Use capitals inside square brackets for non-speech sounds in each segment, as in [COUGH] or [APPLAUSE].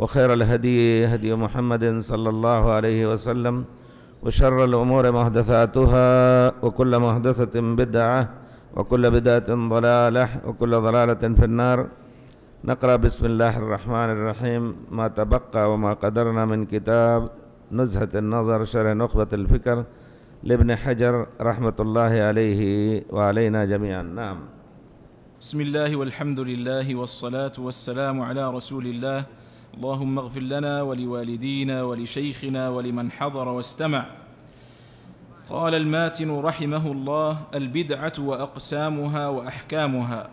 وخير الهدي هدي محمد صلى الله عليه وسلم وشر الأمور محدثاتها وكل محدثة بدعة وكل بدعة ضلالة وكل ضلالة في النار نقرأ بسم الله الرحمن الرحيم ما تبقى وما قدرنا من كتاب نزهة النظر شر نخبة الفكر لابن حجر رحمة الله عليه وعلينا جميعا نعم بسم الله والحمد لله والصلاة والسلام على رسول الله اللهم اغفر لنا ولوالدينا ولشيخنا ولمن حضر واستمع قال الماتن رحمه الله البدعه واقسامها واحكامها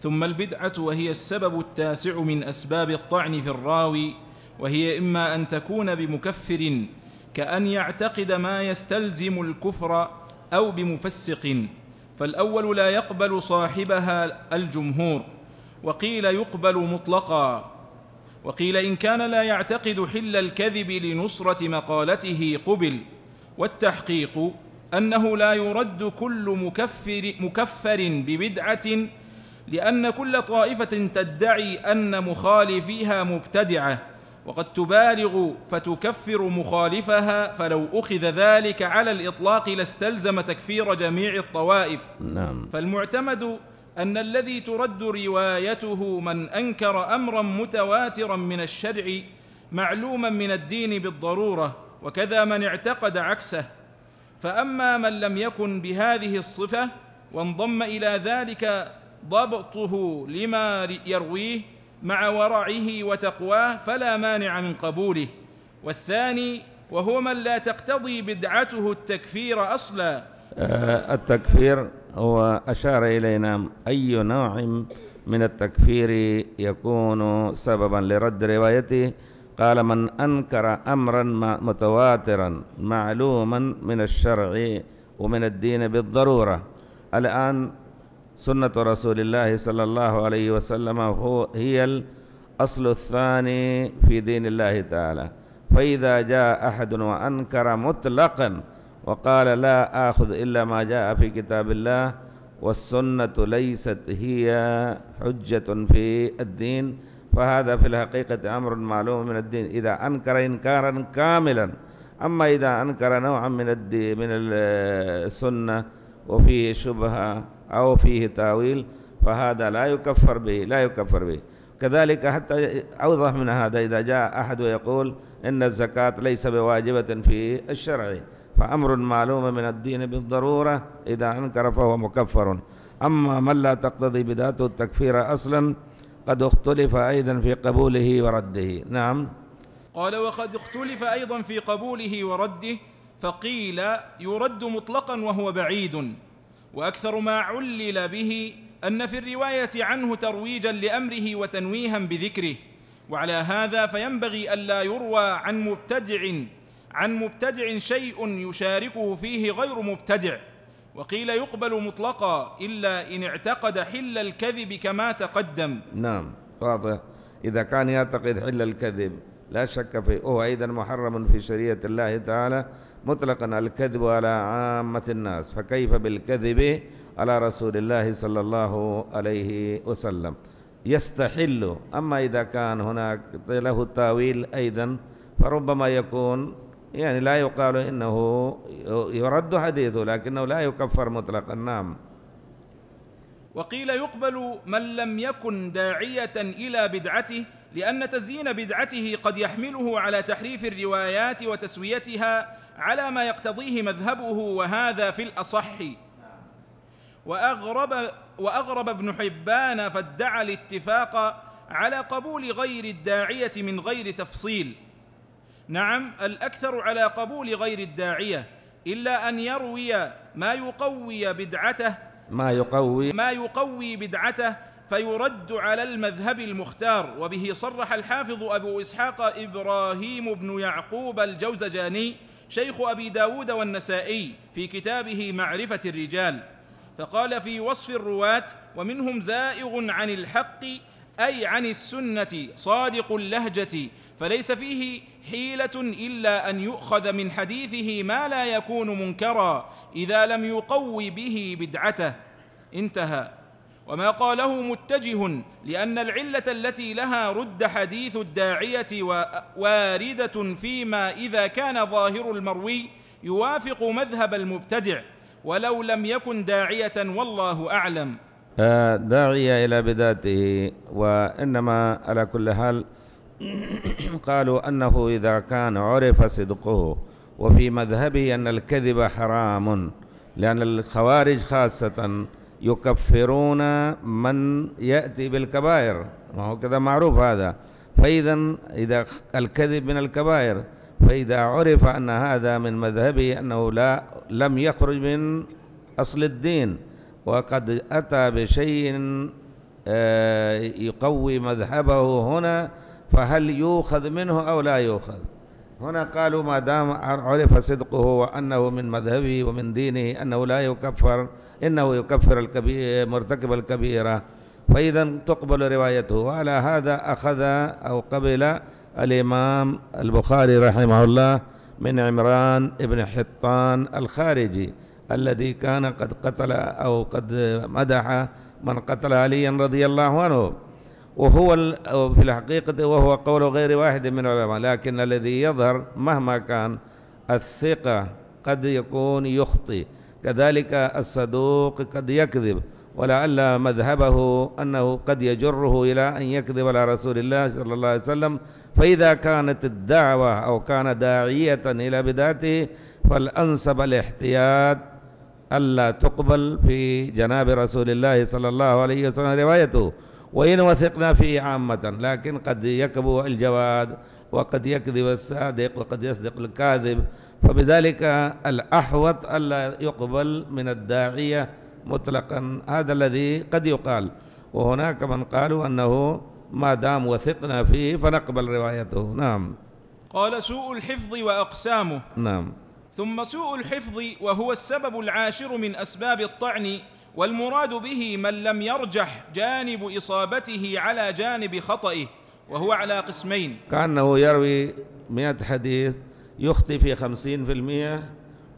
ثم البدعه وهي السبب التاسع من اسباب الطعن في الراوي وهي اما ان تكون بمكفر كان يعتقد ما يستلزم الكفر او بمفسق فالاول لا يقبل صاحبها الجمهور وقيل يقبل مطلقا وقيل إن كان لا يعتقد حل الكذب لنصرة مقالته قبل والتحقيق أنه لا يرد كل مكفر, مكفر ببدعة لأن كل طائفة تدعي أن مخالفيها مبتدعة وقد تبالغ فتكفر مخالفها فلو أخذ ذلك على الإطلاق لاستلزم تكفير جميع الطوائف نعم فالمعتمد ان الذي ترد روايته من انكر امرا متواترا من الشرع معلوما من الدين بالضروره وكذا من اعتقد عكسه فاما من لم يكن بهذه الصفه وانضم الى ذلك ضبطه لما يرويه مع ورعه وتقواه فلا مانع من قبوله والثاني وهو من لا تقتضي بدعته التكفير اصلا آه، التكفير وأشار إلينا أي نوع من التكفير يكون سببا لرد روايته قال من أنكر أمرا متواترا معلوما من الشرع ومن الدين بالضرورة الآن سنة رسول الله صلى الله عليه وسلم هو هي الأصل الثاني في دين الله تعالى فإذا جاء أحد وأنكر مطلقا وقال لا آخذ إلا ما جاء في كتاب الله والسنة ليست هي حجة في الدين فهذا في الحقيقة أمر معلوم من الدين إذا أنكر إنكارا كاملا أما إذا أنكر نوعا من الدين من السنة وفيه شبهة أو فيه تاويل فهذا لا يكفر به لا يكفر به كذلك حتى أوضح من هذا إذا جاء أحد ويقول إن الزكاة ليس بواجبة في الشرع فأمر معلوم من الدين بالضرورة إذا أنكر فهو مكفر أما من لا تقتضي بذاته التكفير أصلا قد اختلف أيضا في قبوله ورده نعم قال وقد اختلف أيضا في قبوله ورده فقيل يرد مطلقا وهو بعيد وأكثر ما علل به أن في الرواية عنه ترويجا لأمره وتنويها بذكره وعلى هذا فينبغي ألا يروى عن مبتدع عن مبتدع شيء يشاركه فيه غير مبتدع وقيل يقبل مطلقا إلا إن اعتقد حل الكذب كما تقدم نعم واضح إذا كان يعتقد حل الكذب لا شك فيه هو أيضا محرم في شريعة الله تعالى مطلقا الكذب على عامة الناس فكيف بالكذب على رسول الله صلى الله عليه وسلم يستحل أما إذا كان هناك له تاويل أيضا فربما يكون يعني لا يقال إنه يرد حديثه لكنه لا يكفر مطلقا نعم وقيل يقبل من لم يكن داعية إلى بدعته لأن تزيين بدعته قد يحمله على تحريف الروايات وتسويتها على ما يقتضيه مذهبه وهذا في الأصح وأغرب وأغرب ابن حبان فادعى الاتفاق على قبول غير الداعية من غير تفصيل نعم الاكثر على قبول غير الداعيه الا ان يروي ما يقوي بدعته ما يقوي ما يقوي بدعته فيرد على المذهب المختار وبه صرح الحافظ ابو اسحاق ابراهيم بن يعقوب الجوزجاني شيخ ابي داود والنسائي في كتابه معرفه الرجال فقال في وصف الرواه ومنهم زائغ عن الحق اي عن السنه صادق اللهجه فليس فيه حيله الا ان يؤخذ من حديثه ما لا يكون منكرا اذا لم يقوي به بدعته انتهى وما قاله متجه لان العله التي لها رد حديث الداعيه وارده فيما اذا كان ظاهر المروي يوافق مذهب المبتدع ولو لم يكن داعيه والله اعلم آه، داعية إلى بداته وإنما على كل حال [CLEARS THROAT] قالوا أنه إذا كان عرف صدقه وفي مذهبه أن الكذب حرام لأن الخوارج خاصة يكفرون من يأتي بالكبائر ما هو كذا معروف هذا فإذا إذا الكذب من الكبائر فإذا عرف أن هذا من مذهبه أنه لا لم يخرج من أصل الدين وقد أتى بشيء آه، يقوي مذهبه هنا فهل يؤخذ منه أو لا يؤخذ هنا قالوا ما دام عرف صدقه وأنه من مذهبه ومن دينه أنه لا يكفر إنه يكفر الكبير مرتكب الكبيرة فإذا تقبل روايته وعلى هذا أخذ أو قبل الإمام البخاري رحمه الله من عمران بن حطان الخارجي الذي كان قد قتل أو قد مدح من قتل عليا رضي الله عنه وهو في الحقيقة وهو قول غير واحد من العلماء لكن الذي يظهر مهما كان الثقة قد يكون يخطئ كذلك الصدوق قد يكذب ولعل مذهبه أنه قد يجره إلى أن يكذب على رسول الله صلى الله عليه وسلم فإذا كانت الدعوة أو كان داعية إلى بدعته فالأنسب الاحتياط ألا تقبل في جناب رسول الله صلى الله عليه وسلم روايته وإن وثقنا فيه عامة لكن قد يكبو الجواد وقد يكذب الصادق وقد يصدق الكاذب فبذلك الأحوط ألا يقبل من الداعية مطلقا هذا الذي قد يقال وهناك من قالوا أنه ما دام وثقنا فيه فنقبل روايته نعم قال سوء الحفظ وأقسامه نعم ثم سوء الحفظ وهو السبب العاشر من اسباب الطعن والمراد به من لم يرجح جانب اصابته على جانب خطئه وهو على قسمين كانه يروي مئة حديث يخطئ في خمسين في المئة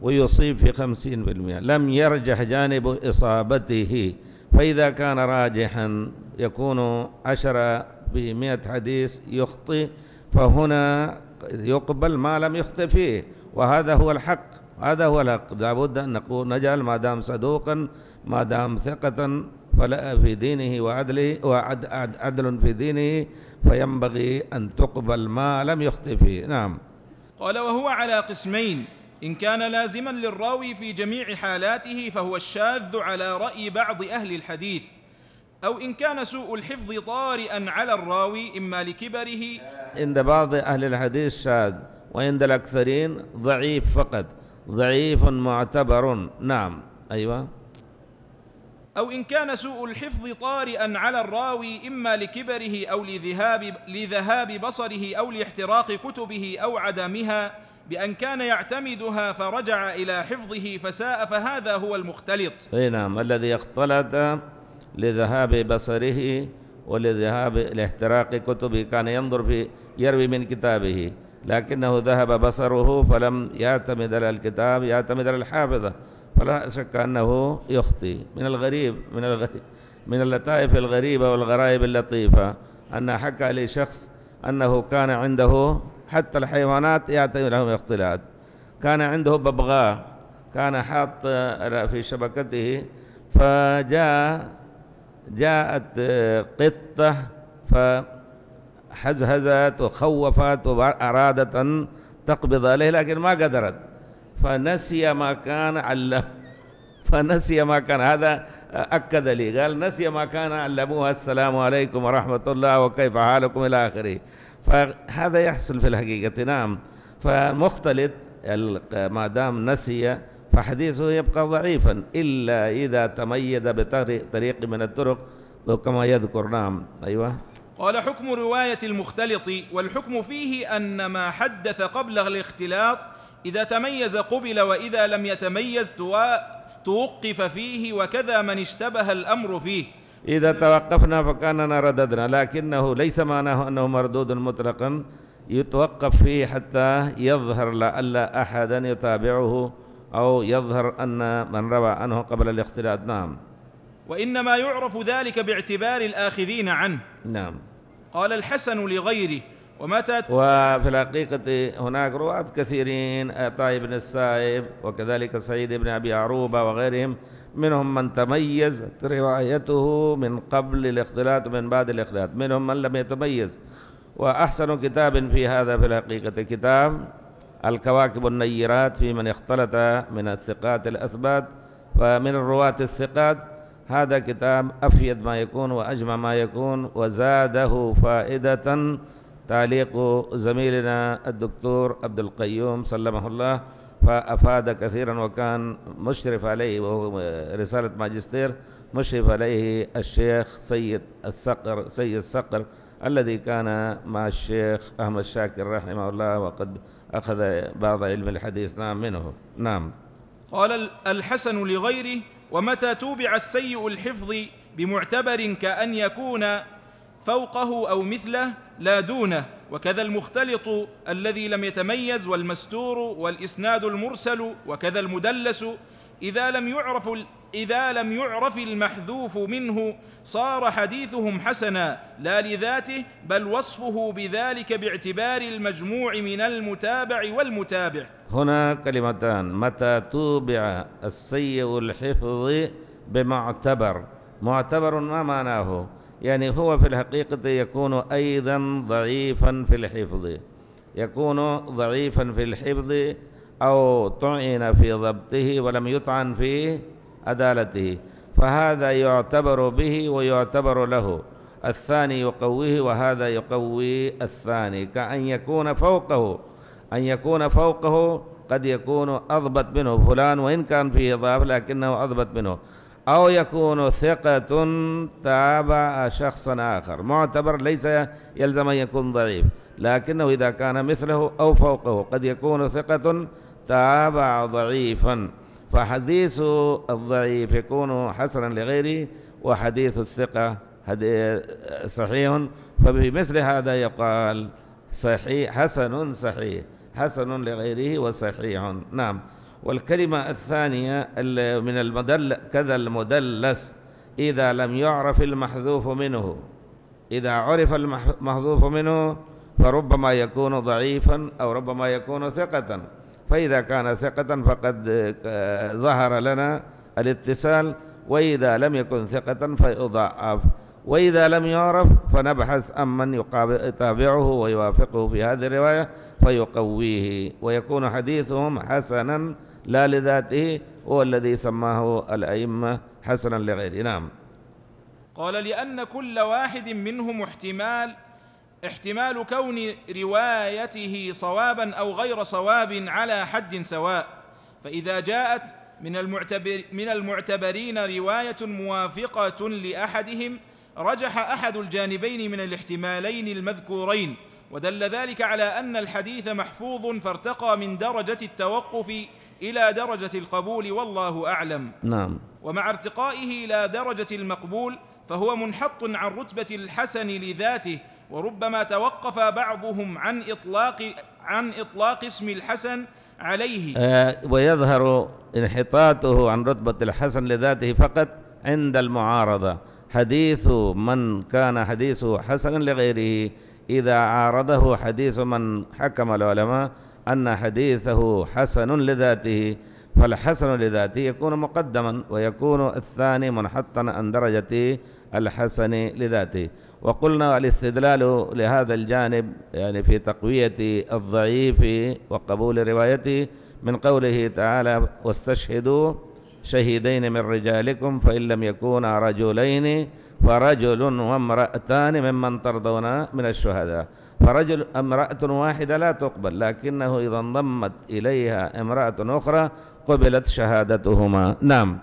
ويصيب في خمسين في المئة لم يرجح جانب إصابته فإذا كان راجحا يكون عشرة بمئة حديث يخطئ فهنا يقبل ما لم يخطئ فيه وهذا هو الحق هذا هو الحق لابد أن نقول نجعل ما دام صدوقا ما دام ثقة فلا في دينه وعدله وعدل في دينه فينبغي أن تقبل ما لم يخطئ فيه نعم قال وهو على قسمين إن كان لازما للراوي في جميع حالاته فهو الشاذ على رأي بعض أهل الحديث أو إن كان سوء الحفظ طارئا على الراوي إما لكبره عند بعض أهل الحديث شاذ وعند الأكثرين ضعيف فقط ضعيف معتبر نعم أيوة أو إن كان سوء الحفظ طارئا على الراوي إما لكبره أو لذهاب لذهاب بصره أو لاحتراق كتبه أو عدمها بأن كان يعتمدها فرجع إلى حفظه فساء فهذا هو المختلط أي نعم الذي اختلط لذهاب بصره ولذهاب لاحتراق كتبه كان ينظر في يروي من كتابه لكنه ذهب بصره فلم يعتمد على الكتاب يعتمد على الحافظة فلا شك أنه يخطي من الغريب من الغريب من اللطائف الغريبة والغرائب اللطيفة أن حكى لي شخص أنه كان عنده حتى الحيوانات يعتمد لهم اختلاط كان عنده ببغاء كان حاط في شبكته فجاء جاءت قطة ف حزهزت وخوفت وأرادت أن تقبض عليه لكن ما قدرت فنسي ما كان علم فنسي ما كان هذا أكد لي قال نسي ما كان علموها السلام عليكم ورحمة الله وكيف حالكم إلى آخره فهذا يحصل في الحقيقة نعم فمختلط ما دام نسي فحديثه يبقى ضعيفا إلا إذا تميز بطريق من الطرق كما يذكر نعم أيوه قال حكم رواية المختلط والحكم فيه أن ما حدث قبل الاختلاط إذا تميز قبل وإذا لم يتميز توقف فيه وكذا من اشتبه الأمر فيه إذا توقفنا فكاننا رددنا لكنه ليس معناه أنه مردود مطلقا يتوقف فيه حتى يظهر لألا أحدا يتابعه أو يظهر أن من روى عنه قبل الاختلاط نعم وانما يعرف ذلك باعتبار الاخذين عنه نعم قال الحسن لغيره ومتى وفي الحقيقة هناك رواة كثيرين عطاء بن السائب وكذلك سعيد بن أبي عروبة وغيرهم منهم من تميز روايته من قبل الاختلاط ومن بعد الاختلاط منهم من لم يتميز وأحسن كتاب في هذا في الحقيقة كتاب الكواكب النيرات في من اختلط من الثقات الأثبات ومن الرواة الثقات هذا كتاب أفيد ما يكون وأجمع ما يكون وزاده فائدة تعليق زميلنا الدكتور عبد القيوم سلمه الله فأفاد كثيرا وكان مشرف عليه وهو رسالة ماجستير مشرف عليه الشيخ سيد الصقر سيد الصقر الذي كان مع الشيخ أحمد شاكر رحمه الله وقد أخذ بعض علم الحديث نعم منه نعم قال الحسن لغيره ومتى توبع السيء الحفظ بمعتبر كأن يكون فوقه أو مثله لا دونه وكذا المختلط الذي لم يتميز والمستور والإسناد المرسل وكذا المدلس إذا لم يعرف اذا لم يعرف المحذوف منه صار حديثهم حسنا لا لذاته بل وصفه بذلك باعتبار المجموع من المتابع والمتابع هنا كلمتان متى توبع السيء الحفظ بمعتبر معتبر ما معناه يعني هو في الحقيقة يكون أيضا ضعيفا في الحفظ يكون ضعيفا في الحفظ أو طعن في ضبطه ولم يطعن فيه عدالته فهذا يعتبر به ويعتبر له الثاني يقويه وهذا يقوي الثاني كأن يكون فوقه أن يكون فوقه قد يكون أضبط منه فلان وإن كان فيه ضعف لكنه أضبط منه أو يكون ثقة تابع شخص آخر معتبر ليس يلزم أن يكون ضعيف لكنه إذا كان مثله أو فوقه قد يكون ثقة تابع ضعيفا فحديث الضعيف يكون حسنا لغيره وحديث الثقة صحيح فبمثل هذا يقال صحيح حسن صحيح حسن لغيره وصحيح نعم والكلمة الثانية من المدل كذا المدلس إذا لم يعرف المحذوف منه إذا عرف المحذوف منه فربما يكون ضعيفا أو ربما يكون ثقة فإذا كان ثقة فقد آه، ظهر لنا الاتصال وإذا لم يكن ثقة فيضعف وإذا لم يعرف فنبحث عن من يتابعه ويوافقه في هذه الرواية فيقويه ويكون حديثهم حسنا لا لذاته هو الذي سماه الأئمة حسنا لغيره نعم قال لأن كل واحد منهم احتمال احتمال كون روايته صوابا او غير صواب على حد سواء فاذا جاءت من المعتبر من المعتبرين روايه موافقه لاحدهم رجح احد الجانبين من الاحتمالين المذكورين ودل ذلك على ان الحديث محفوظ فارتقى من درجه التوقف الى درجه القبول والله اعلم نعم ومع ارتقائه الى درجه المقبول فهو منحط عن رتبه الحسن لذاته وربما توقف بعضهم عن اطلاق عن اطلاق اسم الحسن عليه آه، ويظهر انحطاطه عن رتبه الحسن لذاته فقط عند المعارضه حديث من كان حديثه حسنا لغيره اذا عارضه حديث من حكم العلماء ان حديثه حسن لذاته فالحسن لذاته يكون مقدما ويكون الثاني منحطا عن درجته الحسن لذاته وقلنا الاستدلال لهذا الجانب يعني في تقوية الضعيف وقبول روايته من قوله تعالى واستشهدوا شهيدين من رجالكم فإن لم يكونا رجلين فرجل وامرأتان ممن ترضون من الشهداء فرجل امرأة واحدة لا تقبل لكنه إذا انضمت إليها امرأة أخرى قبلت شهادتهما نعم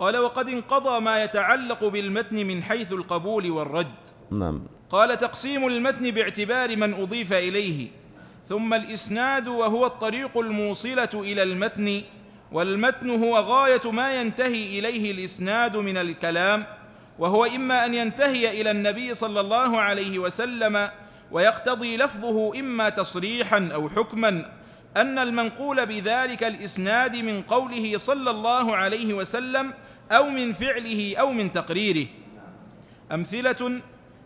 قال وقد انقضى ما يتعلق بالمتن من حيث القبول والرد نعم قال تقسيم المتن باعتبار من أضيف إليه ثم الإسناد وهو الطريق الموصلة إلى المتن والمتن هو غاية ما ينتهي إليه الإسناد من الكلام وهو إما أن ينتهي إلى النبي صلى الله عليه وسلم ويقتضي لفظه إما تصريحا أو حكما أن المنقول بذلك الإسناد من قوله صلى الله عليه وسلم أو من فعله أو من تقريره أمثلة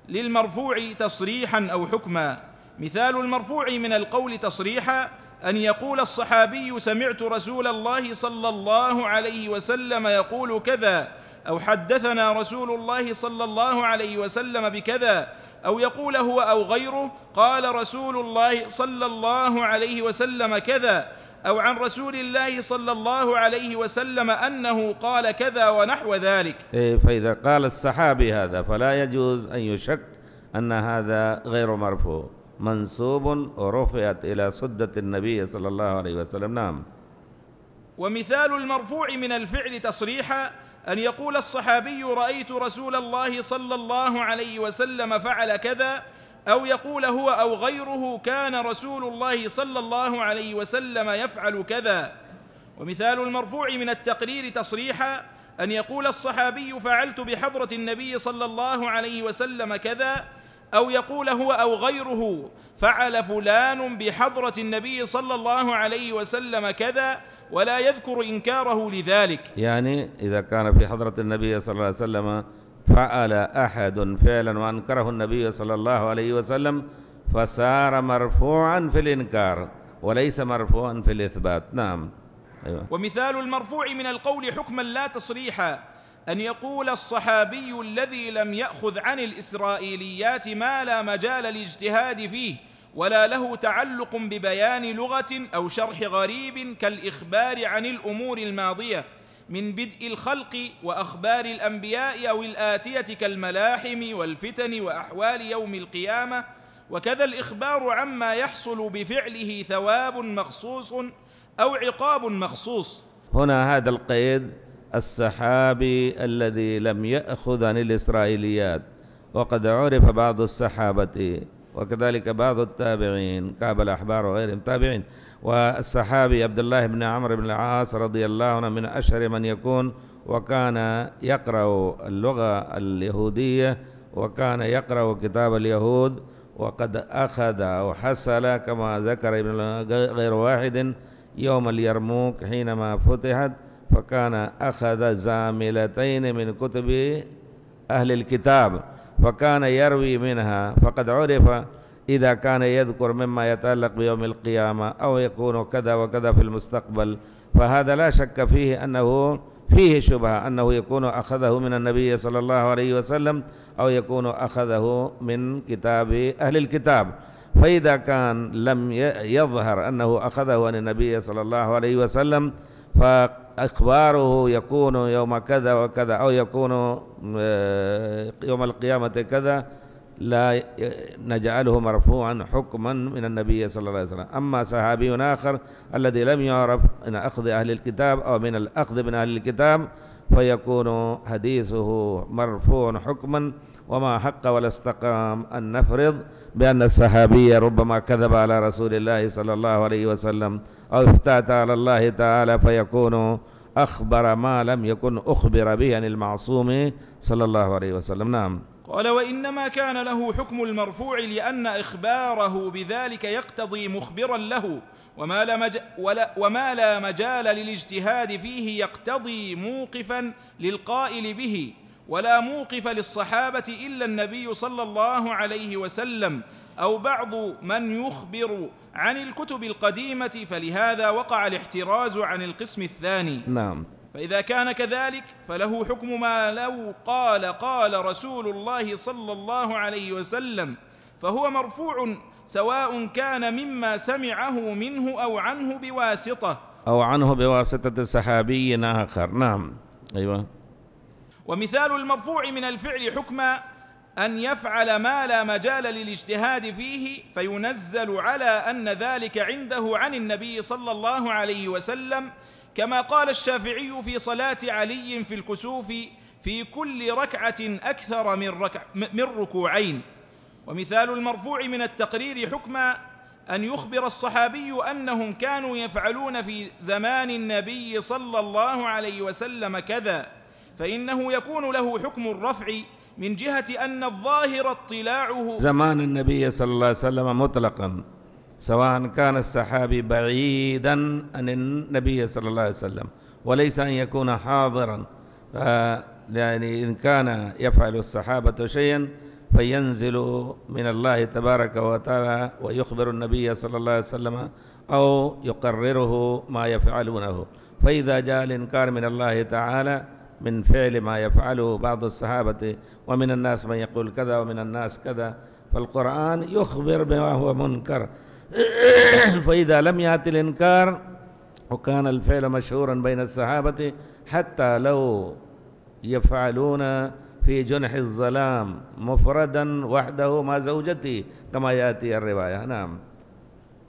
للمرفوع تصريحا أو حكما مثال المرفوع من القول تصريحا أن يقول الصحابي سمعت رسول الله صلى الله عليه وسلم يقول كذا أو حدثنا رسول الله صلى الله عليه وسلم بكذا أو يقول هو أو غيره قال رسول الله صلى الله عليه وسلم كذا أو عن رسول الله صلى الله عليه وسلم أنه قال كذا ونحو ذلك إيه، فإذا قال الصحابي هذا فلا يجوز أن يشك أن هذا غير مرفوع منسوب ورفعت إلى سدة النبي صلى الله عليه وسلم نعم ومثال المرفوع من الفعل تصريحا ان يقول الصحابي رايت رسول الله صلى الله عليه وسلم فعل كذا او يقول هو او غيره كان رسول الله صلى الله عليه وسلم يفعل كذا ومثال المرفوع من التقرير تصريحا ان يقول الصحابي فعلت بحضره النبي صلى الله عليه وسلم كذا او يقول هو او غيره فعل فلان بحضره النبي صلى الله عليه وسلم كذا ولا يذكر إنكاره لذلك يعني إذا كان في حضرة النبي صلى الله عليه وسلم فعل أحد فعلا وأنكره النبي صلى الله عليه وسلم فصار مرفوعا في الإنكار وليس مرفوعا في الإثبات نعم أيوة. ومثال المرفوع من القول حكما لا تصريحا أن يقول الصحابي الذي لم يأخذ عن الإسرائيليات ما لا مجال الاجتهاد فيه ولا له تعلق ببيان لغه او شرح غريب كالاخبار عن الامور الماضيه من بدء الخلق واخبار الانبياء او الاتيه كالملاحم والفتن واحوال يوم القيامه وكذا الاخبار عما يحصل بفعله ثواب مخصوص او عقاب مخصوص هنا هذا القيد السحابي الذي لم ياخذ عن الاسرائيليات وقد عرف بعض السحابه وكذلك بعض التابعين كعب الأحبار وغيرهم تابعين والصحابي عبد الله بن عمرو بن العاص رضي الله عنه من أشهر من يكون وكان يقرأ اللغة اليهودية وكان يقرأ كتاب اليهود وقد أخذ أو حصل كما ذكر ابن غير واحد يوم اليرموك حينما فتحت فكان أخذ زاملتين من كتب أهل الكتاب فكان يروي منها فقد عرف إذا كان يذكر مما يتعلق بيوم القيامة أو يكون كذا وكذا في المستقبل فهذا لا شك فيه أنه فيه شبهة أنه يكون أخذه من النبي صلى الله عليه وسلم أو يكون أخذه من كتاب أهل الكتاب فإذا كان لم يظهر أنه أخذه عن النبي صلى الله عليه وسلم فقال أخباره يكون يوم كذا وكذا أو يكون آه، يوم القيامة كذا لا نجعله مرفوعا حكما من النبي صلى الله عليه وسلم أما صحابي آخر الذي لم يعرف من أخذ أهل الكتاب أو من الأخذ من أهل الكتاب فيكون حديثه مرفوع حكما وما حق ولا استقام أن نفرض بأن الصحابي ربما كذب على رسول الله صلى الله عليه وسلم أو افتات على الله تعالى فيكون أخبر ما لم يكن أخبر به عن المعصوم صلى الله عليه وسلم نعم قال وإنما كان له حكم المرفوع لأن إخباره بذلك يقتضي مخبرا له وما لا, مج... ولا... وما لا مجال للاجتهاد فيه يقتضي موقفا للقائل به ولا موقف للصحابة إلا النبي صلى الله عليه وسلم او بعض من يخبر عن الكتب القديمه فلهذا وقع الاحتراز عن القسم الثاني نعم فاذا كان كذلك فله حكم ما لو قال قال رسول الله صلى الله عليه وسلم فهو مرفوع سواء كان مما سمعه منه او عنه بواسطه او عنه بواسطه صحابي اخر نعم ايوه ومثال المرفوع من الفعل حكما أن يفعل ما لا مجال للاجتهاد فيه فينزل على أن ذلك عنده عن النبي صلى الله عليه وسلم كما قال الشافعي في صلاة علي في الكسوف في كل ركعة أكثر من, ركع من ركوعين ومثال المرفوع من التقرير حكما أن يخبر الصحابي أنهم كانوا يفعلون في زمان النبي صلى الله عليه وسلم كذا فإنه يكون له حكم الرفع من جهة أن الظاهر اطلاعه زمان النبي صلى الله عليه وسلم مطلقا سواء كان الصحابي بعيدا عن النبي صلى الله عليه وسلم وليس أن يكون حاضرا آه، يعني إن كان يفعل الصحابة شيئا فينزل من الله تبارك وتعالى ويخبر النبي صلى الله عليه وسلم أو يقرره ما يفعلونه فإذا جاء الإنكار من الله تعالى من فعل ما يفعله بعض الصحابة ومن الناس من يقول كذا ومن الناس كذا فالقرآن يخبر بما هو منكر [CLEARS THROAT] فإذا لم يأتي الإنكار وكان الفعل مشهورا بين الصحابة حتى لو يفعلون في جنح الظلام مفردا وحده مع زوجتي كما يأتي الرواية نعم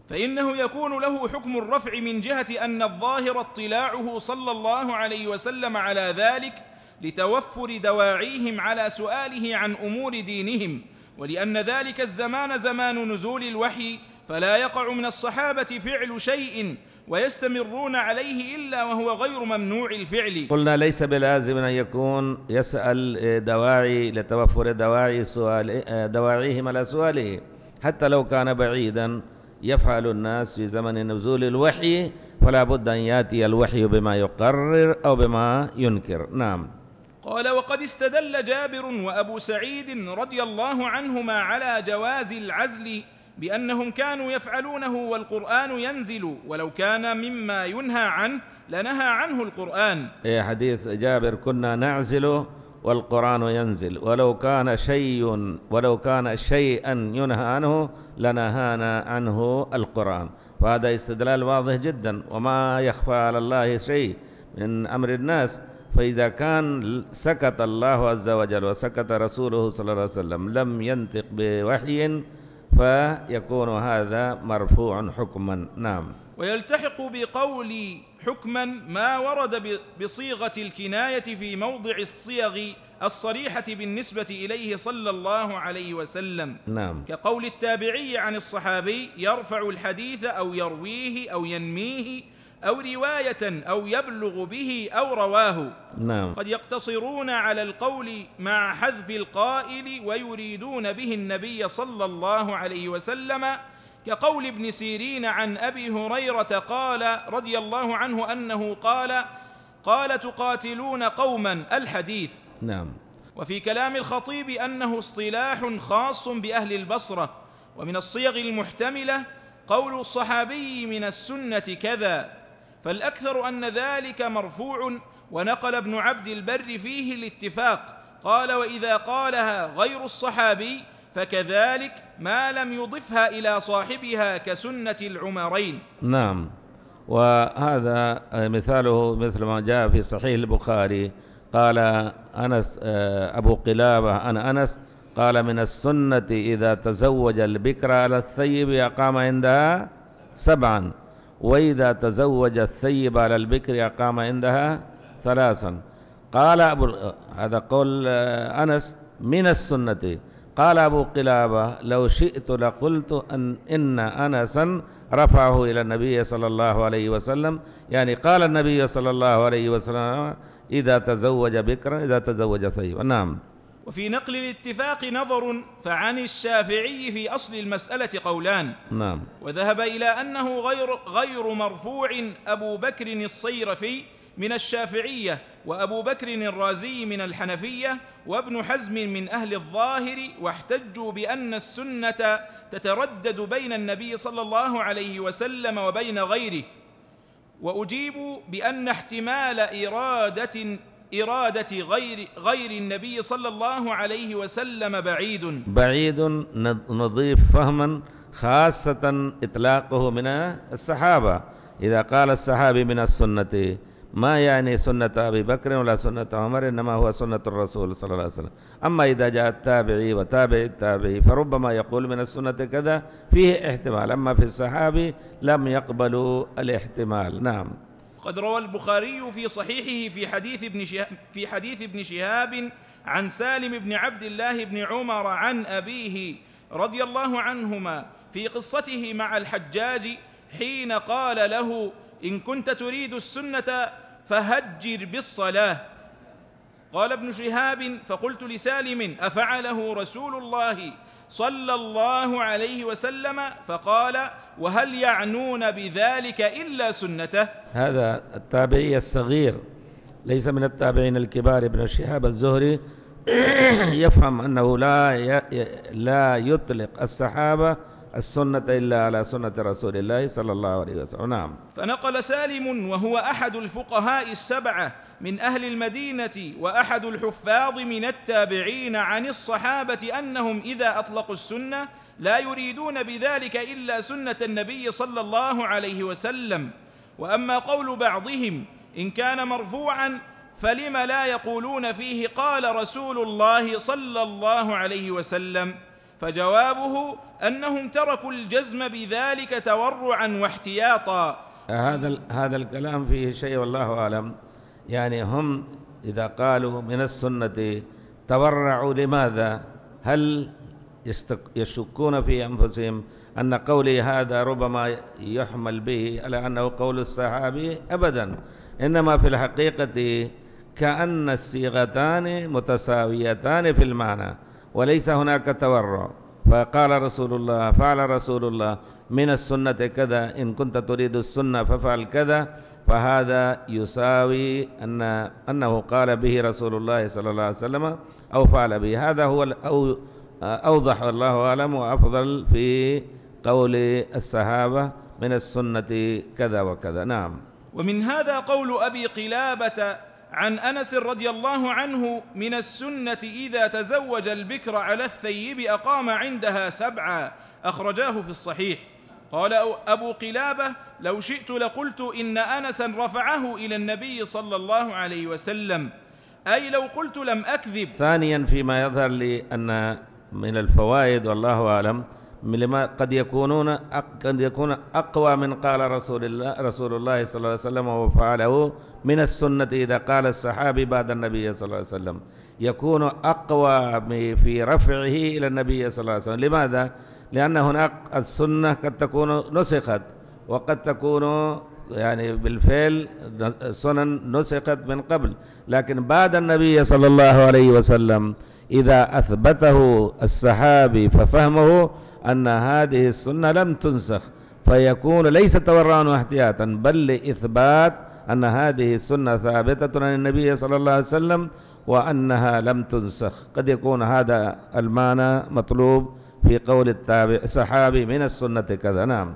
فإنه يكون له حكم الرفع من جهة أن الظاهر اطلاعه صلى الله عليه وسلم على ذلك لتوفر دواعيهم على سؤاله عن أمور دينهم ولأن ذلك الزمان زمان نزول الوحي فلا يقع من الصحابة فعل شيء ويستمرون عليه إلا وهو غير ممنوع الفعل قلنا ليس بلازم أن يكون يسأل آه، دواعي لتوفر دواعي سؤال آه، دواعيهم على سؤاله حتى لو كان بعيدا يفعل الناس في زمن نزول الوحي فلا بد أن يأتي الوحي بما يقرر أو بما ينكر نعم قال وقد استدل جابر وأبو سعيد رضي الله عنهما على جواز العزل بأنهم كانوا يفعلونه والقرآن ينزل ولو كان مما ينهى عنه لنهى عنه القرآن اي حديث جابر كنا نعزل والقرآن ينزل ولو كان شيء ولو كان شيئا ينهى عنه لنهانا عنه القرآن وهذا استدلال واضح جدا وما يخفى على الله شيء من أمر الناس فإذا كان سكت الله عز وجل وسكت رسوله صلى الله عليه وسلم لم ينطق بوحي فيكون هذا مرفوع حكما نعم ويلتحق بقول حكما ما ورد بصيغة الكناية في موضع الصيغ الصريحة بالنسبة إليه صلى الله عليه وسلم نعم كقول التابعي عن الصحابي يرفع الحديث أو يرويه أو ينميه أو رواية أو يبلغ به أو رواه نعم قد يقتصرون على القول مع حذف القائل ويريدون به النبي صلى الله عليه وسلم كقول ابن سيرين عن أبي هريرة قال رضي الله عنه أنه قال قال تقاتلون قوما الحديث نعم وفي كلام الخطيب انه اصطلاح خاص باهل البصره ومن الصيغ المحتمله قول الصحابي من السنه كذا فالاكثر ان ذلك مرفوع ونقل ابن عبد البر فيه الاتفاق قال واذا قالها غير الصحابي فكذلك ما لم يضفها الى صاحبها كسنه العمرين نعم وهذا مثاله مثل ما جاء في صحيح البخاري قال أنس آه، أبو قلابة أنا أنس قال من السنة إذا تزوج البكر على الثيب أقام عندها سبعا وإذا تزوج الثيب على البكر أقام عندها ثلاثا قال أبو آه، هذا قول آه، أنس من السنة قال أبو قلابة لو شئت لقلت أن إن أنسا رفعه إلى النبي صلى الله عليه وسلم يعني قال النبي صلى الله عليه وسلم إذا تزوج بكرا إذا تزوج ثيبا نعم وفي نقل الاتفاق نظر فعن الشافعي في أصل المسألة قولان نعم وذهب إلى أنه غير, غير مرفوع أبو بكر الصيرفي من الشافعية وأبو بكر الرازي من الحنفية وابن حزم من أهل الظاهر واحتجوا بأن السنة تتردد بين النبي صلى الله عليه وسلم وبين غيره واجيب بان احتمال اراده اراده غير غير النبي صلى الله عليه وسلم بعيد بعيد نضيف فهما خاصه اطلاقه من الصحابه اذا قال الصحابي من السنه ما يعني سنة أبي بكر ولا سنة عمر إنما هو سنة الرسول صلى الله عليه وسلم أما إذا جاء التابعي وتابع التابعي فربما يقول من السنة كذا فيه احتمال أما في الصحابي لم يقبلوا الاحتمال نعم قد روى البخاري في صحيحه في حديث ابن شهاب في حديث ابن شهاب عن سالم بن عبد الله بن عمر عن أبيه رضي الله عنهما في قصته مع الحجاج حين قال له إن كنت تريد السنة فهجر بالصلاة قال ابن شهاب فقلت لسالم أفعله رسول الله صلى الله عليه وسلم فقال وهل يعنون بذلك إلا سنته هذا التابعي الصغير ليس من التابعين الكبار ابن شهاب الزهري [CLEARS THROAT] يفهم أنه لا لا يطلق الصحابة السنة إلا على سنة رسول الله صلى الله عليه وسلم نعم فنقل سالم وهو أحد الفقهاء السبعة من أهل المدينة وأحد الحفاظ من التابعين عن الصحابة أنهم إذا أطلقوا السنة لا يريدون بذلك إلا سنة النبي صلى الله عليه وسلم وأما قول بعضهم إن كان مرفوعا فلم لا يقولون فيه قال رسول الله صلى الله عليه وسلم فجوابه انهم تركوا الجزم بذلك تورعا واحتياطا هذا هذا الكلام فيه شيء والله اعلم يعني هم اذا قالوا من السنه تورعوا لماذا هل يشكون في انفسهم ان قولي هذا ربما يحمل به على انه قول الصحابي ابدا انما في الحقيقه كأن الصيغتان متساويتان في المعنى وليس هناك تورع فقال رسول الله فعل رسول الله من السنة كذا إن كنت تريد السنة ففعل كذا فهذا يساوي أن أنه قال به رسول الله صلى الله عليه وسلم أو فعل به هذا هو أو أوضح الله أعلم وأفضل في قول الصحابة من السنة كذا وكذا نعم ومن هذا قول أبي قلابة عن انس رضي الله عنه من السنه اذا تزوج البكر على الثيب اقام عندها سبعا اخرجاه في الصحيح قال ابو قلابه لو شئت لقلت ان انسا رفعه الى النبي صلى الله عليه وسلم اي لو قلت لم اكذب ثانيا فيما يظهر لي ان من الفوائد والله اعلم لما قد يكونون قد يكون أقوى من قال رسول الله رسول الله صلى الله عليه وسلم وفعله من السنة إذا قال الصحابي بعد النبي صلى الله عليه وسلم يكون أقوى في رفعه إلى النبي صلى الله عليه وسلم لماذا؟ لأن هناك السنة قد تكون نسخت وقد تكون يعني بالفعل سنن نسخت من قبل لكن بعد النبي صلى الله عليه وسلم إذا أثبته الصحابي ففهمه أن هذه السنة لم تنسخ فيكون ليس تورعا واحتياطا بل لإثبات أن هذه السنة ثابتة عن النبي صلى الله عليه وسلم وأنها لم تنسخ قد يكون هذا المعنى مطلوب في قول التابع الصحابي من السنة كذا نعم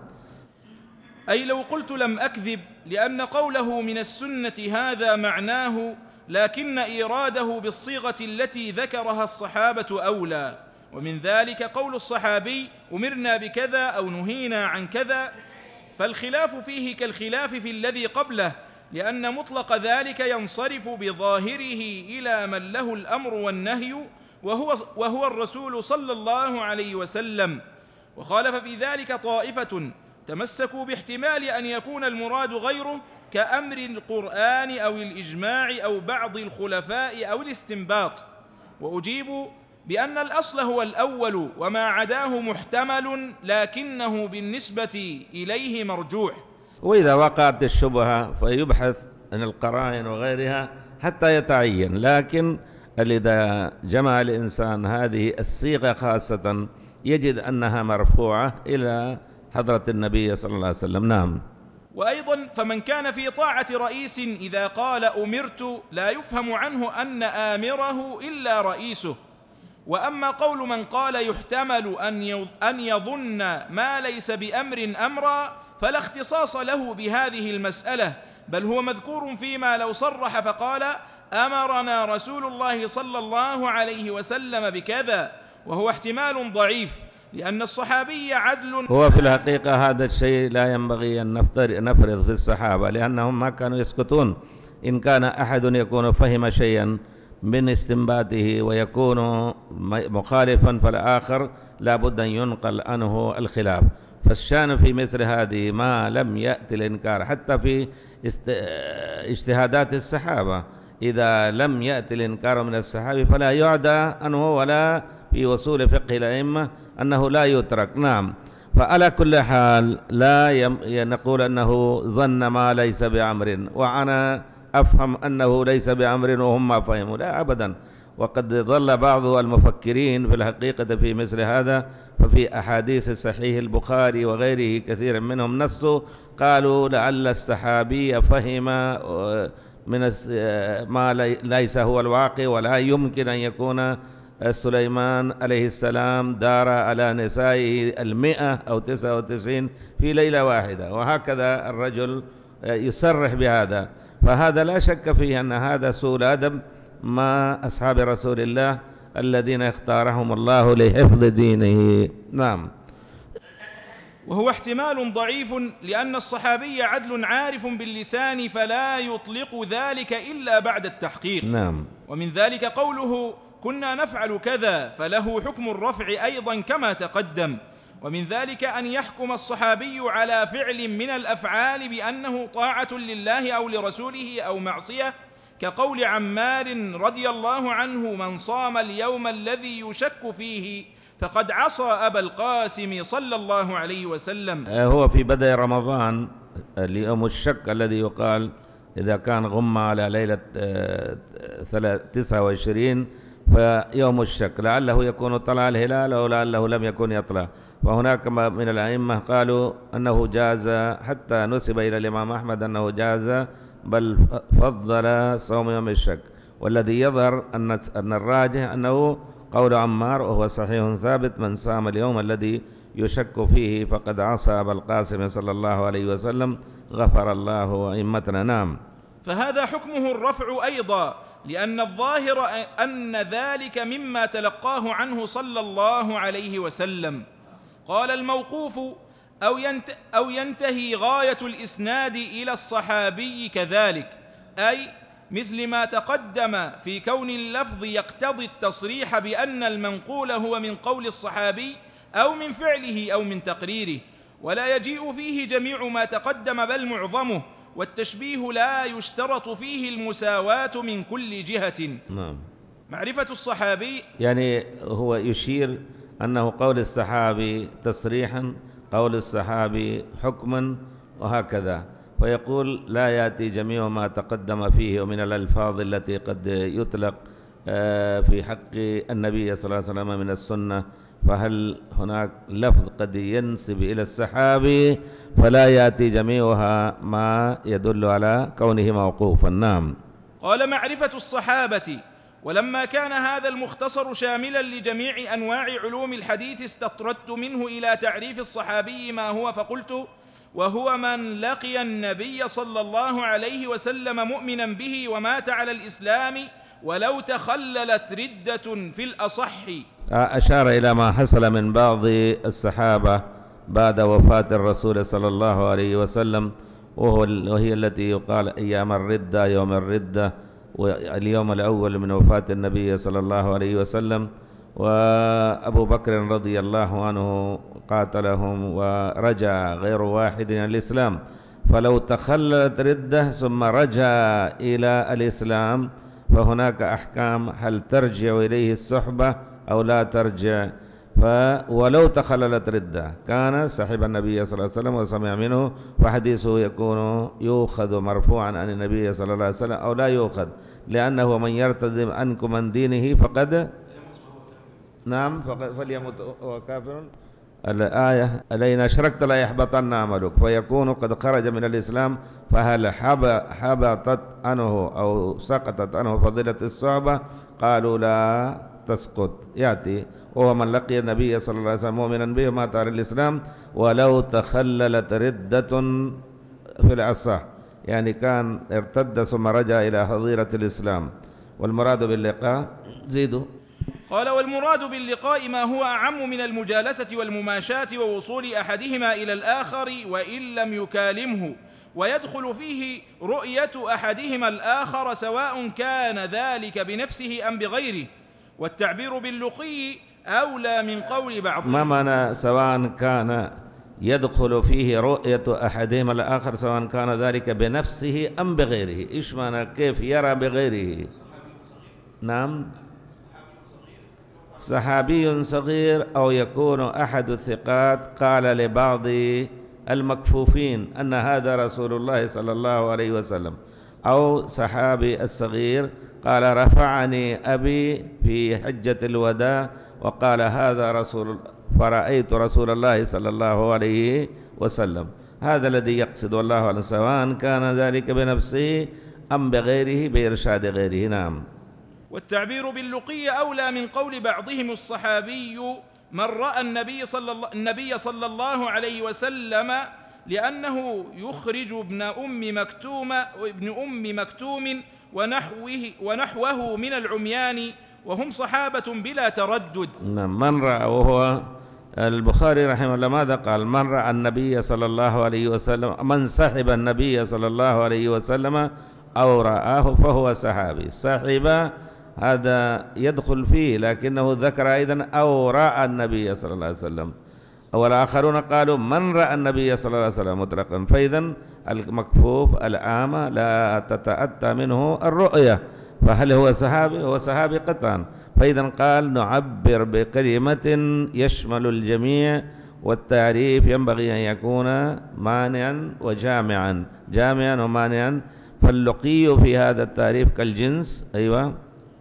أي لو قلت لم أكذب لأن قوله من السنة هذا معناه لكن إيراده بالصيغة التي ذكرها الصحابة أولى ومن ذلك قول الصحابي امرنا بكذا او نهينا عن كذا فالخلاف فيه كالخلاف في الذي قبله لان مطلق ذلك ينصرف بظاهره الى من له الامر والنهي وهو وهو الرسول صلى الله عليه وسلم وخالف في ذلك طائفه تمسكوا باحتمال ان يكون المراد غيره كامر القران او الاجماع او بعض الخلفاء او الاستنباط واجيب بأن الأصل هو الأول وما عداه محتمل لكنه بالنسبة إليه مرجوح وإذا وقعت الشبهة فيبحث عن القرائن وغيرها حتى يتعين لكن إذا جمع الإنسان هذه الصيغة خاصة يجد أنها مرفوعة إلى حضرة النبي صلى الله عليه وسلم نعم وأيضا فمن كان في طاعة رئيس إذا قال أمرت لا يفهم عنه أن آمره إلا رئيسه وأما قول من قال يحتمل أن يظن ما ليس بأمر أمرا فلا اختصاص له بهذه المسألة بل هو مذكور فيما لو صرح فقال أمرنا رسول الله صلى الله عليه وسلم بكذا وهو احتمال ضعيف لأن الصحابي عدل هو في الحقيقة هذا الشيء لا ينبغي أن نفرض في الصحابة لأنهم ما كانوا يسكتون إن كان أحد يكون فهم شيئا من استنباته ويكون مخالفا فالآخر لا بد أن ينقل عنه الخلاف فالشان في مثل هذه ما لم يأتي الإنكار حتى في اجتهادات الصحابة إذا لم يأتي الإنكار من الصحابي فلا يعدى أنه ولا في وصول فقه الأئمة أنه لا يترك نعم فعلى كل حال لا نقول أنه ظن ما ليس بأمر وعنى أفهم أنه ليس بأمر وهم ما فهموا لا أبدا وقد ظل بعض المفكرين في الحقيقة في مثل هذا ففي أحاديث صحيح البخاري وغيره كثير منهم نصوا قالوا لعل السحابي فهم آه، من آه، ما ليس هو الواقع ولا يمكن أن يكون آه، سليمان عليه السلام دار على نسائه المئة أو تسعة وتسعين في ليلة واحدة وهكذا الرجل يصرح بهذا فهذا لا شك فيه أن هذا سوء أدب مع أصحاب رسول الله الذين اختارهم الله لحفظ دينه نعم وهو احتمال ضعيف لأن الصحابي عدل عارف باللسان فلا يطلق ذلك إلا بعد التحقيق نعم ومن ذلك قوله كنا نفعل كذا فله حكم الرفع أيضا كما تقدم ومن ذلك ان يحكم الصحابي على فعل من الافعال بانه طاعه لله او لرسوله او معصيه كقول عمار رضي الله عنه من صام اليوم الذي يشك فيه فقد عصى ابا القاسم صلى الله عليه وسلم آه، هو في بدء رمضان اليوم آه، الشك الذي يقال إذا كان غم على ليلة 29 آه، فيوم الشك لعله يكون طلع الهلال أو لعله لم يكن يطلع وهناك من الأئمة قالوا أنه جاز حتى نسب إلى الإمام أحمد أنه جاز بل فضل صوم يوم الشك والذي يظهر أن أن الراجح أنه قول عمار وهو صحيح ثابت من صام اليوم الذي يشك فيه فقد عصى أبا القاسم صلى الله عليه وسلم غفر الله أئمتنا نعم فهذا حكمه الرفع أيضا لأن الظاهر أن ذلك مما تلقاه عنه صلى الله عليه وسلم قال الموقوف أو, ينت أو ينتهي غاية الإسناد إلى الصحابي كذلك أي مثل ما تقدم في كون اللفظ يقتضي التصريح بأن المنقول هو من قول الصحابي أو من فعله أو من تقريره ولا يجيء فيه جميع ما تقدم بل معظمه والتشبيه لا يشترط فيه المساواة من كل جهة نعم معرفة الصحابي يعني هو يشير أنه قول الصحابي تصريحا قول الصحابي حكما وهكذا ويقول لا يأتي جميع ما تقدم فيه ومن الألفاظ التي قد يطلق آه، في حق النبي صلى الله عليه وسلم من السنة فهل هناك لفظ قد ينسب إلى الصحابي فلا يأتي جميعها ما يدل على كونه موقوفا نعم قال معرفة الصحابة ولما كان هذا المختصر شاملا لجميع انواع علوم الحديث استطردت منه الى تعريف الصحابي ما هو فقلت وهو من لقي النبي صلى الله عليه وسلم مؤمنا به ومات على الاسلام ولو تخللت رده في الاصح اشار الى ما حصل من بعض الصحابه بعد وفاه الرسول صلى الله عليه وسلم وهو وهي التي يقال ايام الرده يوم الرده واليوم الأول من وفاة النبي صلى الله عليه وسلم وأبو بكر رضي الله عنه قاتلهم ورجع غير واحد إلى الإسلام فلو تخللت ردة ثم رجع إلى الإسلام فهناك أحكام هل ترجع إليه الصحبة أو لا ترجع فولو تخللت ردة كان صاحب النبي صلى الله عليه وسلم وسمع منه فحديثه يكون يؤخذ مرفوعا عن النبي صلى الله عليه وسلم أو لا يؤخذ لأنه من يرتد عنكم من دينه فقد نعم فقد فليمت وكافر كافر الآية لئن أشركت لا يحبطن عملك فيكون قد خرج من الإسلام فهل حبطت عنه أو سقطت عنه فضلة الصعبة قالوا لا تسقط يأتي ومن لقي النبي صلى الله عليه وسلم مؤمنا به مات على الإسلام ولو تخللت ردة في العصا يعني كان ارتد ثم رجع إلى حظيرة الإسلام والمراد باللقاء زيدوا قال والمراد باللقاء ما هو أعم من المجالسة والمماشاة ووصول أحدهما إلى الآخر وإن لم يكالمه ويدخل فيه رؤية أحدهما الآخر سواء كان ذلك بنفسه أم بغيره والتعبير باللقي أولى من قول بعضهم ما معنى سواء كان يدخل فيه رؤية أحدهم الآخر سواء كان ذلك بنفسه أم بغيره إيش معنى كيف يرى بغيره نعم صحابي صغير أو يكون أحد الثقات قال لبعض المكفوفين أن هذا رسول الله صلى الله عليه وسلم أو صحابي الصغير قال رفعني أبي في حجة الوداع وقال هذا رسول فرأيت رسول الله صلى الله عليه وسلم هذا الذي يقصد والله على سواء كان ذلك بنفسه أم بغيره بإرشاد غيره نعم والتعبير باللقي أولى من قول بعضهم الصحابي من رأى النبي صلى الله, النبي صلى الله عليه وسلم لأنه يخرج ابن أم مكتوم ابن أم مكتوم ونحوه, ونحوه من العميان وهم صحابة بلا تردد نعم من رأى وهو البخاري رحمه الله ماذا قال من رأى النبي صلى الله عليه وسلم من صحب النبي صلى الله عليه وسلم أو رآه فهو صحابي صحب هذا يدخل فيه لكنه ذكر أيضا أو رأى النبي صلى الله عليه وسلم والآخرون قالوا من رأى النبي صلى الله عليه وسلم مطلقا فإذا المكفوف الأعمى لا تتأتى منه الرؤية فهل هو سحابي هو سحابي قطعا فإذا قال نعبر بكلمة يشمل الجميع والتعريف ينبغي أن يكون مانعا وجامعا جامعا ومانعا فاللقي في هذا التعريف كالجنس أيوة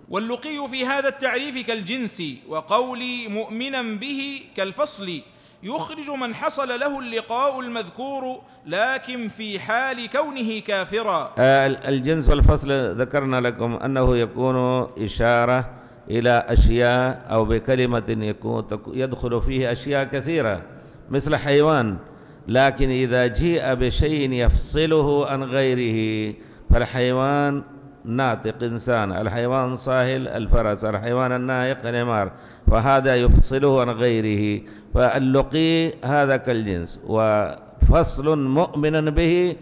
واللقي في هذا التعريف كالجنس وقولي مؤمنا به كالفصل يخرج من حصل له اللقاء المذكور لكن في حال كونه كافرا آه، الجنس والفصل ذكرنا لكم أنه يكون إشارة إلى أشياء أو بكلمة يكون يدخل فيه أشياء كثيرة مثل حيوان لكن إذا جيء بشيء يفصله عن غيره فالحيوان ناطق إنسان الحيوان صاهل الفرس الحيوان النائق الحمار فهذا يفصله عن غيره فاللقي هذا كالجنس وفصل مؤمنا به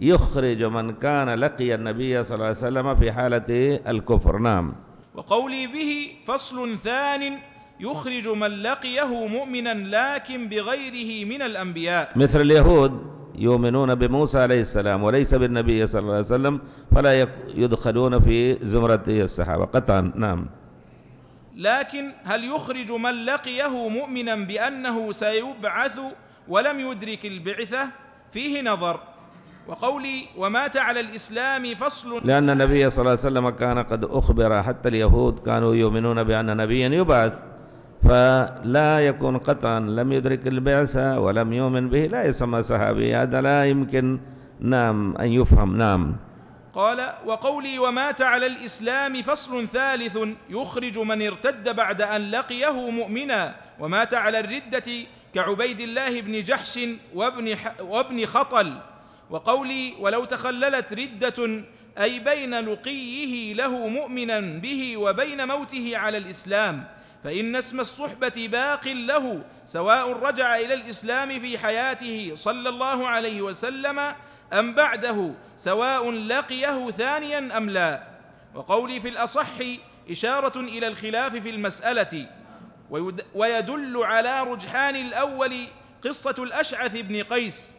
يخرج من كان لقي النبي صلى الله عليه وسلم في حالة الكفر نعم وقولي به فصل ثان يخرج من لقيه مؤمنا لكن بغيره من الأنبياء مثل اليهود يؤمنون بموسى عليه السلام وليس بالنبي صلى الله عليه وسلم فلا يدخلون في زمرة السحابة قطعا نعم لكن هل يخرج من لقيه مؤمنا بأنه سيبعث ولم يدرك البعثة فيه نظر وقولي ومات على الإسلام فصل لأن النبي صلى الله عليه وسلم كان قد أخبر حتى اليهود كانوا يؤمنون بأن نبيا يبعث فلا يكون قطعا لم يدرك البعثة ولم يؤمن به لا يسمى صحابي هذا لا يمكن نعم أن يفهم نعم قال وقولي ومات على الإسلام فصل ثالث يخرج من ارتد بعد أن لقيه مؤمنا ومات على الردة كعبيد الله بن جحش وابن, وابن خطل وقولي ولو تخللت ردة أي بين لقيه له مؤمنا به وبين موته على الإسلام فإن اسم الصحبة باق له سواء رجع إلى الإسلام في حياته صلى الله عليه وسلم أم بعده سواء لقيه ثانيا أم لا وقولي في الأصح إشارة إلى الخلاف في المسألة ويدل على رجحان الأول قصة الأشعث بن قيس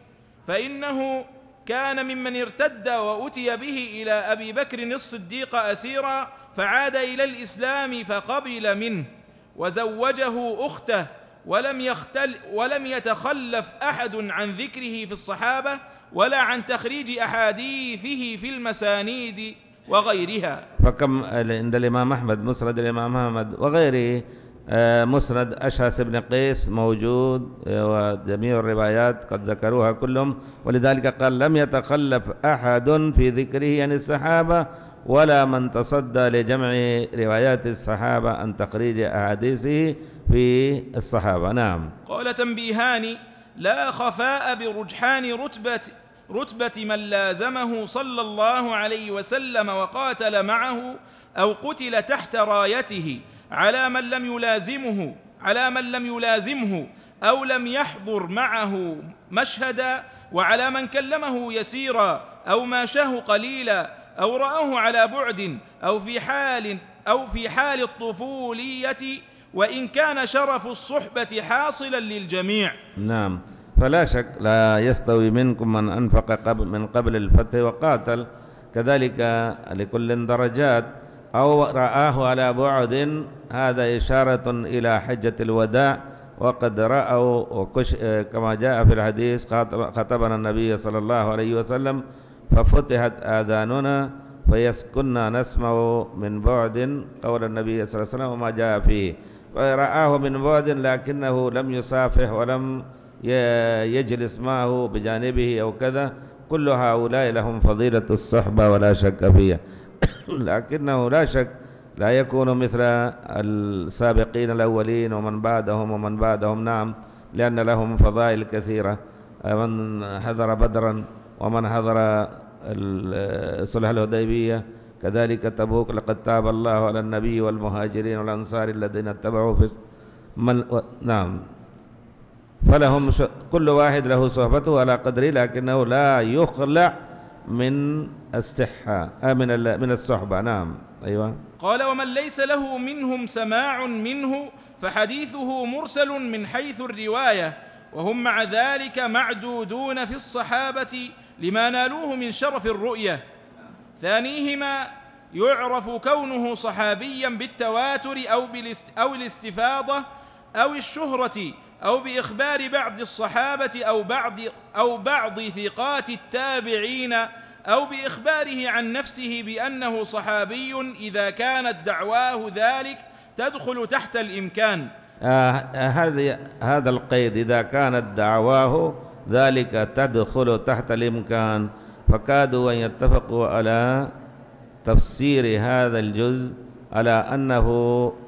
فإنه كان ممن ارتد وأتي به إلى أبي بكر الصديق أسيرا فعاد إلى الإسلام فقبل منه وزوجه اخته ولم يختل ولم يتخلف احد عن ذكره في الصحابه ولا عن تخريج احاديثه في المسانيد وغيرها فكم عند الامام احمد مسند الامام احمد وغيره آه، مسند أشهس بن قيس موجود آه، وجميع الروايات قد ذكروها كلهم ولذلك قال لم يتخلف أحد في ذكره عن يعني الصحابة ولا من تصدى لجمع روايات الصحابة عن تخريج أحاديثه في الصحابة نعم قال تنبيهان لا خفاء برجحان رتبة رتبة من لازمه صلى الله عليه وسلم وقاتل معه أو قتل تحت رايته على من لم يلازمه على من لم يلازمه أو لم يحضر معه مشهدا وعلى من كلمه يسيرا أو ماشاه قليلا أو رآه على بعد أو في حال أو في حال الطفولية وإن كان شرف الصحبة حاصلا للجميع نعم فلا شك لا يستوي منكم من أنفق قبل من قبل الفتح وقاتل كذلك لكل درجات أو رآه على بعد هذا إشارة إلى حجة الوداع وقد رأوا كما جاء في الحديث خطبنا النبي صلى الله عليه وسلم ففتحت آذاننا فيسكنا نسمع من بعد قول النبي صلى الله عليه وسلم وما جاء فيه فرآه من بعد لكنه لم يصافح ولم يجلس معه بجانبه أو كذا كل هؤلاء لهم فضيلة الصحبة ولا شك فيها [COUGHS] لكنه لا شك لا يكون مثل السابقين الأولين ومن بعدهم ومن بعدهم نعم لأن لهم فضائل كثيرة من حذر بدرا ومن حضر صلح الهديبية كذلك تبوك لقد تاب الله على النبي والمهاجرين والأنصار الذين اتبعوا في من و... نعم فلهم ش... كل واحد له صحبته على قدره لكنه لا يخلع من الصحة آه، من من الصحبة نعم أيوة قال ومن ليس له منهم سماع منه فحديثه مرسل من حيث الرواية وهم مع ذلك معدودون في الصحابة لما نالوه من شرف الرؤية ثانيهما يعرف كونه صحابيا بالتواتر أو, أو الاستفاضة أو الشهرة أو بإخبار بعض الصحابة أو بعض أو بعض ثقات التابعين أو بإخباره عن نفسه بأنه صحابي إذا كانت دعواه ذلك تدخل تحت الإمكان آه, آه، هذه هذا القيد إذا كانت دعواه ذلك تدخل تحت الإمكان فكادوا أن يتفقوا على تفسير هذا الجزء على أنه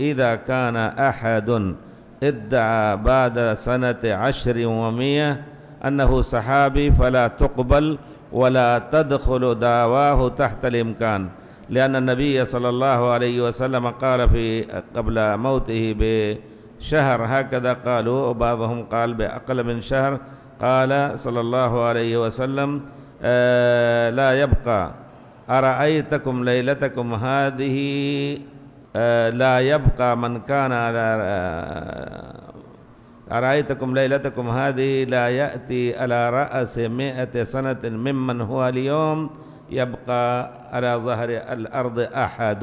إذا كان أحد ادعى بعد سنة عشر ومئة أنه صحابي فلا تقبل ولا تدخل دعواه تحت الإمكان لأن النبي صلى الله عليه وسلم قال في قبل موته بشهر هكذا قالوا وبعضهم قال بأقل من شهر قال صلى الله عليه وسلم آه، لا يبقى أرأيتكم ليلتكم هذه آه، لا يبقى من كان على آه، أرأيتكم ليلتكم هذه لا يأتي على رأس مئة سنة ممن هو اليوم يبقى على ظهر الأرض أحد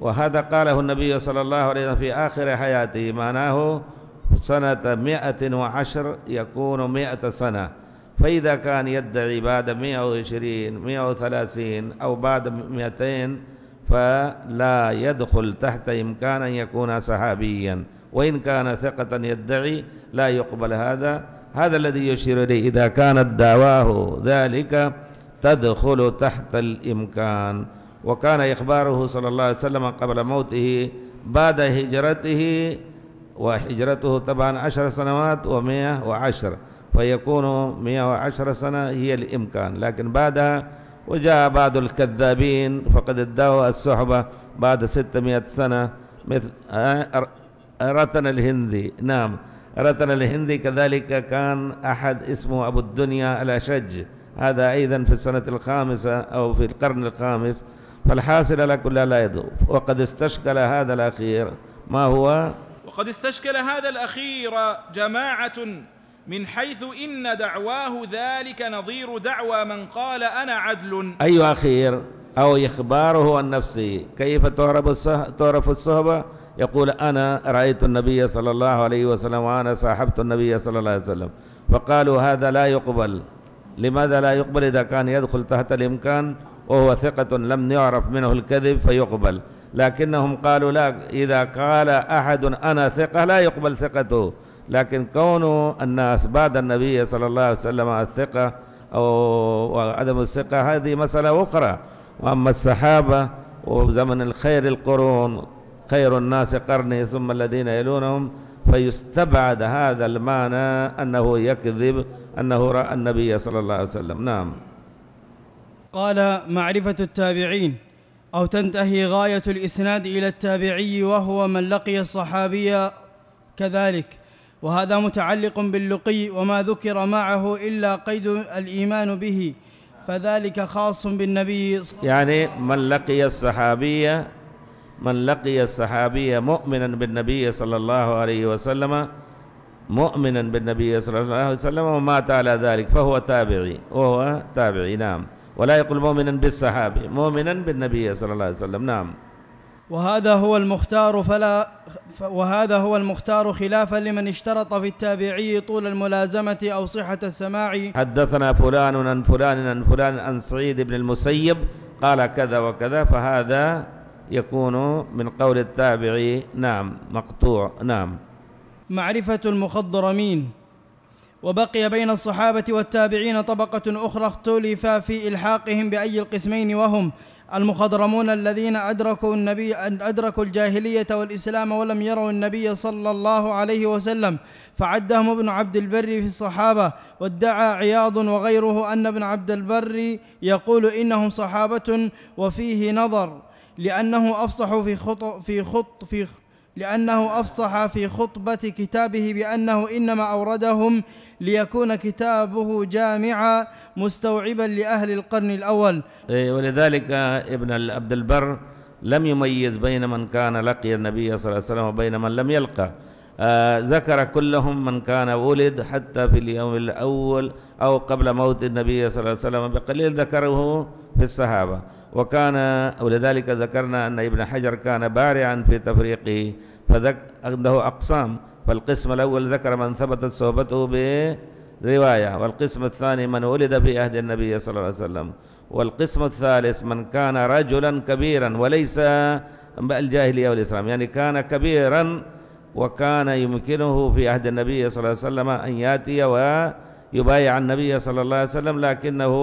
وهذا قاله النبي صلى الله عليه وسلم في آخر حياته معناه سنة مئة وعشر يكون مئة سنة فإذا كان يدعي بعد مئة وعشرين مئة وثلاثين أو بعد مئتين فلا يدخل تحت إمكان أن يكون صحابيا وإن كان ثقة يدعي لا يقبل هذا هذا الذي يشير إليه إذا كانت دعواه ذلك تدخل تحت الإمكان وكان إخباره صلى الله عليه وسلم قبل موته بعد هجرته وهجرته طبعا عشر سنوات ومئة وعشر فيكون مئة وعشر سنة هي الإمكان لكن بعدها وجاء بعض الكذابين فقد ادعوا الصحبة بعد ستمائة سنة مثل رتن الهندي نعم رتن الهندي كذلك كان أحد اسمه أبو الدنيا الأشج هذا أيضا في السنة الخامسة أو في القرن الخامس فالحاصل على كل لا يدو وقد استشكل هذا الأخير ما هو وقد استشكل هذا الاخير جماعه من حيث ان دعواه ذلك نظير دعوى من قال انا عدل اي أيوة اخير او اخباره عن نفسه كيف تعرف تعرف الصحبه يقول انا رايت النبي صلى الله عليه وسلم وانا صاحبت النبي صلى الله عليه وسلم فقالوا هذا لا يقبل لماذا لا يقبل اذا كان يدخل تحت الامكان وهو ثقه لم يعرف منه الكذب فيقبل لكنهم قالوا لا إذا قال أحد أنا ثقة لا يقبل ثقته لكن كون الناس بعد النبي صلى الله عليه وسلم الثقة أو عدم الثقة هذه مسألة أخرى وأما الصحابة وزمن الخير القرون خير الناس قرني ثم الذين يلونهم فيستبعد هذا المعنى أنه يكذب أنه رأى النبي صلى الله عليه وسلم نعم قال معرفة التابعين أو تنتهي غاية الإسناد إلى التابعي وهو من لقي الصحابي كذلك وهذا متعلق باللقي وما ذكر معه إلا قيد الإيمان به فذلك خاص بالنبي صلى الله عليه وسلم يعني من لقي الصحابي من لقي الصحابي مؤمنا بالنبي صلى الله عليه وسلم مؤمنا بالنبي صلى الله عليه وسلم ومات على ذلك فهو تابعي وهو تابعي نعم ولا يقول مؤمنا بالصحابي مؤمنا بالنبي صلى الله عليه وسلم نعم وهذا هو المختار فلا وهذا هو المختار خلافا لمن اشترط في التابعي طول الملازمة أو صحة السماع حدثنا فلان عن فلان عن فلان عن سعيد بن المسيب قال كذا وكذا فهذا يكون من قول التابعي نعم مقطوع نعم معرفة المخضرمين وبقي بين الصحابة والتابعين طبقة أخرى اختلف في إلحاقهم بأي القسمين وهم المخضرمون الذين أدركوا النبي أدركوا الجاهلية والإسلام ولم يروا النبي صلى الله عليه وسلم فعدهم ابن عبد البر في الصحابة وادعى عياض وغيره أن ابن عبد البر يقول إنهم صحابة وفيه نظر لأنه أفصح في خط في خط في خط لأنه أفصح في خطبة كتابه بأنه إنما أوردهم ليكون كتابه جامعا مستوعبا لأهل القرن الأول إيه، ولذلك ابن عبد البر لم يميز بين من كان لقي النبي صلى الله عليه وسلم وبين من لم يلقى آه، ذكر كلهم من كان ولد حتى في اليوم الأول أو قبل موت النبي صلى الله عليه وسلم بقليل ذكره في الصحابة وكان ولذلك ذكرنا أن ابن حجر كان بارعا في تفريق عنده أقسام فالقسم الأول ذكر من ثبتت صحبته برواية والقسم الثاني من ولد في عهد النبي صلى الله عليه وسلم والقسم الثالث من كان رجلا كبيرا وليس الجاهلية والإسلام يعني كان كبيرا وكان يمكنه في عهد النبي صلى الله عليه وسلم أن يأتي ويبايع النبي صلى الله عليه وسلم لكنه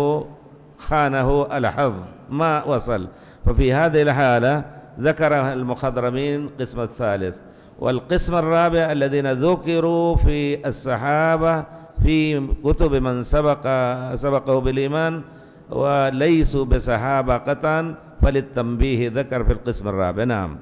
خانه الحظ ما وصل ففي هذه الحالة ذكر المخضرمين قسم الثالث والقسم الرابع الذين ذكروا في الصحابة في كتب من سبق سبقه بالإيمان وليسوا بصحابة قطعا فللتنبيه ذكر في القسم الرابع نعم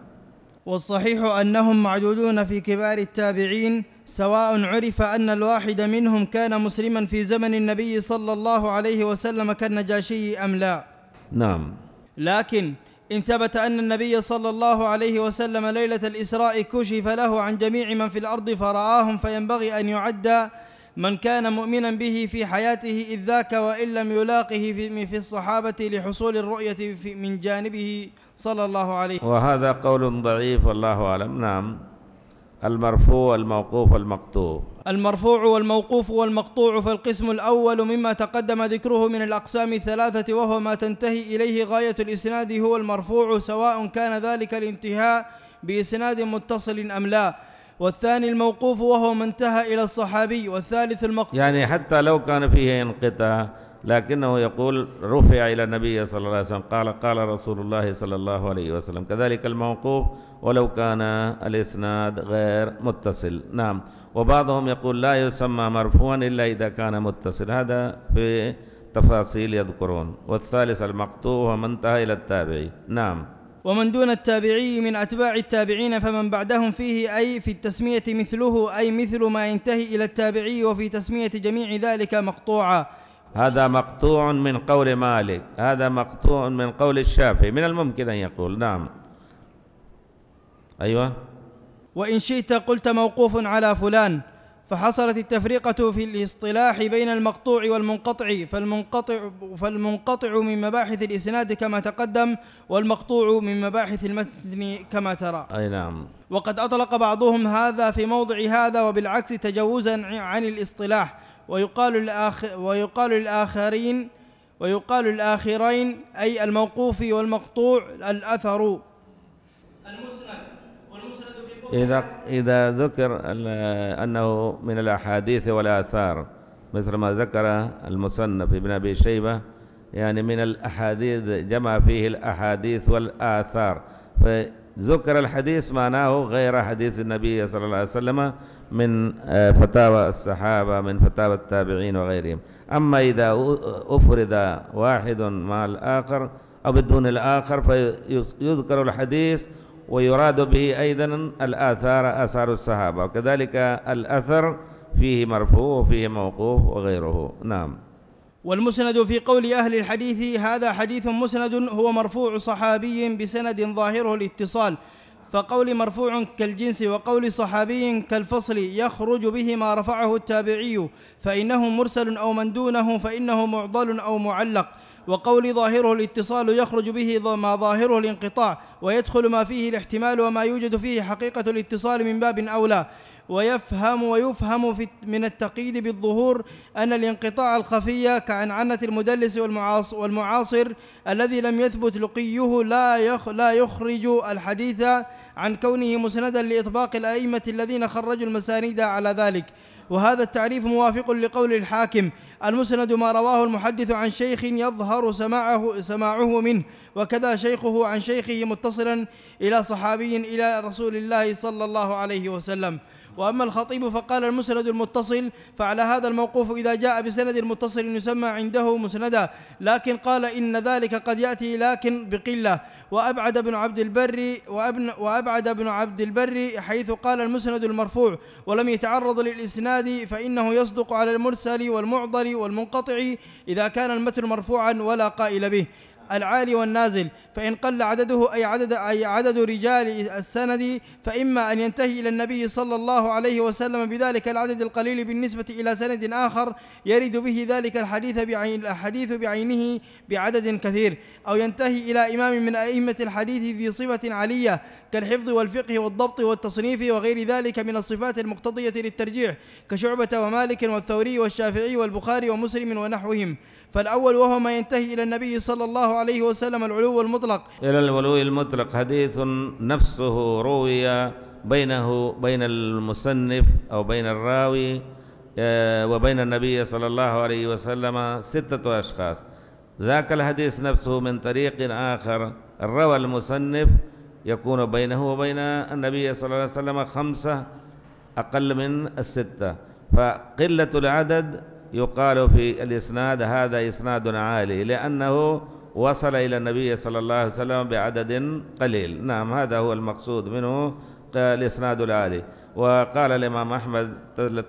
والصحيح أنهم معدودون في كبار التابعين سواء عرف أن الواحد منهم كان مسلما في زمن النبي صلى الله عليه وسلم كالنجاشي أم لا نعم لكن إن ثبت أن النبي صلى الله عليه وسلم ليلة الإسراء كشف له عن جميع من في الأرض فرآهم فينبغي أن يعد من كان مؤمنا به في حياته إذ ذاك وإن لم يلاقه في الصحابة لحصول الرؤية من جانبه صلى الله عليه وسلم وهذا قول ضعيف والله أعلم نعم المرفوع والموقوف والمقطوع المرفوع والموقوف والمقطوع فالقسم الأول مما تقدم ذكره من الأقسام الثلاثة وهو ما تنتهي إليه غاية الإسناد هو المرفوع سواء كان ذلك الانتهاء بإسناد متصل أم لا والثاني الموقوف وهو ما انتهى إلى الصحابي والثالث المقطوع يعني حتى لو كان فيه انقطاع لكنه يقول رفع إلى النبي صلى الله عليه وسلم قال قال رسول الله صلى الله عليه وسلم كذلك الموقوف ولو كان الإسناد غير متصل نعم وبعضهم يقول لا يسمى مرفوعا إلا إذا كان متصل هذا في تفاصيل يذكرون والثالث المقطوع ومن انتهى إلى التابعي نعم ومن دون التابعي من أتباع التابعين فمن بعدهم فيه أي في التسمية مثله أي مثل ما ينتهي إلى التابعي وفي تسمية جميع ذلك مقطوعا هذا مقطوع من قول مالك هذا مقطوع من قول الشافعي من الممكن أن يقول نعم أيوة وإن شئت قلت موقوف على فلان فحصلت التفرقة في الاصطلاح بين المقطوع والمنقطع فالمنقطع فالمنقطع من مباحث الإسناد كما تقدم والمقطوع من مباحث المتن كما ترى. أي نعم. وقد أطلق بعضهم هذا في موضع هذا وبالعكس تجوزا عن الاصطلاح ويقال الآخر ويقال للآخرين ويقال الآخرين أي الموقوف والمقطوع الأثر المسند والمسند في إذا إذا ذكر أنه من الأحاديث والآثار مثل ما ذكر المصنف ابن أبي شيبة يعني من الأحاديث جمع فيه الأحاديث والآثار فذكر الحديث معناه غير حديث النبي صلى الله عليه وسلم من آه، فتاوى الصحابة من فتاوى التابعين وغيرهم أما إذا أفرد واحد مع الآخر أو بدون الآخر فيذكر الحديث ويراد به أيضا الآثار آثار الصحابة وكذلك الأثر فيه مرفوع وفيه موقوف وغيره نعم والمسند في قول أهل الحديث هذا حديث مسند هو مرفوع صحابي بسند ظاهره الاتصال فقول مرفوع كالجنس وقول صحابي كالفصل يخرج به ما رفعه التابعي فإنه مرسل أو من دونه فإنه معضل أو معلق وقول ظاهره الاتصال يخرج به ما ظاهره الانقطاع ويدخل ما فيه الاحتمال وما يوجد فيه حقيقة الاتصال من باب أولى ويفهم ويفهم في من التقييد بالظهور أن الانقطاع الخفي كعنعنة المدلس والمعاصر, الذي لم يثبت لقيه لا لا يخرج الحديث عن كونه مسندا لإطباق الأئمة الذين خرجوا المسانيد على ذلك وهذا التعريف موافق لقول الحاكم المسند ما رواه المحدث عن شيخ يظهر سماعه سماعه منه وكذا شيخه عن شيخه متصلا إلى صحابي إلى رسول الله صلى الله عليه وسلم وأما الخطيب فقال المسند المتصل فعلى هذا الموقوف إذا جاء بسند متصل يسمى عنده مسندا لكن قال إن ذلك قد يأتي لكن بقلة وأبعد ابن عبد البر وابن وأبعد ابن عبد البر حيث قال المسند المرفوع ولم يتعرض للإسناد فإنه يصدق على المرسل والمعضل والمنقطع إذا كان المتن مرفوعا ولا قائل به العالي والنازل فإن قل عدده أي عدد أي عدد رجال السند فإما أن ينتهي إلى النبي صلى الله عليه وسلم بذلك العدد القليل بالنسبة إلى سند آخر يرد به ذلك الحديث بعين الحديث بعينه بعدد كثير أو ينتهي إلى إمام من أئمة الحديث ذي صفة عالية كالحفظ والفقه والضبط والتصنيف وغير ذلك من الصفات المقتضية للترجيح كشعبة ومالك والثوري والشافعي والبخاري ومسلم ونحوهم فالأول وهو ما ينتهي إلى النبي صلى الله عليه وسلم العلو المطلق إلى العلو المطلق حديث نفسه روي بينه بين المصنف أو بين الراوي آه، وبين النبي صلى الله عليه وسلم ستة أشخاص ذاك الحديث نفسه من طريق آخر روى المصنف يكون بينه وبين النبي صلى الله عليه وسلم خمسة أقل من الستة فقلة العدد يقال في الإسناد هذا إسناد عالي لأنه وصل إلى النبي صلى الله عليه وسلم بعدد قليل نعم هذا هو المقصود منه آه، الإسناد العالي وقال الإمام أحمد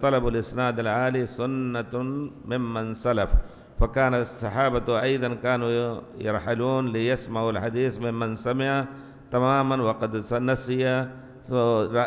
طلب الإسناد العالي سنة ممن سلف فكان الصحابة أيضا كانوا يرحلون ليسمعوا الحديث ممن سمع تماما وقد نسي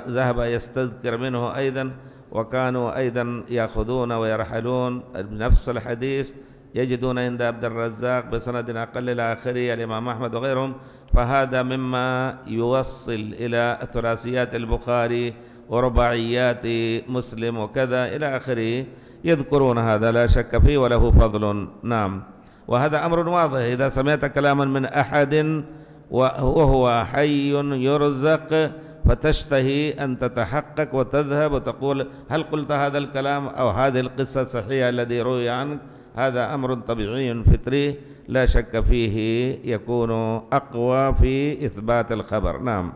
ذهب يستذكر منه أيضا وكانوا أيضا يأخذون ويرحلون بنفس الحديث يجدون عند عبد الرزاق بسند أقل إلى آخره الإمام أحمد وغيرهم فهذا مما يوصل إلى ثلاثيات البخاري ورباعيات مسلم وكذا إلى آخره يذكرون هذا لا شك فيه وله فضل نعم وهذا أمر واضح إذا سمعت كلاما من أحد وهو حي يرزق فتشتهي أن تتحقق وتذهب وتقول هل قلت هذا الكلام أو هذه القصة صحيحة الذي روي عنك هذا أمر طبيعي فطري لا شك فيه يكون أقوى في إثبات الخبر نعم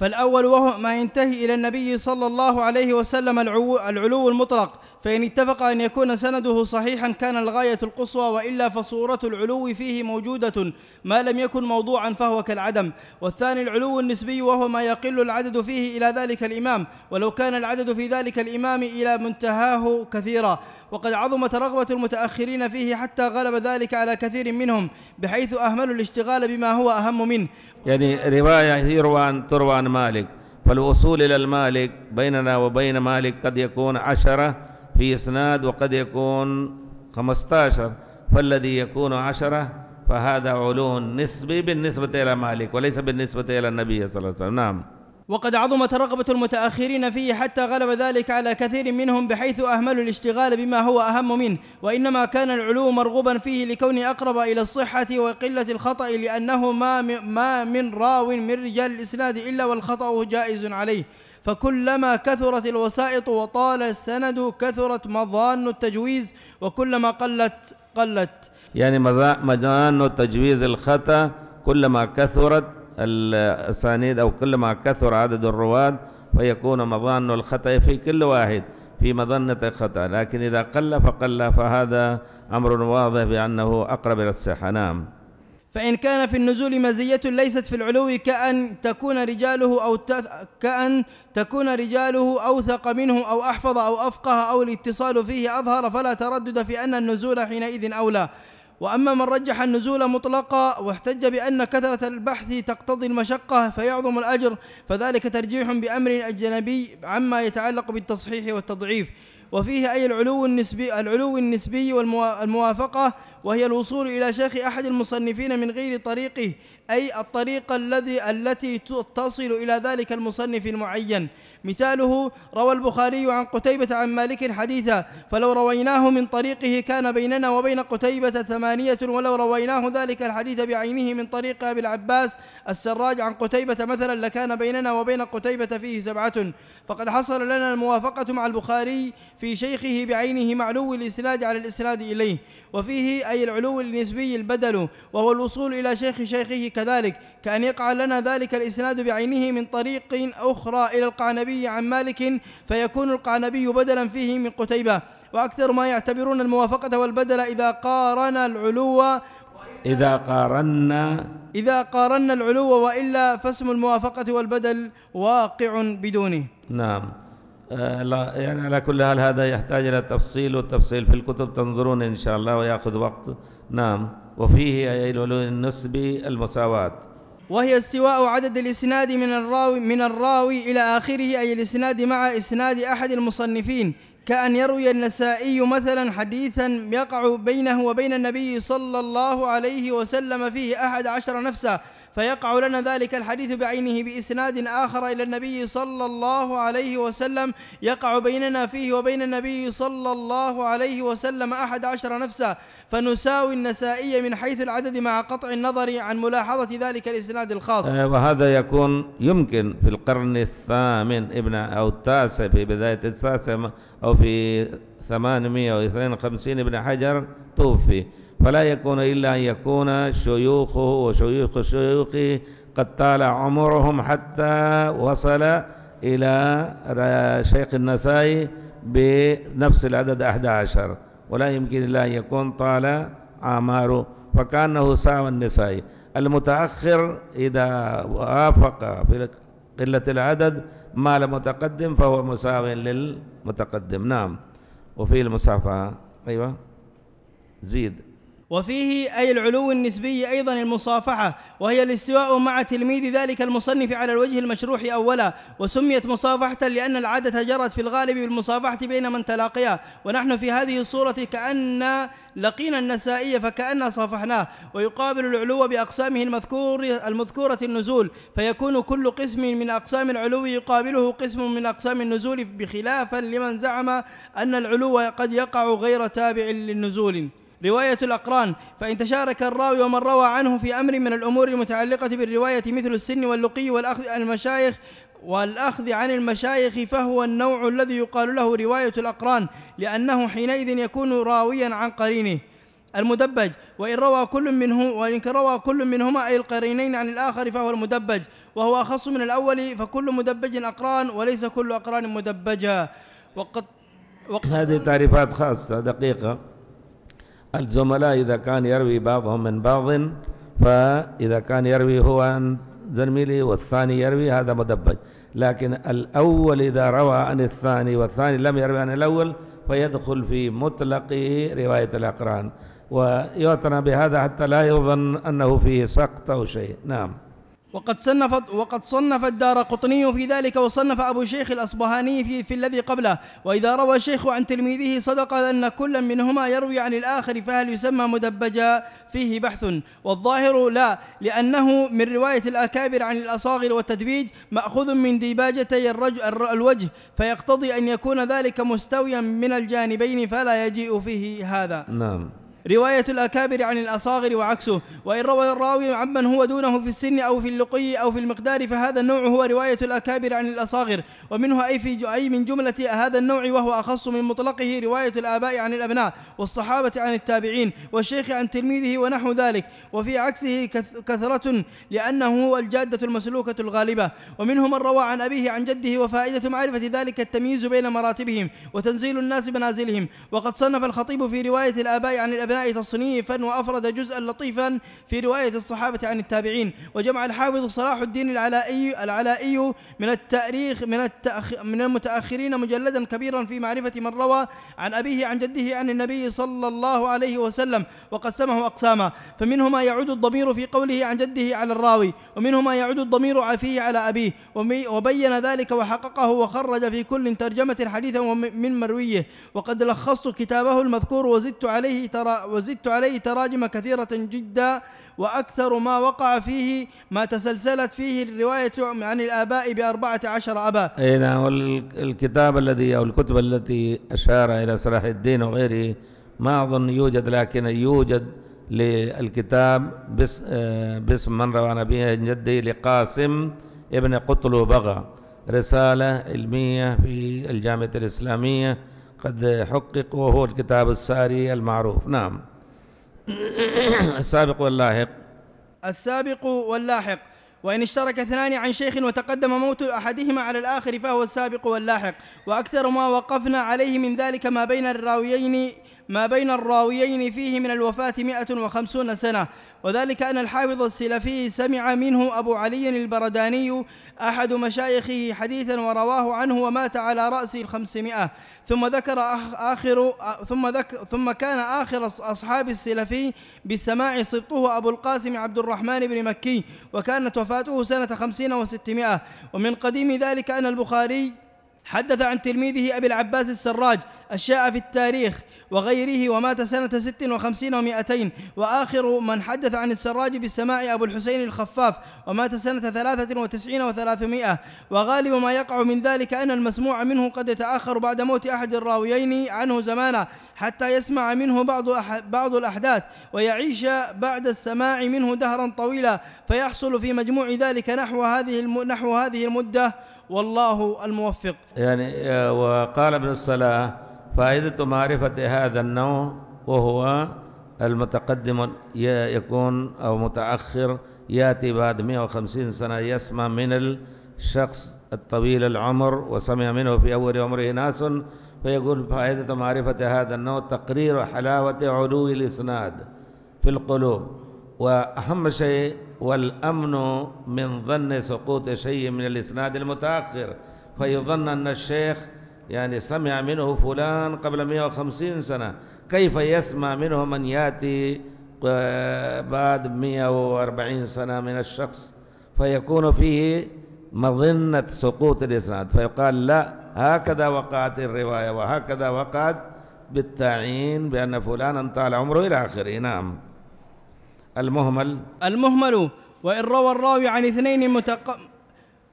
فالأول وهو ما ينتهي إلى النبي صلى الله عليه وسلم العلو المطلق فإن اتفق أن يكون سنده صحيحا كان الغاية القصوى وإلا فصورة العلو فيه موجودة ما لم يكن موضوعا فهو كالعدم والثاني العلو النسبي وهو ما يقل العدد فيه إلى ذلك الإمام ولو كان العدد في ذلك الإمام إلى منتهاه كثيرا وقد عظمت رغبة المتأخرين فيه حتى غلب ذلك على كثير منهم بحيث أهملوا الاشتغال بما هو أهم منه يعني رواية يروى عن تروى عن مالك فالوصول إلى المالك بيننا وبين مالك قد يكون عشرة في إسناد وقد يكون خمستاشر فالذي يكون عشرة فهذا علو نسبي بالنسبة إلى مالك وليس بالنسبة إلى النبي صلى الله عليه وسلم نعم وقد عظمت رغبة المتأخرين فيه حتى غلب ذلك على كثير منهم بحيث أهملوا الاشتغال بما هو أهم منه وإنما كان العلو مرغوبا فيه لكونه أقرب إلى الصحة وقلة الخطأ لأنه ما ما من راو من رجال الإسناد إلا والخطأ جائز عليه فكلما كثرت الوسائط وطال السند كثرت مظان التجويز وكلما قلت قلت يعني مظان التجويز الخطأ كلما كثرت الأسانيد أو كل ما كثر عدد الرواة فيكون مظان الخطأ في كل واحد في مظنة الخطأ لكن إذا قل فقل فهذا أمر واضح بأنه أقرب إلى الصحة نعم فإن كان في النزول مزية ليست في العلو كأن تكون رجاله أو كأن تكون رجاله أوثق منه أو أحفظ أو أفقه أو الاتصال فيه أظهر فلا تردد في أن النزول حينئذ أولى وأما من رجح النزول مطلقا واحتج بأن كثرة البحث تقتضي المشقة فيعظم الأجر فذلك ترجيح بأمر أجنبي عما يتعلق بالتصحيح والتضعيف وفيه أي العلو النسبي العلو النسبي والموافقة وهي الوصول إلى شيخ أحد المصنفين من غير طريقه أي الطريقة الذي التي تصل إلى ذلك المصنف المعين مثاله روى البخاري عن قتيبة عن مالك حديثا فلو رويناه من طريقه كان بيننا وبين قتيبة ثمانية ولو رويناه ذلك الحديث بعينه من طريق أبي العباس السراج عن قتيبة مثلا لكان بيننا وبين قتيبة فيه سبعة فقد حصل لنا الموافقة مع البخاري في شيخه بعينه مع علو الإسناد على الإسناد إليه وفيه أي العلو النسبي البدل وهو الوصول إلى شيخ شيخه كذلك كأن يقع لنا ذلك الإسناد بعينه من طريق أخرى إلى القعنبي عن مالك فيكون القعنبي بدلا فيه من قتيبة وأكثر ما يعتبرون الموافقة والبدل إذا قارن العلو إذا قارنا إذا قارنا العلو وإلا فاسم الموافقة والبدل واقع بدونه نعم آه لا يعني على كل حال هذا يحتاج إلى تفصيل والتفصيل في الكتب تنظرون إن شاء الله ويأخذ وقت نعم وفيه أي العلو النسبي المساواة وهي استواء عدد الإسناد من الراوي من الراوي إلى آخره أي الإسناد مع إسناد أحد المصنفين كأن يروي النسائي مثلا حديثا يقع بينه وبين النبي صلى الله عليه وسلم فيه أحد عشر نفسا فيقع لنا ذلك الحديث بعينه بإسناد آخر إلى النبي صلى الله عليه وسلم يقع بيننا فيه وبين النبي صلى الله عليه وسلم أحد عشر نفسا فنساوي النسائي من حيث العدد مع قطع النظر عن ملاحظة ذلك الإسناد الخاص آه، وهذا يكون يمكن في القرن الثامن ابن أو التاسع في بداية التاسع أو في 852 ابن حجر توفي فلا يكون إلا أن يكون شيوخه وشيوخ الشيوخ قد طال عمرهم حتى وصل إلى شيخ النسائي بنفس العدد أحد عشر ولا يمكن إلا أن يكون طال أعماره فكأنه ساوى النسائي المتأخر إذا وافق في قلة العدد ما المتقدم فهو مساو للمتقدم نعم وفي المسافة أيوة زيد وفيه أي العلو النسبي أيضا المصافحة وهي الاستواء مع تلميذ ذلك المصنف على الوجه المشروح أولا وسميت مصافحة لأن العادة جرت في الغالب بالمصافحة بين من تلاقيها ونحن في هذه الصورة كأن لقينا النسائي فكأن صافحناه ويقابل العلو بأقسامه المذكور المذكورة النزول فيكون كل قسم من أقسام العلو يقابله قسم من أقسام النزول بخلافا لمن زعم أن العلو قد يقع غير تابع للنزول رواية الأقران فإن تشارك الراوي ومن روى عنه في أمر من الأمور المتعلقة بالرواية مثل السن واللقي والأخذ عن المشايخ والأخذ عن المشايخ فهو النوع الذي يقال له رواية الأقران لأنه حينئذ يكون راويا عن قرينه المدبج وإن روى كل منه وإن روى كل منهما أي القرينين عن الآخر فهو المدبج وهو أخص من الأول فكل مدبج أقران وليس كل أقران مدبجا وقد, وقد هذه تعريفات خاصة دقيقة الزملاء إذا كان يروي بعضهم من بعض فإذا كان يروي هو عن زميله والثاني يروي هذا مدبج لكن الأول إذا روى عن الثاني والثاني لم يروي عن الأول فيدخل في مطلق رواية الأقران ويعتنى بهذا حتى لا يظن أنه فيه سقط أو شيء نعم وقد صنف وقد صنف الدار قطني في ذلك وصنف أبو الشيخ الأصبهاني في, في الذي قبله وإذا روى الشيخ عن تلميذه صدق أن كل منهما يروي عن الآخر فهل يسمى مدبجا فيه بحث والظاهر لا لأنه من رواية الأكابر عن الأصاغر والتدبيج مأخوذ من ديباجتي الوجه فيقتضي أن يكون ذلك مستويا من الجانبين فلا يجيء فيه هذا نعم رواية الأكابر عن الأصاغر وعكسه وإن روى الراوي عمن هو دونه في السن أو في اللقي أو في المقدار فهذا النوع هو رواية الأكابر عن الأصاغر ومنه أي, في أي من جملة هذا النوع وهو أخص من مطلقه رواية الآباء عن الأبناء والصحابة عن التابعين والشيخ عن تلميذه ونحو ذلك وفي عكسه كثرة لأنه هو الجادة المسلوكة الغالبة ومنه من روى عن أبيه عن جده وفائدة معرفة ذلك التمييز بين مراتبهم وتنزيل الناس منازلهم وقد صنف الخطيب في رواية الآباء عن الأبناء تصنيفا وأفرد جزءا لطيفا في رواية الصحابة عن التابعين وجمع الحافظ صلاح الدين العلائي العلائي من التاريخ من التأخ من المتأخرين مجلدا كبيرا في معرفة من روى عن أبيه عن جده عن النبي صلى الله عليه وسلم وقسمه أقساما فمنه ما يعود الضمير في قوله عن جده على الراوي ومنه ما يعود الضمير فيه على أبيه وبين ذلك وحققه وخرج في كل ترجمة حديثا من مرويه وقد لخصت كتابه المذكور وزدت عليه ترى وزدت عليه تراجم كثيرة جدا وأكثر ما وقع فيه ما تسلسلت فيه الرواية عن الآباء بأربعة عشر أبا أي نعم والكتاب الذي أو الكتب التي أشار إلى صلاح الدين وغيره ما أظن يوجد لكن يوجد للكتاب آه، باسم من روى نبيه جدي لقاسم ابن قتل بغى رسالة علمية في الجامعة الإسلامية قد حقق وهو الكتاب الساري المعروف نعم السابق واللاحق السابق واللاحق وإن اشترك اثنان عن شيخ وتقدم موت أحدهما على الآخر فهو السابق واللاحق وأكثر ما وقفنا عليه من ذلك ما بين الراويين ما بين الراويين فيه من الوفاة 150 سنة وذلك أن الحافظ السلفي سمع منه أبو علي البرداني أحد مشايخه حديثا ورواه عنه ومات على رأس الخمسمائة ثم ذكر آخر ثم ذك ثم كان آخر أصحاب السلفي بالسماع صبته أبو القاسم عبد الرحمن بن مكي وكانت وفاته سنة خمسين وستمائة ومن قديم ذلك أن البخاري حدث عن تلميذه أبي العباس السراج أشياء في التاريخ وغيره ومات سنة ست وخمسين ومائتين وآخر من حدث عن السراج بالسماع أبو الحسين الخفاف ومات سنة ثلاثة وتسعين وثلاثمائة وغالب ما يقع من ذلك أن المسموع منه قد يتأخر بعد موت أحد الراويين عنه زمانا حتى يسمع منه بعض بعض الأحداث ويعيش بعد السماع منه دهرا طويلا فيحصل في مجموع ذلك نحو هذه نحو هذه المدة والله الموفق يعني آه، وقال ابن الصلاة فائدة معرفة هذا النوع وهو المتقدم يكون أو متأخر يأتي بعد 150 سنة يسمع من الشخص الطويل العمر وسمع منه في أول عمره ناس فيقول فائدة معرفة هذا النوع تقرير حلاوة علو الإسناد في القلوب وأهم شيء والأمن من ظن سقوط شيء من الإسناد المتأخر فيظن أن الشيخ يعني سمع منه فلان قبل 150 سنة كيف يسمع منه من يأتي آه، بعد 140 سنة من الشخص فيكون فيه مظنة سقوط الإسناد فيقال لا هكذا وقعت الرواية وهكذا وقعت بالتعين بأن فلانا طال عمره إلى آخره نعم المهمل المهمل وإن روى الراوي عن اثنين متق...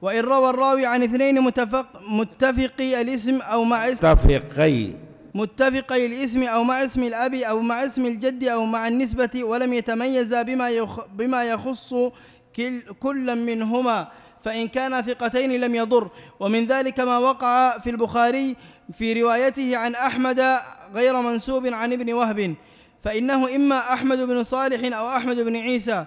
وإن روى الراوي عن اثنين متفق متفقي الاسم أو مع اسم متفقي متفقي الاسم أو مع اسم الأب أو مع اسم الجد أو مع النسبة ولم يتميزا بما يخ بما يخص كل كلا منهما فإن كانا ثقتين لم يضر ومن ذلك ما وقع في البخاري في روايته عن أحمد غير منسوب عن ابن وهب فإنه إما أحمد بن صالح أو أحمد بن عيسى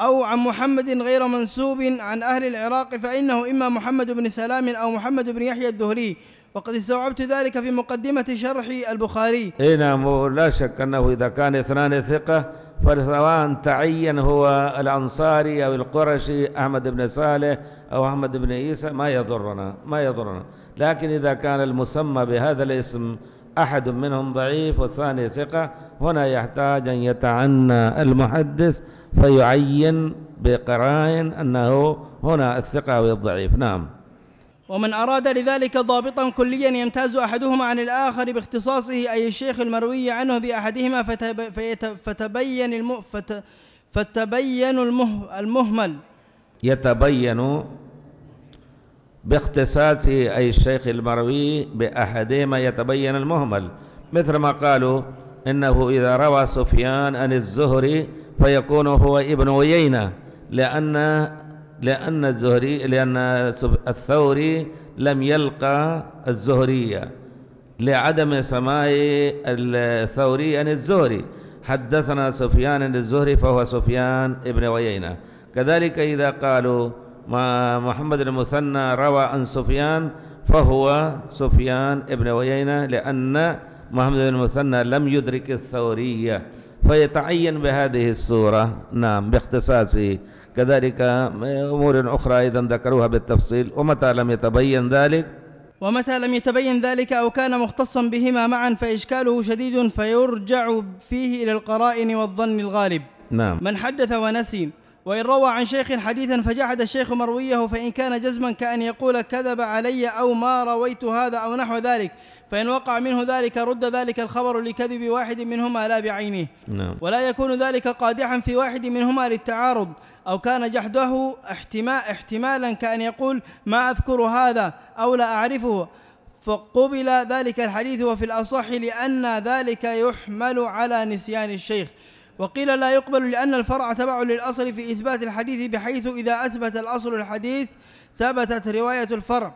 أو عن محمد غير منسوب عن أهل العراق فإنه إما محمد بن سلام أو محمد بن يحيى الذهري وقد استوعبت ذلك في مقدمة شرح البخاري اي نعم لا شك أنه إذا كان اثنان ثقة فسواء تعين هو الأنصاري أو القرشي أحمد بن صالح أو أحمد بن عيسى ما يضرنا ما يضرنا لكن إذا كان المسمى بهذا الاسم أحد منهم ضعيف والثاني ثقة هنا يحتاج أن يتعنى المحدث فيعين بقرائن أنه هنا الثقة والضعيف نعم ومن أراد لذلك ضابطا كليا يمتاز أحدهما عن الآخر باختصاصه أي الشيخ المروي عنه بأحدهما فتبين فتبين المهمل يتبين باختصاص أي الشيخ المروي بأحدهما يتبين المهمل مثل ما قالوا إنه إذا روى سفيان عن الزهري فيكون هو ابن عيينة لأن لأن الزهري لأن الثوري لم يلقى الزهرية لعدم سماع الثوري عن الزهري حدثنا سفيان عن الزهري فهو سفيان ابن عيينة كذلك إذا قالوا محمد المثنى روى عن سفيان فهو سفيان ابن عيينة لأن محمد المثنى لم يدرك الثورية فيتعين بهذه الصورة نعم باختصاصه كذلك أمور أخرى أيضا ذكروها بالتفصيل ومتى لم يتبين ذلك ومتى لم يتبين ذلك أو كان مختصا بهما معا فإشكاله شديد فيرجع فيه إلى القرائن والظن الغالب نعم من حدث ونسي وإن روى عن شيخ حديثا فجحد الشيخ مرويه فإن كان جزما كأن يقول كذب علي أو ما رويت هذا أو نحو ذلك فإن وقع منه ذلك رد ذلك الخبر لكذب واحد منهما لا بعينه نعم. ولا يكون ذلك قادحا في واحد منهما للتعارض أو كان جحده احتما احتمالا كأن يقول ما أذكر هذا أو لا أعرفه فقبل ذلك الحديث وفي الأصح لأن ذلك يحمل على نسيان الشيخ وقيل لا يقبل لأن الفرع تبع للأصل في إثبات الحديث بحيث إذا أثبت الأصل الحديث ثبتت رواية الفرع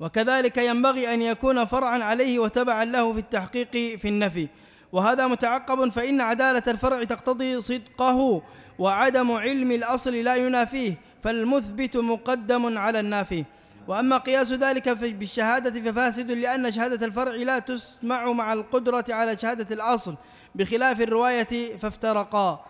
وكذلك ينبغي أن يكون فرعا عليه وتبعا له في التحقيق في النفي وهذا متعقب فإن عدالة الفرع تقتضي صدقه وعدم علم الأصل لا ينافيه فالمثبت مقدم على النافي وأما قياس ذلك بالشهادة ففاسد لأن شهادة الفرع لا تسمع مع القدرة على شهادة الأصل بخلاف الرواية فافترقا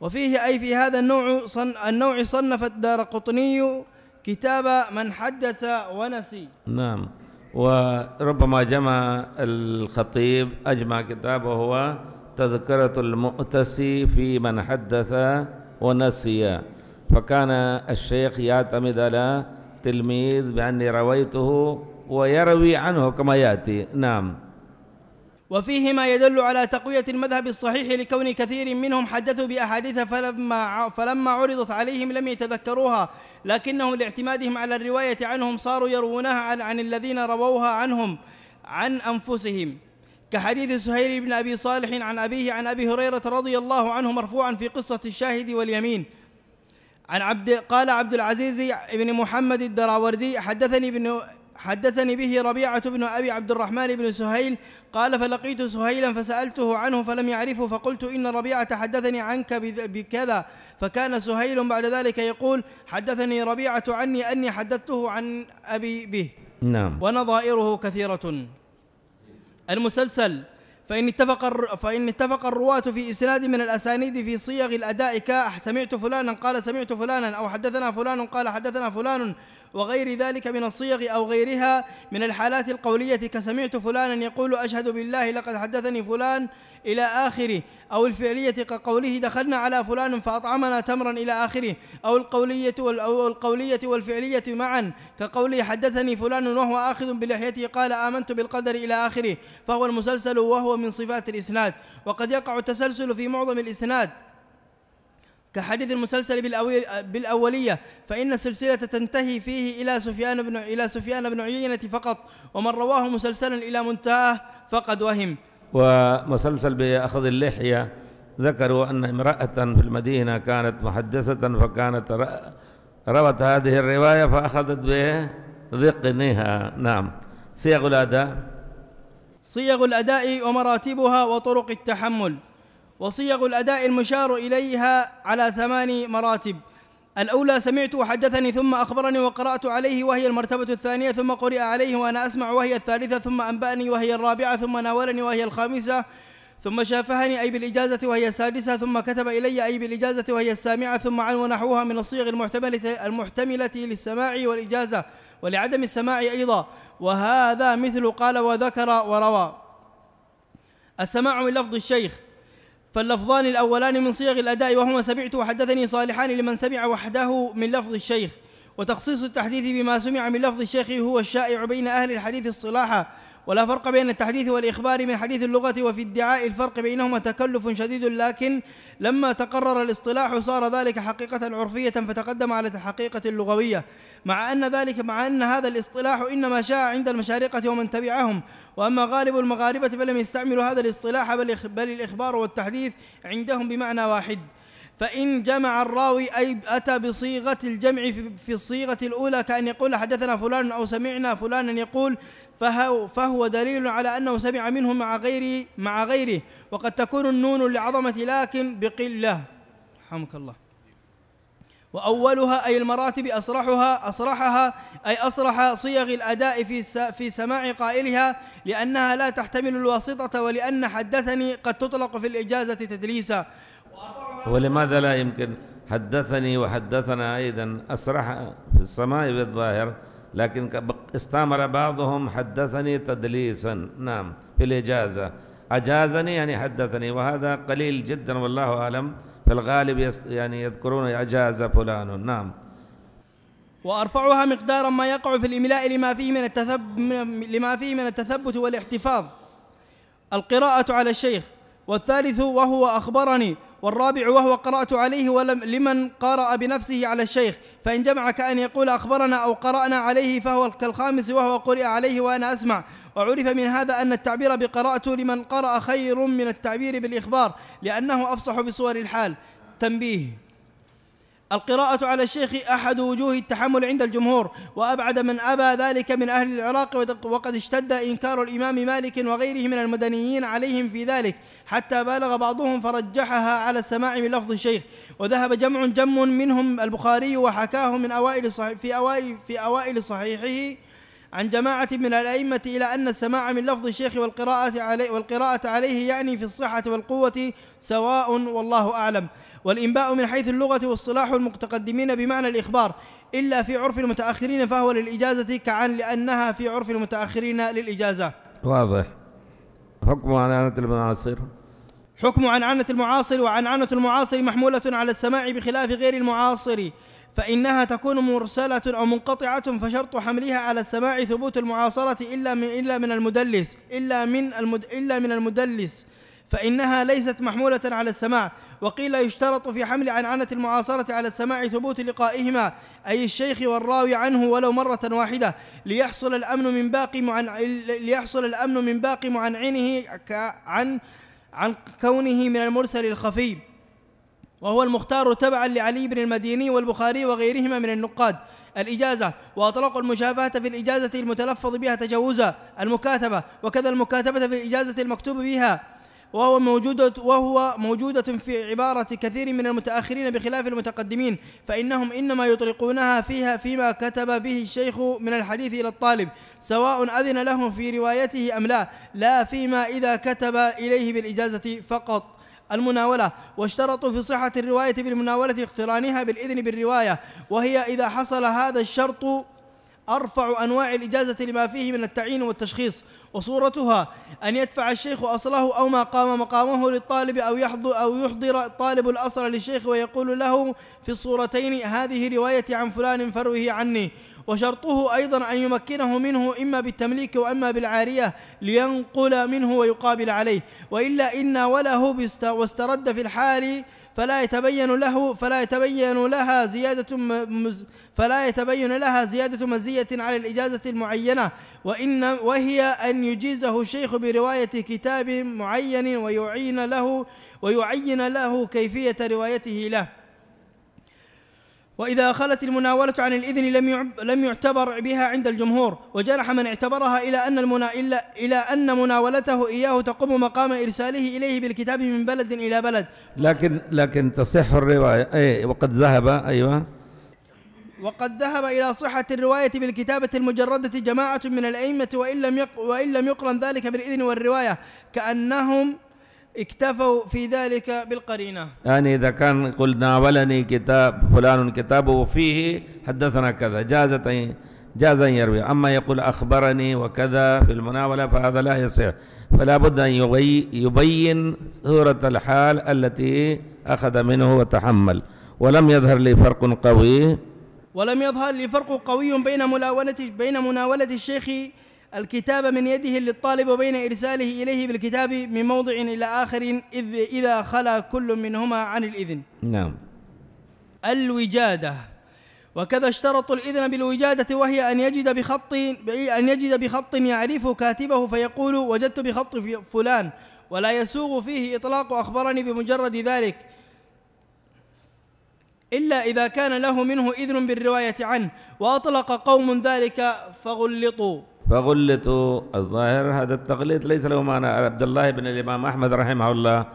وفيه أي في هذا النوع صن النوع صنف الدار قطني كتاب من حدث ونسي نعم وربما جمع الخطيب أجمع كتابه هو تذكرة المؤتسي في من حدث ونسي فكان الشيخ يعتمد على تلميذ بأني رويته ويروي عنه كما يأتي نعم وفيه ما يدل على تقوية المذهب الصحيح لكون كثير منهم حدثوا بأحاديث فلما فلما عرضت عليهم لم يتذكروها لكنهم لاعتمادهم على الرواية عنهم صاروا يروونها عن, الذين رووها عنهم عن أنفسهم كحديث سهيل بن أبي صالح عن أبيه عن أبي هريرة رضي الله عنه مرفوعا في قصة الشاهد واليمين عن عبد قال عبد العزيز بن محمد الدراوردي حدثني ابن حدثني به ربيعة بن أبي عبد الرحمن بن سهيل قال فلقيت سهيلا فسألته عنه فلم يعرفه فقلت إن ربيعة حدثني عنك بكذا فكان سهيل بعد ذلك يقول حدثني ربيعة عني أني حدثته عن أبي به نعم ونظائره كثيرة المسلسل فإن اتفق فإن اتفق الرواة في إسناد من الأسانيد في صيغ الأداء سمعت فلانا قال سمعت فلانا أو حدثنا فلان قال حدثنا فلان وغير ذلك من الصيغ أو غيرها من الحالات القولية كسمعت فلانا يقول أشهد بالله لقد حدثني فلان إلى آخره أو الفعلية كقوله دخلنا على فلان فأطعمنا تمرا إلى آخره أو القولية والقولية والفعلية معا كقوله حدثني فلان وهو آخذ بلحيته قال آمنت بالقدر إلى آخره فهو المسلسل وهو من صفات الإسناد وقد يقع التسلسل في معظم الإسناد كحديث المسلسل بالأولية فإن السلسلة تنتهي فيه إلى سفيان بن إلى سفيان بن عيينة فقط ومن رواه مسلسلا إلى منتهاه فقد وهم ومسلسل بأخذ اللحية ذكروا أن امرأة في المدينة كانت محدثة فكانت روت هذه الرواية فأخذت بذقنها نعم صيغ الأداء صيغ الأداء ومراتبها وطرق التحمل وصيغ الأداء المشار إليها على ثماني مراتب الأولى سمعت وحدثني ثم أخبرني وقرأت عليه وهي المرتبة الثانية ثم قرئ عليه وأنا أسمع وهي الثالثة ثم أنبأني وهي الرابعة ثم ناولني وهي الخامسة ثم شافهني أي بالإجازة وهي السادسة ثم كتب إلي أي بالإجازة وهي السامعة ثم عن ونحوها من الصيغ المحتملة المحتملة للسماع والإجازة ولعدم السماع أيضا وهذا مثل قال وذكر وروى السماع من لفظ الشيخ فاللفظان الأولان من صيغ الأداء وهما سمعت وحدثني صالحان لمن سمع وحده من لفظ الشيخ وتخصيص التحديث بما سمع من لفظ الشيخ هو الشائع بين أهل الحديث الصلاحة ولا فرق بين التحديث والإخبار من حديث اللغة وفي ادعاء الفرق بينهما تكلف شديد لكن لما تقرر الاصطلاح صار ذلك حقيقة عرفية فتقدم على الحقيقة اللغوية مع أن ذلك مع أن هذا الاصطلاح إنما شاع عند المشارقة ومن تبعهم وأما غالب المغاربة فلم يستعملوا هذا الاصطلاح بل, بل الإخبار والتحديث عندهم بمعنى واحد فإن جمع الراوي أي أتى بصيغة الجمع في الصيغة الأولى كأن يقول حدثنا فلان أو سمعنا فلانا يقول فهو, فهو دليل على أنه سمع منه مع غيره مع غيره وقد تكون النون لعظمة لكن بقلة رحمك الله وأولها أي المراتب أصرحها أصرحها أي أصرح صيغ الأداء في في سماع قائلها لأنها لا تحتمل الواسطة ولأن حدثني قد تطلق في الإجازة تدليسا ولماذا لا يمكن حدثني وحدثنا أيضا أصرح في السماء بالظاهر لكن استمر بعضهم حدثني تدليسا نعم في الإجازة أجازني يعني حدثني وهذا قليل جدا والله أعلم في الغالب يعني يذكرون أجاز فلان نعم وأرفعها مقدارا ما يقع في الإملاء لما فيه من التثب لما فيه من التثبت والاحتفاظ القراءة على الشيخ والثالث وهو أخبرني والرابع وهو قرأت عليه ولم لمن قرأ بنفسه على الشيخ فإن جمع كأن يقول أخبرنا أو قرأنا عليه فهو كالخامس وهو قرئ عليه وأنا أسمع وعرف من هذا أن التعبير بقرأت لمن قرأ خير من التعبير بالإخبار لأنه أفصح بصور الحال تنبيه القراءة على الشيخ أحد وجوه التحمل عند الجمهور وأبعد من أبى ذلك من أهل العراق وقد اشتد إنكار الإمام مالك وغيره من المدنيين عليهم في ذلك حتى بالغ بعضهم فرجحها على السماع من لفظ الشيخ وذهب جمع جم منهم البخاري وحكاه من أوائل صحيح في أوائل في أوائل صحيحه عن جماعة من الأئمة إلى أن السماع من لفظ الشيخ والقراءة عليه والقراءة عليه يعني في الصحة والقوة سواء والله أعلم والإنباء من حيث اللغة والصلاح المتقدمين بمعنى الإخبار إلا في عرف المتأخرين فهو للإجازة كعن لأنها في عرف المتأخرين للإجازة واضح حكم عن عنة المعاصر حكم عن عنة المعاصر وعن عنة المعاصر محمولة على السماع بخلاف غير المعاصر فإنها تكون مرسلة أو منقطعة فشرط حملها على السماع ثبوت المعاصرة إلا من إلا من المدلس إلا من المد إلا من المدلس فإنها ليست محمولة على السماع وقيل يشترط في حمل عنعنة المعاصرة على السماع ثبوت لقائهما أي الشيخ والراوي عنه ولو مرة واحدة ليحصل الأمن من باقي معن ليحصل الأمن من باقي معنعنه عن عن كونه من المرسل الخفي وهو المختار تبعا لعلي بن المديني والبخاري وغيرهما من النقاد الإجازة وأطلقوا المشابهة في الإجازة المتلفظ بها تجوزا المكاتبة وكذا المكاتبة في الإجازة المكتوب بها وهو موجودة وهو موجودة في عبارة كثير من المتأخرين بخلاف المتقدمين فإنهم إنما يطلقونها فيها فيما كتب به الشيخ من الحديث إلى الطالب سواء أذن له في روايته أم لا لا فيما إذا كتب إليه بالإجازة فقط المناولة واشترطوا في صحة الرواية بالمناولة اقترانها بالإذن بالرواية وهي إذا حصل هذا الشرط أرفع أنواع الإجازة لما فيه من التعيين والتشخيص وصورتها أن يدفع الشيخ أصله أو ما قام مقامه للطالب أو يحضر, أو يحضر طالب الأصل للشيخ ويقول له في الصورتين هذه روايتي عن فلان فروه عني وشرطه أيضا أن يمكنه منه إما بالتمليك وإما بالعارية لينقل منه ويقابل عليه وإلا إن وله واسترد في الحال فلا يتبين له فلا يتبين لها زيادة مز فلا يتبين لها زيادة مزية على الإجازة المعينة وإن وهي أن يجيزه الشيخ برواية كتاب معين ويعين له ويعين له كيفية روايته له وإذا خلت المناولة عن الإذن لم لم يعتبر بها عند الجمهور وجرح من اعتبرها إلى أن المنا إلا إلى أن مناولته إياه تقوم مقام إرساله إليه بالكتاب من بلد إلى بلد لكن لكن تصح الرواية أي وقد ذهب أيوه وقد ذهب إلى صحة الرواية بالكتابة المجردة جماعة من الأئمة وإن لم يق وإن لم يقرن ذلك بالإذن والرواية كأنهم اكتفوا في ذلك بالقرينة يعني إذا كان قلنا ولني كتاب فلان كتاب وفيه حدثنا كذا جازت جاز أن يروي أما يقول أخبرني وكذا في المناولة فهذا لا يصح فلا بد أن يبين صورة الحال التي أخذ منه وتحمل ولم يظهر لي فرق قوي ولم يظهر لي فرق قوي بين مناولة بين مناولة الشيخ الكتاب من يده للطالب وبين إرساله إليه بالكتاب من موضع إلى آخر إذ إذا خلا كل منهما عن الإذن نعم الوجادة وكذا اشترطوا الإذن بالوجادة وهي أن يجد بخط أن يجد بخط يعرف كاتبه فيقول وجدت بخط فلان ولا يسوغ فيه إطلاق أخبرني بمجرد ذلك إلا إذا كان له منه إذن بالرواية عنه وأطلق قوم ذلك فغلطوا فغلطوا الظاهر هذا التغليط ليس له معنى عبد الله بن الإمام أحمد رحمه الله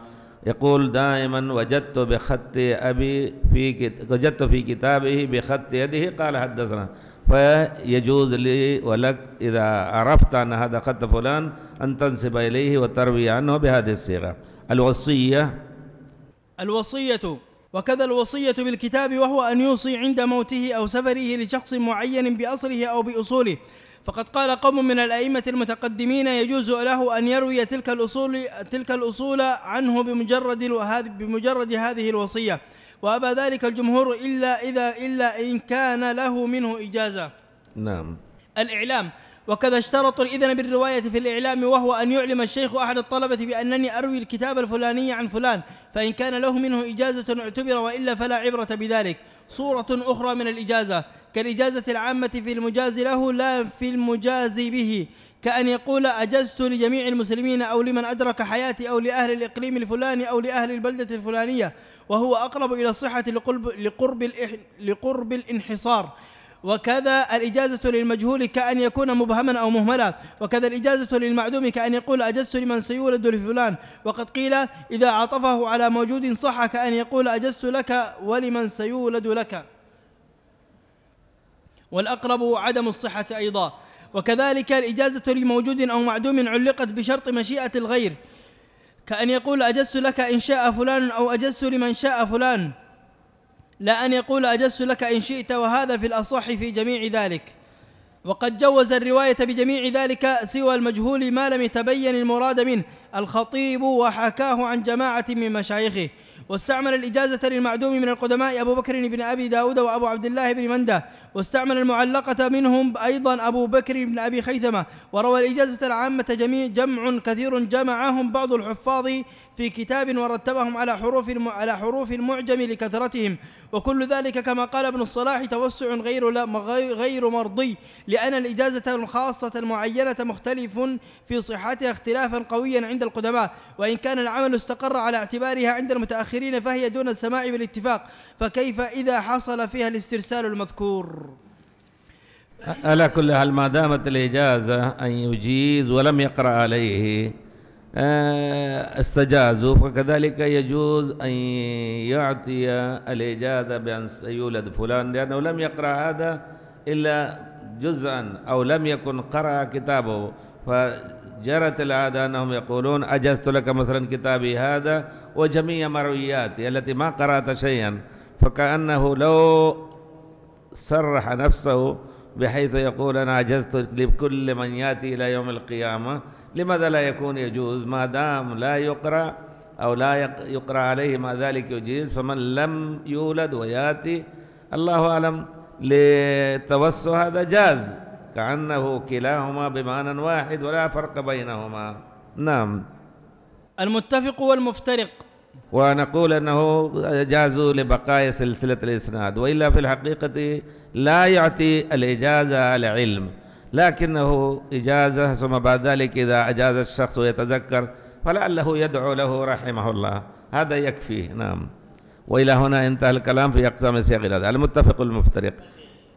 يقول دائما وجدت بخط أبي في وجدت في كتابه بخط يده قال حدثنا فيجوز لي ولك إذا عرفت أن هذا خط فلان أن تنسب إليه وتروي عنه بهذه الصيغة الوصية الوصية وكذا الوصية بالكتاب وهو أن يوصي عند موته أو سفره لشخص معين بأصله أو بأصوله فقد قال قوم من الأئمة المتقدمين يجوز له أن يروي تلك الأصول تلك الأصول عنه بمجرد بمجرد هذه الوصية وأبى ذلك الجمهور إلا إذا إلا إن كان له منه إجازة نعم الإعلام وكذا اشترط الإذن بالرواية في الإعلام وهو أن يعلم الشيخ أحد الطلبة بأنني أروي الكتاب الفلاني عن فلان فإن كان له منه إجازة اعتبر وإلا فلا عبرة بذلك صورة أخرى من الإجازة كالإجازة العامة في المجاز له لا في المجاز به كأن يقول أجزت لجميع المسلمين أو لمن أدرك حياتي أو لأهل الإقليم الفلاني أو لأهل البلدة الفلانية وهو أقرب إلى الصحة لقرب, لقرب, لقرب الانحصار وكذا الإجازة للمجهول كأن يكون مبهما أو مهملا وكذا الإجازة للمعدوم كأن يقول أجزت لمن سيولد لفلان وقد قيل إذا عطفه على موجود صح كأن يقول أجزت لك ولمن سيولد لك والأقرب عدم الصحة أيضا وكذلك الإجازة لموجود أو معدوم علقت بشرط مشيئة الغير كأن يقول أجزت لك إن شاء فلان أو أجزت لمن شاء فلان لا أن يقول أجزت لك إن شئت وهذا في الأصح في جميع ذلك وقد جوز الرواية بجميع ذلك سوى المجهول ما لم يتبين المراد منه الخطيب وحكاه عن جماعة من مشايخه واستعمل الإجازة للمعدوم من القدماء أبو بكر بن أبي داود وأبو عبد الله بن مندة واستعمل المعلقة منهم أيضا أبو بكر بن أبي خيثمة وروى الإجازة العامة جميع جمع كثير جمعهم بعض الحفاظ في كتاب ورتبهم على حروف على حروف المعجم لكثرتهم وكل ذلك كما قال ابن الصلاح توسع غير لا غير مرضي لأن الإجازة الخاصة المعينة مختلف في صحتها اختلافا قويا عند القدماء وإن كان العمل استقر على اعتبارها عند المتأخرين فهي دون السماع بالاتفاق فكيف إذا حصل فيها الاسترسال المذكور على كل حال ما دامت الإجازة أن يجيز ولم يقرأ عليه آه، استجازوا فكذلك يجوز أن يعطي الإجازة بأن سيولد فلان لأنه لم يقرأ هذا إلا جزءا أو لم يكن قرأ كتابه فجرت العادة أنهم يقولون أجزت لك مثلا كتابي هذا وجميع مروياتي التي ما قرأت شيئا فكأنه لو صرح نفسه بحيث يقول أنا أجزت لكل من يأتي إلى يوم القيامة لماذا لا يكون يجوز ما دام لا يقرأ أو لا يقرأ عليه ما ذلك يجيز فمن لم يولد ويأتي الله أعلم للتوسع هذا جاز كأنه كلاهما بمعنى واحد ولا فرق بينهما نعم المتفق والمفترق ونقول أنه جاز لبقاء سلسلة الإسناد وإلا في الحقيقة لا يعطي الإجازة على علم لكنه إجازة ثم بعد ذلك إذا أجاز الشخص ويتذكر فلعله يدعو له رحمه الله هذا يكفيه نعم وإلى هنا انتهى الكلام في أقسام سياق هذا المتفق المفترق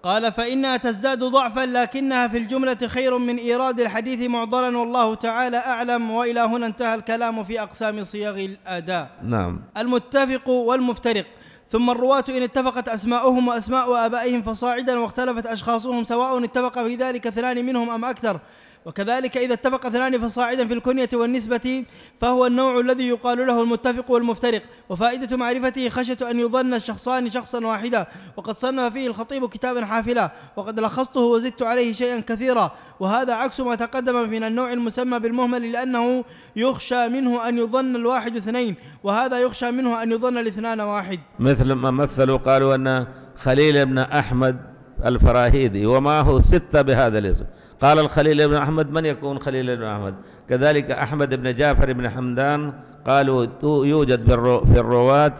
قال فإنها تزداد ضعفا لكنها في الجملة خير من إيراد الحديث معضلا والله تعالى أعلم وإلى هنا انتهى الكلام في أقسام صيغ الأداء نعم المتفق والمفترق ثم الرواة إن اتفقت أسماؤهم وأسماء آبائهم فصاعدا واختلفت أشخاصهم سواء اتفق في ذلك اثنان منهم أم أكثر وكذلك إذا اتفق اثنان فصاعدا في الكنية والنسبة فهو النوع الذي يقال له المتفق والمفترق وفائدة معرفته خشية أن يظن الشخصان شخصا واحدا وقد صنف فيه الخطيب كتابا حافلا وقد لخصته وزدت عليه شيئا كثيرا وهذا عكس ما تقدم من النوع المسمى بالمهمل لأنه يخشى منه أن يظن الواحد اثنين وهذا يخشى منه أن يظن الاثنان واحد مثل ما مثلوا قالوا أن خليل بن أحمد الفراهيدي وما هو ستة بهذا الاسم قال الخليل بن أحمد من يكون خليل بن أحمد كذلك أحمد بن جعفر بن حمدان قالوا يوجد في الرواة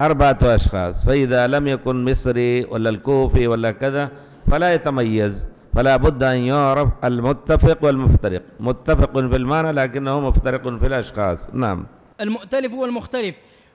أربعة أشخاص فإذا لم يكن مصري ولا الكوفي ولا كذا فلا يتميز فلا بد أن يعرف المتفق والمفترق متفق في المعنى لكنه مفترق في الأشخاص نعم المؤتلف والمختلف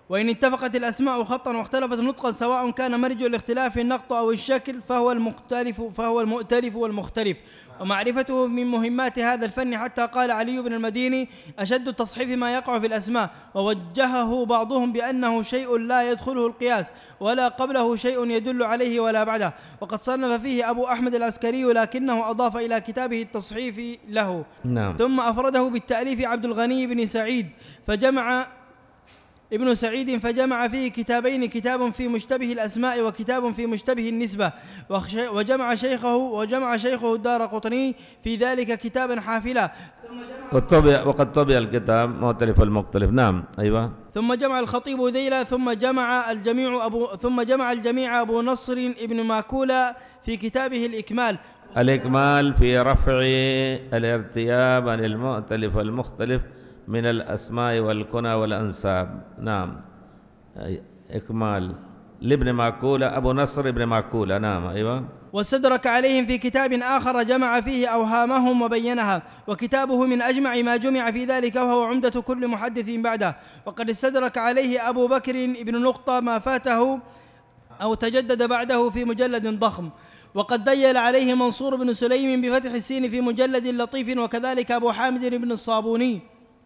وإن اتفقت الأسماء خطا واختلفت نطقا سواء كان مرجع الاختلاف النقط أو الشكل فهو المختلف فهو المؤتلف والمختلف ومعرفته من مهمات هذا الفن حتى قال علي بن المديني أشد التصحيف ما يقع في الأسماء ووجهه بعضهم بأنه شيء لا يدخله القياس ولا قبله شيء يدل عليه ولا بعده وقد صنف فيه أبو أحمد العسكري لكنه أضاف إلى كتابه التصحيف له نعم. ثم أفرده بالتأليف عبد الغني بن سعيد فجمع ابن سعيد فجمع فيه كتابين كتاب في مشتبه الأسماء وكتاب في مشتبه النسبة وجمع شيخه وجمع شيخه الدار قطني في ذلك كتابا حافلا وقد طبع, وقد طبع الكتاب مختلف المختلف نعم أيوة ثم جمع الخطيب ذيلا ثم جمع الجميع أبو ثم جمع الجميع أبو نصر ابن ماكولا في كتابه الإكمال الإكمال في رفع الارتياب عن المؤتلف المختلف من الأسماء والكنى والأنساب نعم إكمال لابن معقولة أبو نصر ابن معقولة نعم أيوة واستدرك عليهم في كتاب آخر جمع فيه أوهامهم وبينها وكتابه من أجمع ما جمع في ذلك وهو عمدة كل محدث بعده وقد استدرك عليه أبو بكر بن نقطة ما فاته أو تجدد بعده في مجلد ضخم وقد ديل عليه منصور بن سليم بفتح السين في مجلد لطيف وكذلك أبو حامد بن الصابوني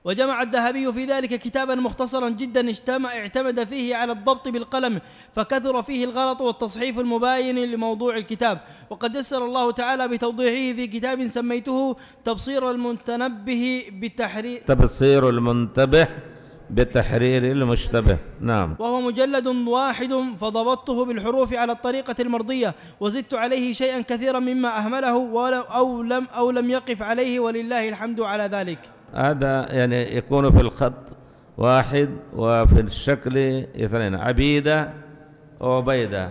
وجمع الذهبي في ذلك كتابا مختصرا جدا اجتمع اعتمد فيه على الضبط بالقلم فكثر فيه الغلط والتصحيف المباين لموضوع الكتاب وقد يسر الله تعالى بتوضيحه في كتاب سميته تبصير المتنبه بتحرير تبصير المنتبه بتحرير المشتبه نعم وهو مجلد واحد فضبطته بالحروف على الطريقة المرضية وزدت عليه شيئا كثيرا مما أهمله أو لم, أو لم يقف عليه ولله الحمد على ذلك هذا يعني يكون في الخط واحد وفي الشكل اثنين عبيدة وبيدة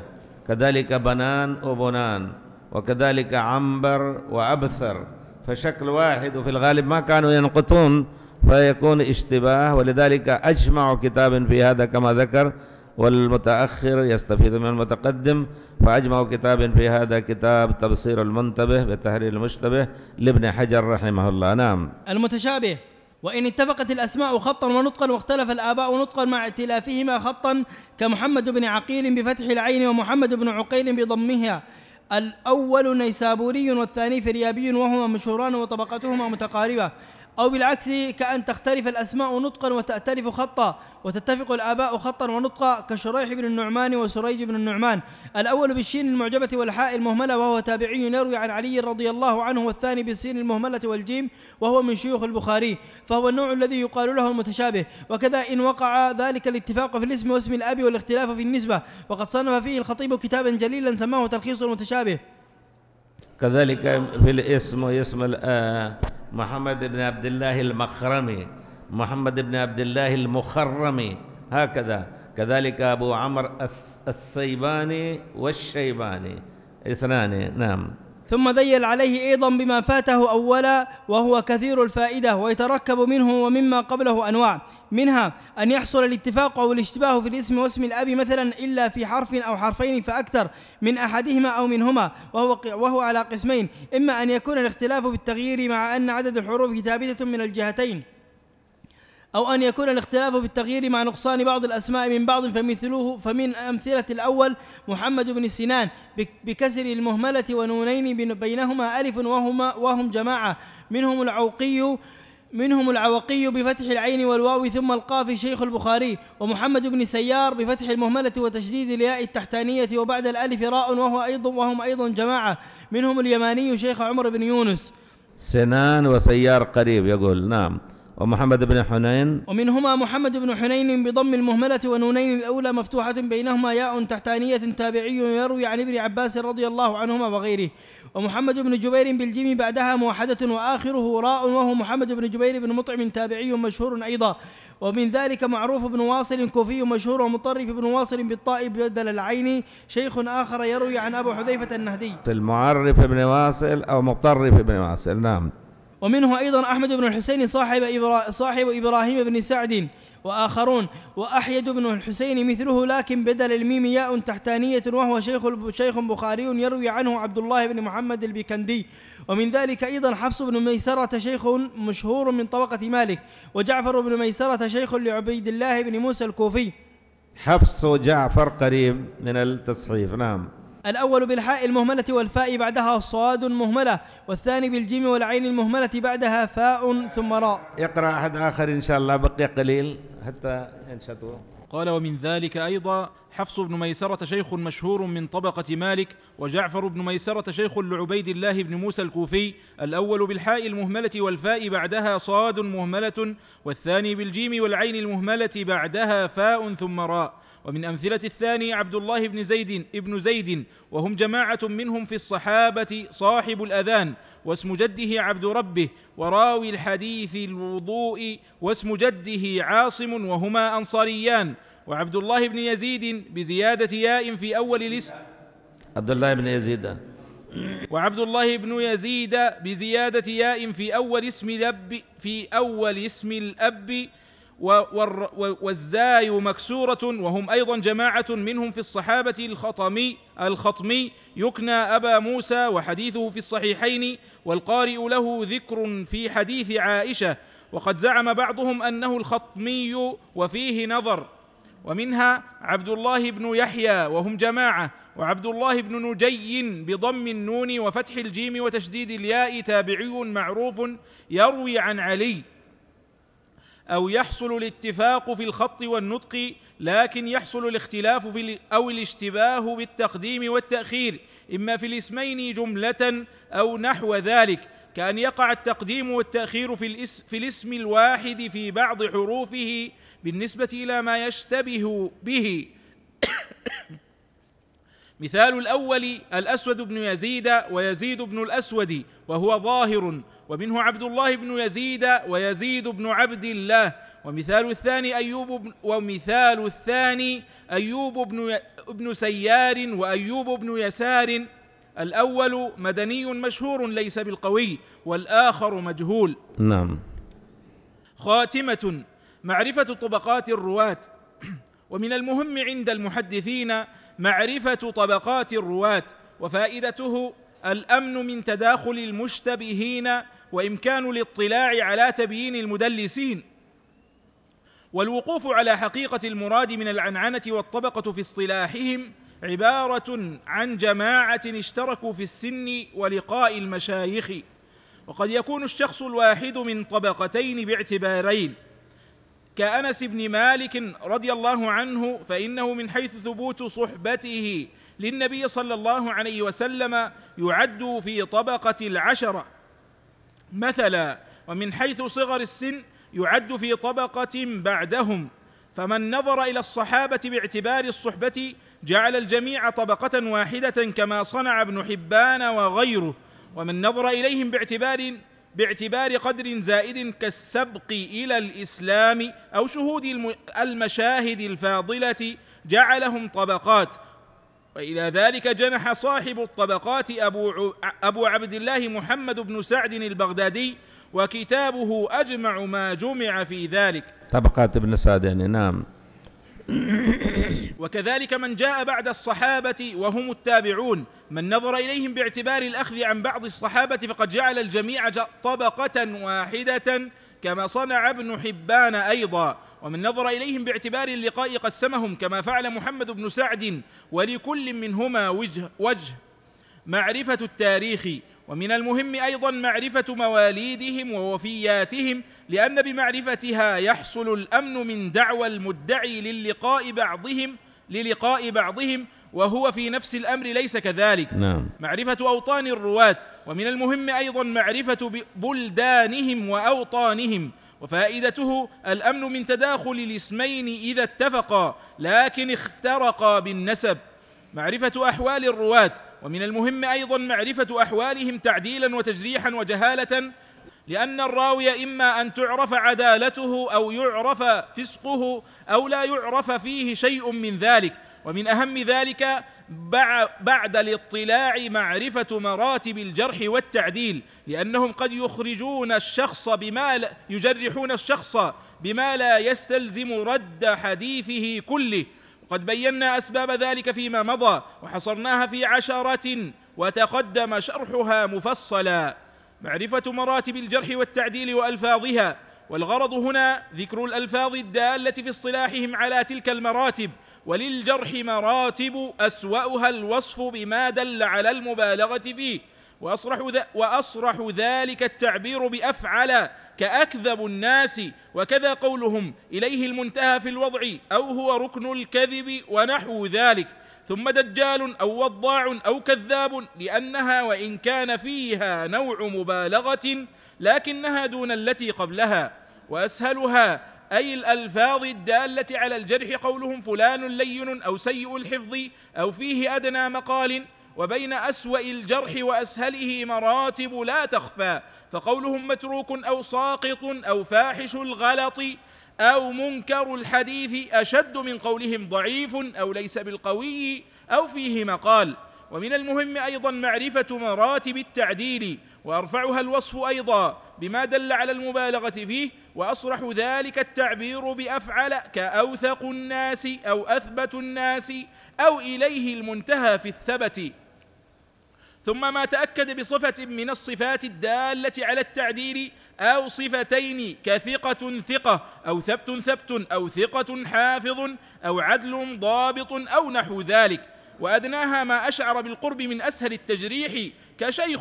كذلك بنان وبنان وكذلك عنبر وأبثر فشكل واحد وفي الغالب ما كانوا ينقطون فيكون اشتباه ولذلك أجمع كتاب في هذا كما ذكر والمتأخر يستفيد من المتقدم فأجمع كتاب في هذا كتاب تبصير المنتبه بتحرير المشتبه لابن حجر رحمه الله نعم المتشابه وإن اتفقت الأسماء خطا ونطقا واختلف الآباء نطقا مع ائتلافهما خطا كمحمد بن عقيل بفتح العين ومحمد بن عقيل بضمها الأول نيسابوري والثاني فريابي وهما مشهوران وطبقتهما متقاربة أو بالعكس كأن تختلف الأسماء نطقا وتأتلف خطا وتتفق الآباء خطا ونطقا كشريح بن النعمان وسريج بن النعمان الأول بالشين المعجبة والحاء المهملة وهو تابعي يروي عن علي رضي الله عنه والثاني بالسين المهملة والجيم وهو من شيوخ البخاري فهو النوع الذي يقال له المتشابه وكذا إن وقع ذلك الاتفاق في الاسم واسم الأب والاختلاف في النسبة وقد صنف فيه الخطيب كتابا جليلا سماه تلخيص المتشابه كذلك الاسم اسم آه، محمد بن عبد الله المخرمي محمد بن عبد الله المخرمي هكذا كذلك أبو عمر السيباني والشيباني اثنان نعم ثم ذيل عليه أيضا بما فاته أولا وهو كثير الفائدة ويتركب منه ومما قبله أنواع منها أن يحصل الاتفاق أو الاشتباه في الاسم واسم الأب مثلا إلا في حرف أو حرفين فأكثر من أحدهما أو منهما وهو, وهو على قسمين إما أن يكون الاختلاف بالتغيير مع أن عدد الحروف ثابتة من الجهتين أو أن يكون الاختلاف بالتغيير مع نقصان بعض الأسماء من بعض فمثلوه فمن أمثلة الأول محمد بن سنان بكسر المهملة ونونين بينهما ألف وهما وهم جماعة منهم العوقي منهم العوقي بفتح العين والواو ثم القاف شيخ البخاري ومحمد بن سيار بفتح المهملة وتشديد الياء التحتانية وبعد الألف راء وهو أيضا وهم أيضا جماعة منهم اليماني شيخ عمر بن يونس سنان وسيار قريب يقول نعم ومحمد بن حنين ومنهما محمد بن حنين بضم المهملة ونونين الأولى مفتوحة بينهما ياء تحتانية تابعي يروي عن ابن عباس رضي الله عنهما وغيره ومحمد بن جبير بالجيم بعدها موحدة وآخره راء وهو محمد بن جبير بن مطعم تابعي مشهور أيضا ومن ذلك معروف بن واصل كوفي مشهور ومطرف بن واصل بالطائب بدل العين شيخ آخر يروي عن أبو حذيفة النهدي المعرف بن واصل أو مطرف بن واصل نعم ومنه أيضا أحمد بن الحسين صاحب, إبرا صاحب إبراهيم بن سعد وآخرون وأحيد بن الحسين مثله لكن بدل الميم ياء تحتانية وهو شيخ شيخ بخاري يروي عنه عبد الله بن محمد البكندي ومن ذلك أيضا حفص بن ميسرة شيخ مشهور من طبقة مالك وجعفر بن ميسرة شيخ لعبيد الله بن موسى الكوفي حفص جعفر قريب من التصحيف نعم الأول بالحاء المهملة والفاء بعدها صاد مهملة والثاني بالجيم والعين المهملة بعدها فاء ثم راء اقرأ أحد آخر إن شاء الله بقي قليل حتى ينشطوا قال ومن ذلك أيضا حفص بن ميسرة شيخ مشهور من طبقة مالك وجعفر بن ميسرة شيخ لعبيد الله بن موسى الكوفي الأول بالحاء المهملة والفاء بعدها صاد مهملة والثاني بالجيم والعين المهملة بعدها فاء ثم راء ومن أمثلة الثاني عبد الله بن زيد ابن زيد وهم جماعة منهم في الصحابة صاحب الأذان واسم جده عبد ربه وراوي الحديث الوضوء واسم جده عاصم وهما أنصاريان وعبد الله بن يزيد بزيادة ياء في أول الاسم عبد الله بن يزيد وعبد الله بن يزيد بزيادة ياء في أول اسم الأب في أول اسم الأب والزاي مكسورة وهم أيضا جماعة منهم في الصحابة الخطمي الخطمي يكنى أبا موسى وحديثه في الصحيحين والقارئ له ذكر في حديث عائشة وقد زعم بعضهم أنه الخطمي وفيه نظر ومنها عبد الله بن يحيى وهم جماعه وعبد الله بن نجي بضم النون وفتح الجيم وتشديد الياء تابعي معروف يروي عن علي او يحصل الاتفاق في الخط والنطق لكن يحصل الاختلاف في او الاشتباه بالتقديم والتاخير اما في الاسمين جمله او نحو ذلك كأن يقع التقديم والتأخير في الاسم, في الاسم الواحد في بعض حروفه بالنسبة إلى ما يشتبه به [COUGHS] مثال الأول الأسود بن يزيد ويزيد بن الأسود وهو ظاهر ومنه عبد الله بن يزيد ويزيد بن عبد الله ومثال الثاني أيوب بن ومثال الثاني أيوب بن بن سيار وأيوب بن يسار الاول مدني مشهور ليس بالقوي والاخر مجهول نعم خاتمه معرفه طبقات الرواه [CLEARS THROAT] ومن المهم عند المحدثين معرفه طبقات الرواه وفائدته الامن من تداخل المشتبهين وامكان الاطلاع على تبيين المدلسين والوقوف على حقيقه المراد من العنعنه والطبقه في اصطلاحهم عباره عن جماعه اشتركوا في السن ولقاء المشايخ وقد يكون الشخص الواحد من طبقتين باعتبارين كانس بن مالك رضي الله عنه فانه من حيث ثبوت صحبته للنبي صلى الله عليه وسلم يعد في طبقه العشره مثلا ومن حيث صغر السن يعد في طبقه بعدهم فمن نظر الى الصحابه باعتبار الصحبه جعل الجميع طبقة واحدة كما صنع ابن حبان وغيره ومن نظر إليهم باعتبار باعتبار قدر زائد كالسبق إلى الإسلام أو شهود المشاهد الفاضلة جعلهم طبقات وإلى ذلك جنح صاحب الطبقات أبو, أبو عبد الله محمد بن سعد البغدادي وكتابه أجمع ما جمع في ذلك طبقات ابن سعد يعني نعم [COUGHS] وكذلك من جاء بعد الصحابه وهم التابعون من نظر اليهم باعتبار الاخذ عن بعض الصحابه فقد جعل الجميع طبقه واحده كما صنع ابن حبان ايضا ومن نظر اليهم باعتبار اللقاء قسمهم كما فعل محمد بن سعد ولكل منهما وجه وجه معرفه التاريخ ومن المهم ايضا معرفه مواليدهم ووفياتهم لان بمعرفتها يحصل الامن من دعوى المدعي للقاء بعضهم للقاء بعضهم وهو في نفس الامر ليس كذلك نعم. معرفه اوطان الرواه ومن المهم ايضا معرفه بلدانهم واوطانهم وفائدته الامن من تداخل الاسمين اذا اتفقا لكن افترقا بالنسب معرفه احوال الرواه ومن المهم ايضا معرفه احوالهم تعديلا وتجريحا وجهاله لان الراوي اما ان تعرف عدالته او يعرف فسقه او لا يعرف فيه شيء من ذلك ومن اهم ذلك بعد الاطلاع معرفه مراتب الجرح والتعديل لانهم قد يخرجون الشخص بما لا يجرحون الشخص بما لا يستلزم رد حديثه كله وقد بينا اسباب ذلك فيما مضى وحصرناها في عشره وتقدم شرحها مفصلا معرفه مراتب الجرح والتعديل والفاظها والغرض هنا ذكر الالفاظ الداله في اصطلاحهم على تلك المراتب وللجرح مراتب اسواها الوصف بما دل على المبالغه فيه وأصرح, وأصرح ذلك التعبير بأفعل كأكذب الناس وكذا قولهم إليه المنتهى في الوضع أو هو ركن الكذب ونحو ذلك ثم دجال أو وضاع أو كذاب لأنها وإن كان فيها نوع مبالغة لكنها دون التي قبلها وأسهلها أي الألفاظ الدالة على الجرح قولهم فلان لين أو سيء الحفظ أو فيه أدنى مقال وبين اسوا الجرح واسهله مراتب لا تخفى فقولهم متروك او ساقط او فاحش الغلط او منكر الحديث اشد من قولهم ضعيف او ليس بالقوي او فيه مقال ومن المهم ايضا معرفه مراتب التعديل وارفعها الوصف ايضا بما دل على المبالغه فيه واصرح ذلك التعبير بافعل كاوثق الناس او اثبت الناس او اليه المنتهى في الثبت ثم ما تاكد بصفه من الصفات الداله على التعديل او صفتين كثقه ثقه او ثبت ثبت او ثقه حافظ او عدل ضابط او نحو ذلك وادناها ما اشعر بالقرب من اسهل التجريح كشيخ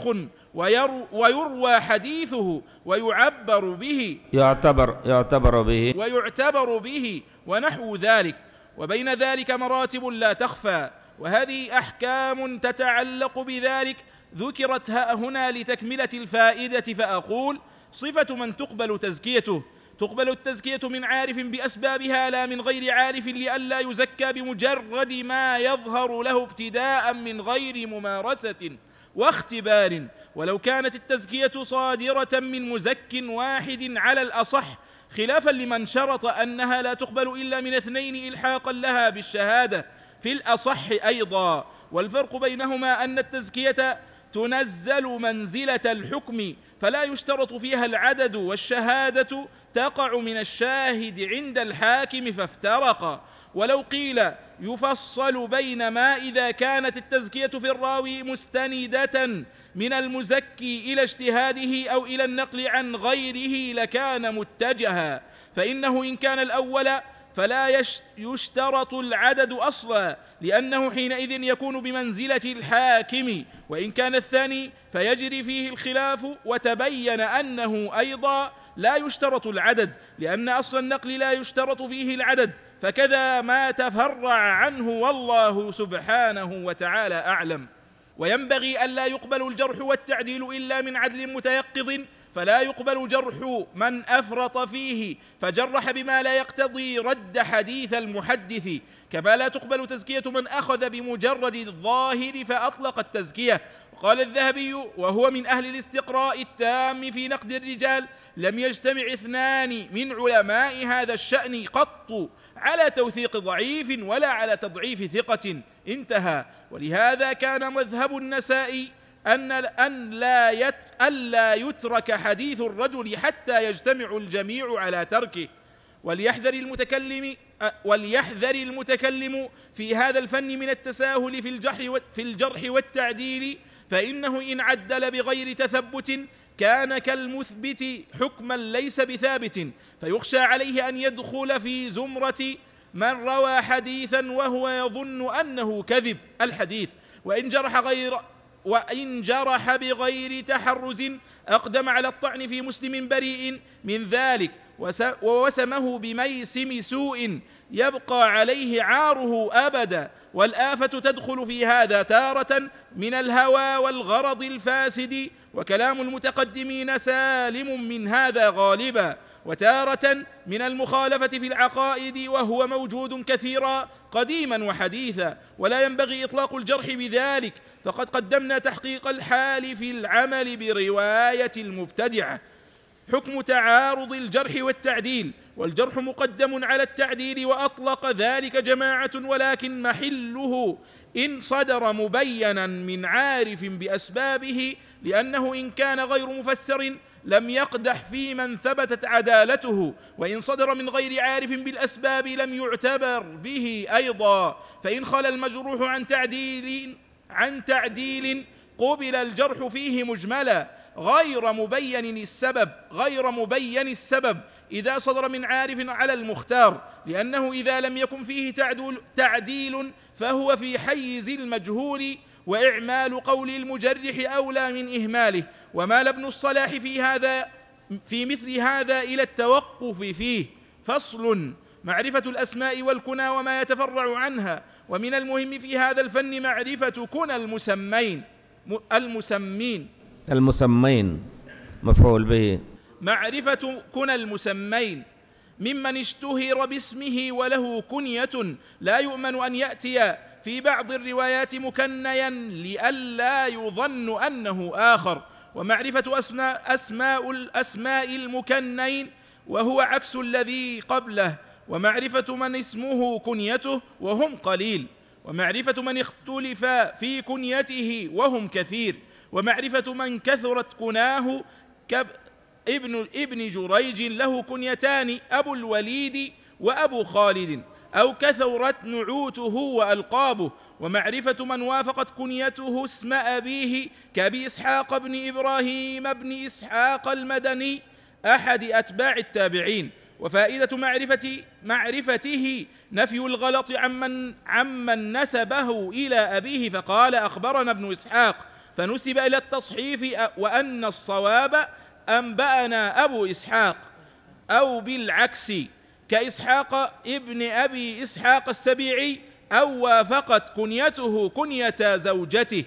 ويروى حديثه ويعبر به يعتبر يعتبر به ويعتبر به ونحو ذلك وبين ذلك مراتب لا تخفى وهذه احكام تتعلق بذلك ذكرت هنا لتكمله الفائده فاقول صفه من تقبل تزكيته تقبل التزكيه من عارف باسبابها لا من غير عارف لئلا يزكى بمجرد ما يظهر له ابتداء من غير ممارسه واختبار ولو كانت التزكيه صادره من مزك واحد على الاصح خلافا لمن شرط انها لا تقبل الا من اثنين الحاقا لها بالشهاده في الأصح أيضا والفرق بينهما أن التزكية تنزل منزلة الحكم فلا يشترط فيها العدد والشهادة تقع من الشاهد عند الحاكم فافترقا ولو قيل يفصل بين ما إذا كانت التزكية في الراوي مستندة من المزكي إلى اجتهاده أو إلى النقل عن غيره لكان متجها فإنه إن كان الأول فلا يشترط العدد اصلا لانه حينئذ يكون بمنزله الحاكم وان كان الثاني فيجري فيه الخلاف وتبين انه ايضا لا يشترط العدد لان اصل النقل لا يشترط فيه العدد فكذا ما تفرع عنه والله سبحانه وتعالى اعلم وينبغي الا يقبل الجرح والتعديل الا من عدل متيقظ فلا يقبل جرح من افرط فيه فجرح بما لا يقتضي رد حديث المحدث كما لا تقبل تزكيه من اخذ بمجرد الظاهر فاطلق التزكيه قال الذهبي وهو من اهل الاستقراء التام في نقد الرجال لم يجتمع اثنان من علماء هذا الشان قط على توثيق ضعيف ولا على تضعيف ثقه انتهى ولهذا كان مذهب النسائي أن أن لا يت ألا يترك حديث الرجل حتى يجتمع الجميع على تركه وليحذر المتكلم وليحذر المتكلم في هذا الفن من التساهل في الجرح في الجرح والتعديل فإنه إن عدل بغير تثبت كان كالمثبت حكما ليس بثابت فيخشى عليه أن يدخل في زمرة من روى حديثا وهو يظن أنه كذب الحديث وإن جرح غير وإن جرح بغير تحرز أقدم على الطعن في مسلم بريء من ذلك ووسمه بميسم سوء يبقى عليه عاره ابدا والافه تدخل في هذا تاره من الهوى والغرض الفاسد وكلام المتقدمين سالم من هذا غالبا وتاره من المخالفه في العقائد وهو موجود كثيرا قديما وحديثا ولا ينبغي اطلاق الجرح بذلك فقد قدمنا تحقيق الحال في العمل بروايه المبتدعه حكم تعارض الجرح والتعديل والجرح مقدم على التعديل واطلق ذلك جماعه ولكن محله ان صدر مبينا من عارف باسبابه لانه ان كان غير مفسر لم يقدح في من ثبتت عدالته وان صدر من غير عارف بالاسباب لم يعتبر به ايضا فان خلا المجروح عن تعديل عن تعديل قبل الجرح فيه مجملا غير مبين السبب غير مبين السبب إذا صدر من عارف على المختار لأنه إذا لم يكن فيه تعديل فهو في حيز المجهول وإعمال قول المجرح أولى من إهماله ومال ابن الصلاح في هذا في مثل هذا إلى التوقف فيه فصل معرفة الأسماء والكنى وما يتفرع عنها ومن المهم في هذا الفن معرفة كنى المسمين المسمين المسمين مفعول به معرفة كنى المسمين ممن اشتهر باسمه وله كنية لا يؤمن أن يأتي في بعض الروايات مكنيا لئلا يظن أنه آخر ومعرفة أسماء, أسماء الأسماء المكنين وهو عكس الذي قبله ومعرفة من اسمه كنيته وهم قليل ومعرفة من اختلف في كنيته وهم كثير ومعرفة من كثرت كناه كب ابن ابن جريج له كنيتان أبو الوليد وأبو خالد أو كثرت نعوته وألقابه ومعرفة من وافقت كنيته اسم أبيه كأبي إسحاق بن إبراهيم بن إسحاق المدني أحد أتباع التابعين وفائدة معرفة معرفته نفي الغلط عمن عمن نسبه إلى أبيه فقال أخبرنا ابن إسحاق فنسب إلى التصحيف وأن الصواب أنبأنا أبو إسحاق أو بالعكس كإسحاق ابن أبي إسحاق السبيعي أو وافقت كنيته كنية زوجته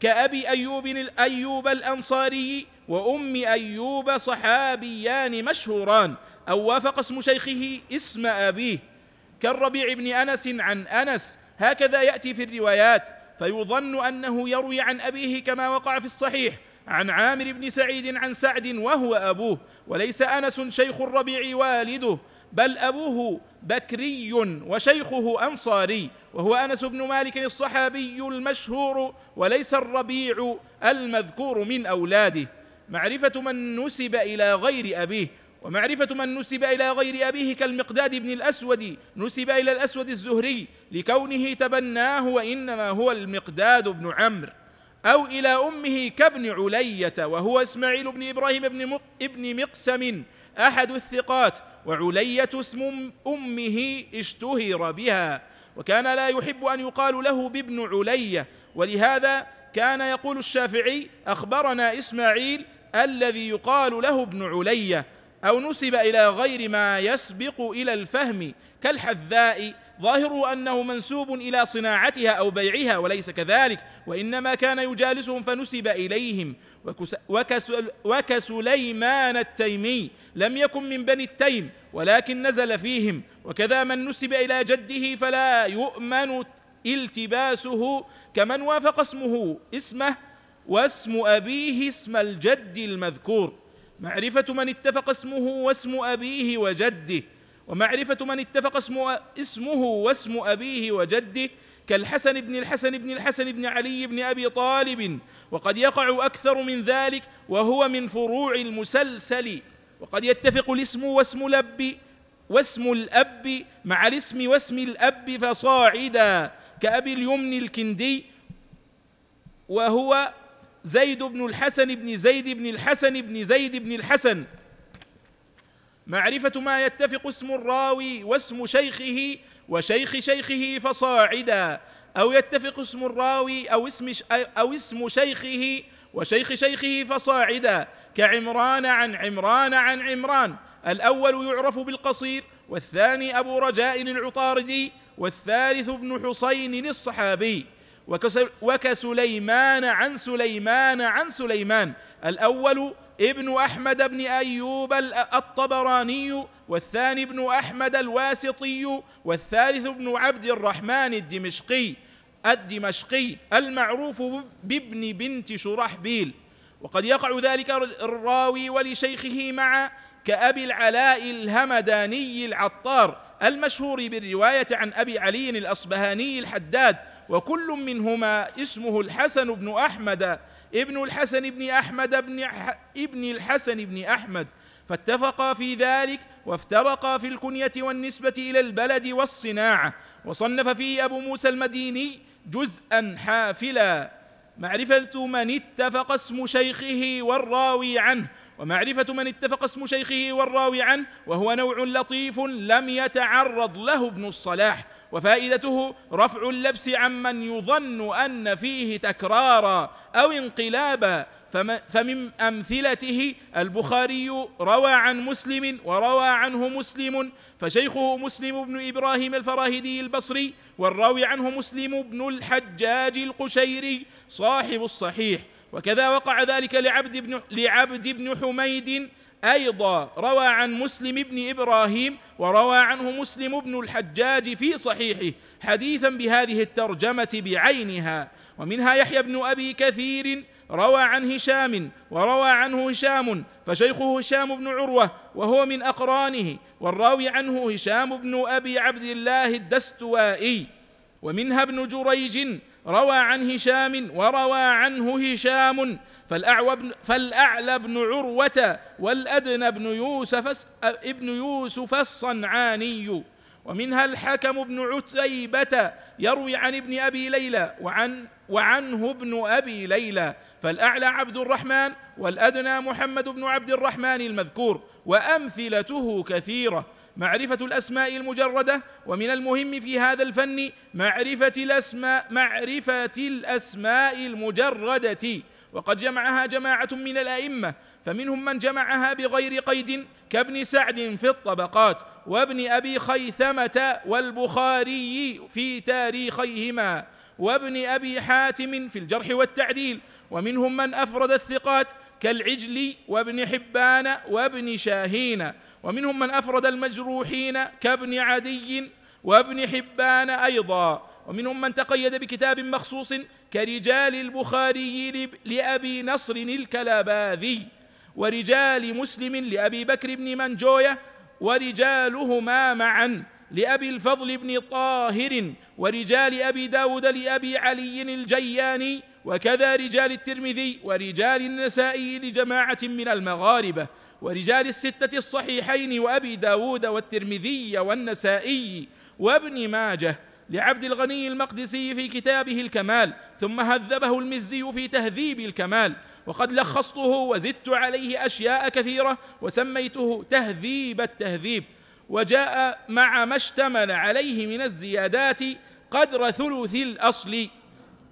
كأبي أيوب الأيوب الأنصاري وأم أيوب صحابيان مشهوران أو وافق اسم شيخه اسم أبيه كالربيع بن أنس عن أنس هكذا يأتي في الروايات فيظن انه يروي عن ابيه كما وقع في الصحيح عن عامر بن سعيد عن سعد وهو ابوه وليس انس شيخ الربيع والده بل ابوه بكري وشيخه انصاري وهو انس بن مالك الصحابي المشهور وليس الربيع المذكور من اولاده معرفه من نسب الى غير ابيه ومعرفة من نسب إلى غير أبيه كالمقداد بن الأسود نسب إلى الأسود الزهري لكونه تبناه وإنما هو المقداد بن عمرو أو إلى أمه كابن علية وهو إسماعيل بن إبراهيم بن مق... بن مقسم أحد الثقات وعلية اسم أمه اشتهر بها وكان لا يحب أن يقال له بابن علية ولهذا كان يقول الشافعي أخبرنا إسماعيل الذي يقال له ابن علية أو نسب إلى غير ما يسبق إلى الفهم كالحذاء ظاهروا أنه منسوب إلى صناعتها أو بيعها وليس كذلك وإنما كان يجالسهم فنسب إليهم وكسليمان التيمي لم يكن من بني التيم ولكن نزل فيهم وكذا من نسب إلى جده فلا يؤمن التباسه كمن وافق اسمه اسمه واسم أبيه اسم الجد المذكور معرفة من اتفق اسمه واسم أبيه وجده ومعرفة من اتفق اسمه, واسم أبيه وجده كالحسن بن الحسن بن الحسن بن علي بن أبي طالب وقد يقع أكثر من ذلك وهو من فروع المسلسل وقد يتفق الاسم واسم الأب واسم الأب مع الاسم واسم الأب فصاعدا كأبي اليمن الكندي وهو زيد بن الحسن بن زيد بن الحسن بن زيد بن الحسن معرفة ما يتفق اسم الراوي واسم شيخه وشيخ شيخه فصاعدا أو يتفق اسم الراوي أو اسم أو اسم شيخه وشيخ شيخه فصاعدا كعمران عن عمران عن عمران الأول يعرف بالقصير والثاني أبو رجاء العطاردي والثالث ابن حصين الصحابي وكسليمان عن سليمان عن سليمان الأول ابن أحمد بن أيوب الطبراني والثاني ابن أحمد الواسطي والثالث ابن عبد الرحمن الدمشقي الدمشقي المعروف بابن بنت شرحبيل وقد يقع ذلك الراوي ولشيخه مع كأبي العلاء الهمداني العطار المشهور بالرواية عن أبي علي الأصبهاني الحداد وكل منهما اسمه الحسن بن أحمد ابن الحسن بن أحمد بن, ابن الحسن بن أحمد فاتفقا في ذلك وافترقا في الكنية والنسبة إلى البلد والصناعة وصنف فيه أبو موسى المديني جزءا حافلا معرفة من اتفق اسم شيخه والراوي عنه ومعرفة من اتفق اسم شيخه والراوي عنه وهو نوع لطيف لم يتعرض له ابن الصلاح وفائدته رفع اللبس عمن يظن أن فيه تكرارا أو انقلابا فمن أمثلته البخاري روى عن مسلم وروى عنه مسلم فشيخه مسلم بن إبراهيم الفراهدي البصري والراوي عنه مسلم بن الحجاج القشيري صاحب الصحيح وكذا وقع ذلك لعبد بن لعبد بن حميد أيضا روى عن مسلم بن إبراهيم وروى عنه مسلم بن الحجاج في صحيحه حديثا بهذه الترجمة بعينها ومنها يحيى بن أبي كثير روى عن هشام وروى عنه هشام فشيخه هشام بن عروة وهو من أقرانه والراوي عنه هشام بن أبي عبد الله الدستوائي ومنها ابن جريج روى عن هشام وروى عنه هشام فالأعوى فالأعلى بن عروة والأدنى بن يوسف ابن يوسف الصنعاني ومنها الحكم بن عتيبة يروي عن ابن أبي ليلى وعن وعنه ابن أبي ليلى فالأعلى عبد الرحمن والأدنى محمد بن عبد الرحمن المذكور وأمثلته كثيرة معرفة الأسماء المجردة ومن المهم في هذا الفن معرفة الأسماء معرفة الأسماء المجردة وقد جمعها جماعة من الأئمة فمنهم من جمعها بغير قيد كابن سعد في الطبقات وابن أبي خيثمة والبخاري في تاريخيهما وابن أبي حاتم في الجرح والتعديل ومنهم من أفرد الثقات كالعجلي وابن حبان وابن شاهين ومنهم من أفرد المجروحين كابن عدي وابن حبان أيضا ومنهم من تقيد بكتاب مخصوص كرجال البخاري لأبي نصر الكلباذي ورجال مسلم لأبي بكر بن منجوية ورجالهما معا لأبي الفضل بن طاهر ورجال أبي داود لأبي علي الجياني وكذا رجال الترمذي ورجال النسائي لجماعة من المغاربة ورجال الستة الصحيحين وأبي داود والترمذي والنسائي وابن ماجه لعبد الغني المقدسي في كتابه الكمال ثم هذبه المزي في تهذيب الكمال وقد لخصته وزدت عليه أشياء كثيرة وسميته تهذيب التهذيب وجاء مع ما اشتمل عليه من الزيادات قدر ثلث الأصل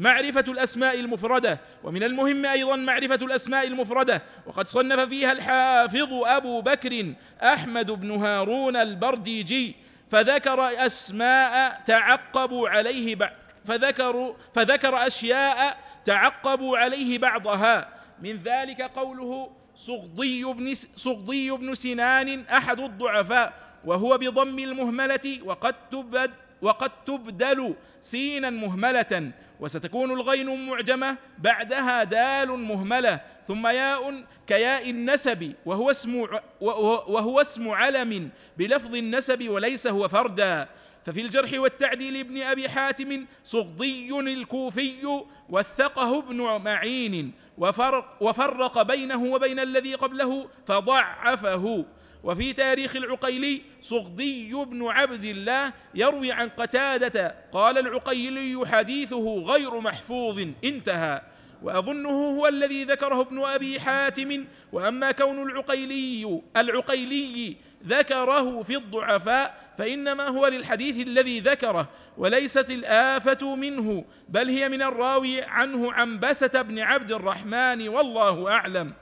معرفة الأسماء المفردة ومن المهم أيضا معرفة الأسماء المفردة وقد صنف فيها الحافظ أبو بكر أحمد بن هارون البرديجي فذكر أسماء تعقبوا عليه بعد فذكروا فذكر أشياء تعقبوا عليه بعضها من ذلك قوله صغضي بن صغضي بن سنان أحد الضعفاء وهو بضم المهملة وقد تبد وقد تبدل سينا مهملة وستكون الغين معجمة بعدها دال مهملة ثم ياء كياء النسب وهو اسم وهو اسم علم بلفظ النسب وليس هو فردا ففي الجرح والتعديل ابن ابي حاتم صغدي الكوفي وثقه ابن معين وفرق, وفرق بينه وبين الذي قبله فضعفه وفي تاريخ العقيلي صغدي بن عبد الله يروي عن قتادة قال العقيلي حديثه غير محفوظ انتهى وأظنه هو الذي ذكره ابن أبي حاتم وأما كون العقيلي العقيلي ذكره في الضعفاء فإنما هو للحديث الذي ذكره وليست الآفة منه بل هي من الراوي عنه عنبسة بن عبد الرحمن والله أعلم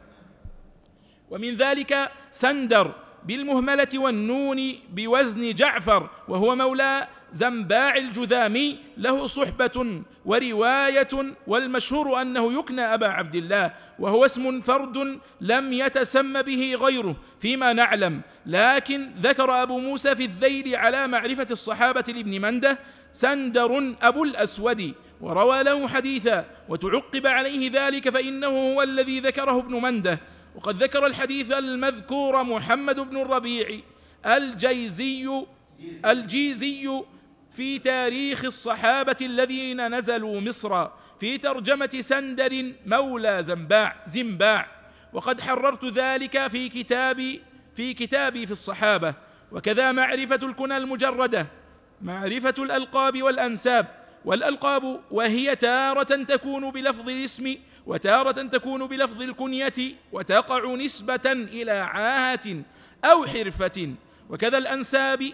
ومن ذلك سندر بالمهملة والنون بوزن جعفر وهو مولى زنباع الجذامي له صحبة ورواية والمشهور أنه يكنى أبا عبد الله وهو اسم فرد لم يتسم به غيره فيما نعلم لكن ذكر أبو موسى في الذيل على معرفة الصحابة لابن منده سندر أبو الأسود وروى له حديثا وتعقب عليه ذلك فإنه هو الذي ذكره ابن منده وقد ذكر الحديث المذكور محمد بن الربيع الجيزي الجيزي في تاريخ الصحابة الذين نزلوا مصر في ترجمة سندر مولى زنباع زنباع وقد حررت ذلك في كتابي في كتابي في الصحابة وكذا معرفة الكنى المجردة معرفة الألقاب والأنساب والألقاب وهي تارة تكون بلفظ الاسم وتارة تكون بلفظ الكنية وتقع نسبة إلى عاهة أو حرفة وكذا الأنساب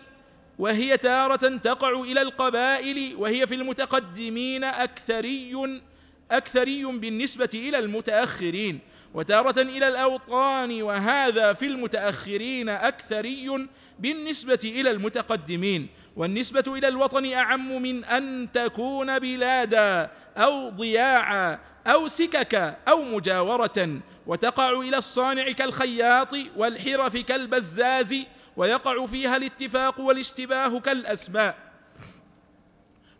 وهي تارة تقع إلى القبائل وهي في المتقدمين أكثري أكثري بالنسبة إلى المتأخرين وتارة إلى الأوطان وهذا في المتأخرين أكثري بالنسبة إلى المتقدمين والنسبة إلى الوطن أعم من أن تكون بلادا أو ضياعا أو سككا أو مجاورة وتقع إلى الصانع كالخياط والحرف كالبزاز ويقع فيها الاتفاق والاشتباه كالأسماء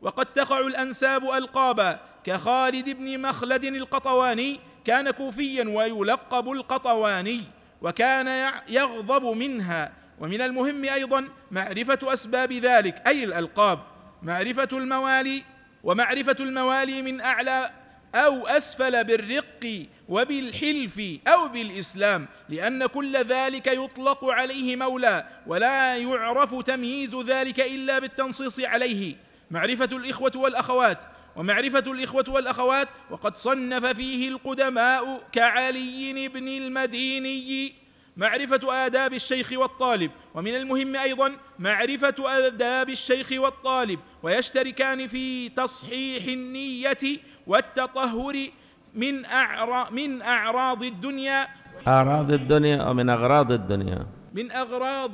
وقد تقع الأنساب ألقابا كخالد بن مخلد القطواني كان كوفيا ويلقب القطواني وكان يغضب منها ومن المهم ايضا معرفه اسباب ذلك اي الالقاب معرفه الموالي ومعرفه الموالي من اعلى او اسفل بالرق وبالحلف او بالاسلام لان كل ذلك يطلق عليه مولى ولا يعرف تمييز ذلك الا بالتنصيص عليه معرفه الاخوه والاخوات ومعرفة الإخوة والأخوات وقد صنف فيه القدماء كعلي بن المديني معرفة آداب الشيخ والطالب ومن المهم أيضا معرفة آداب الشيخ والطالب ويشتركان في تصحيح النية والتطهر من أعرا من أعراض الدنيا أعراض الدنيا أو من أغراض الدنيا من أغراض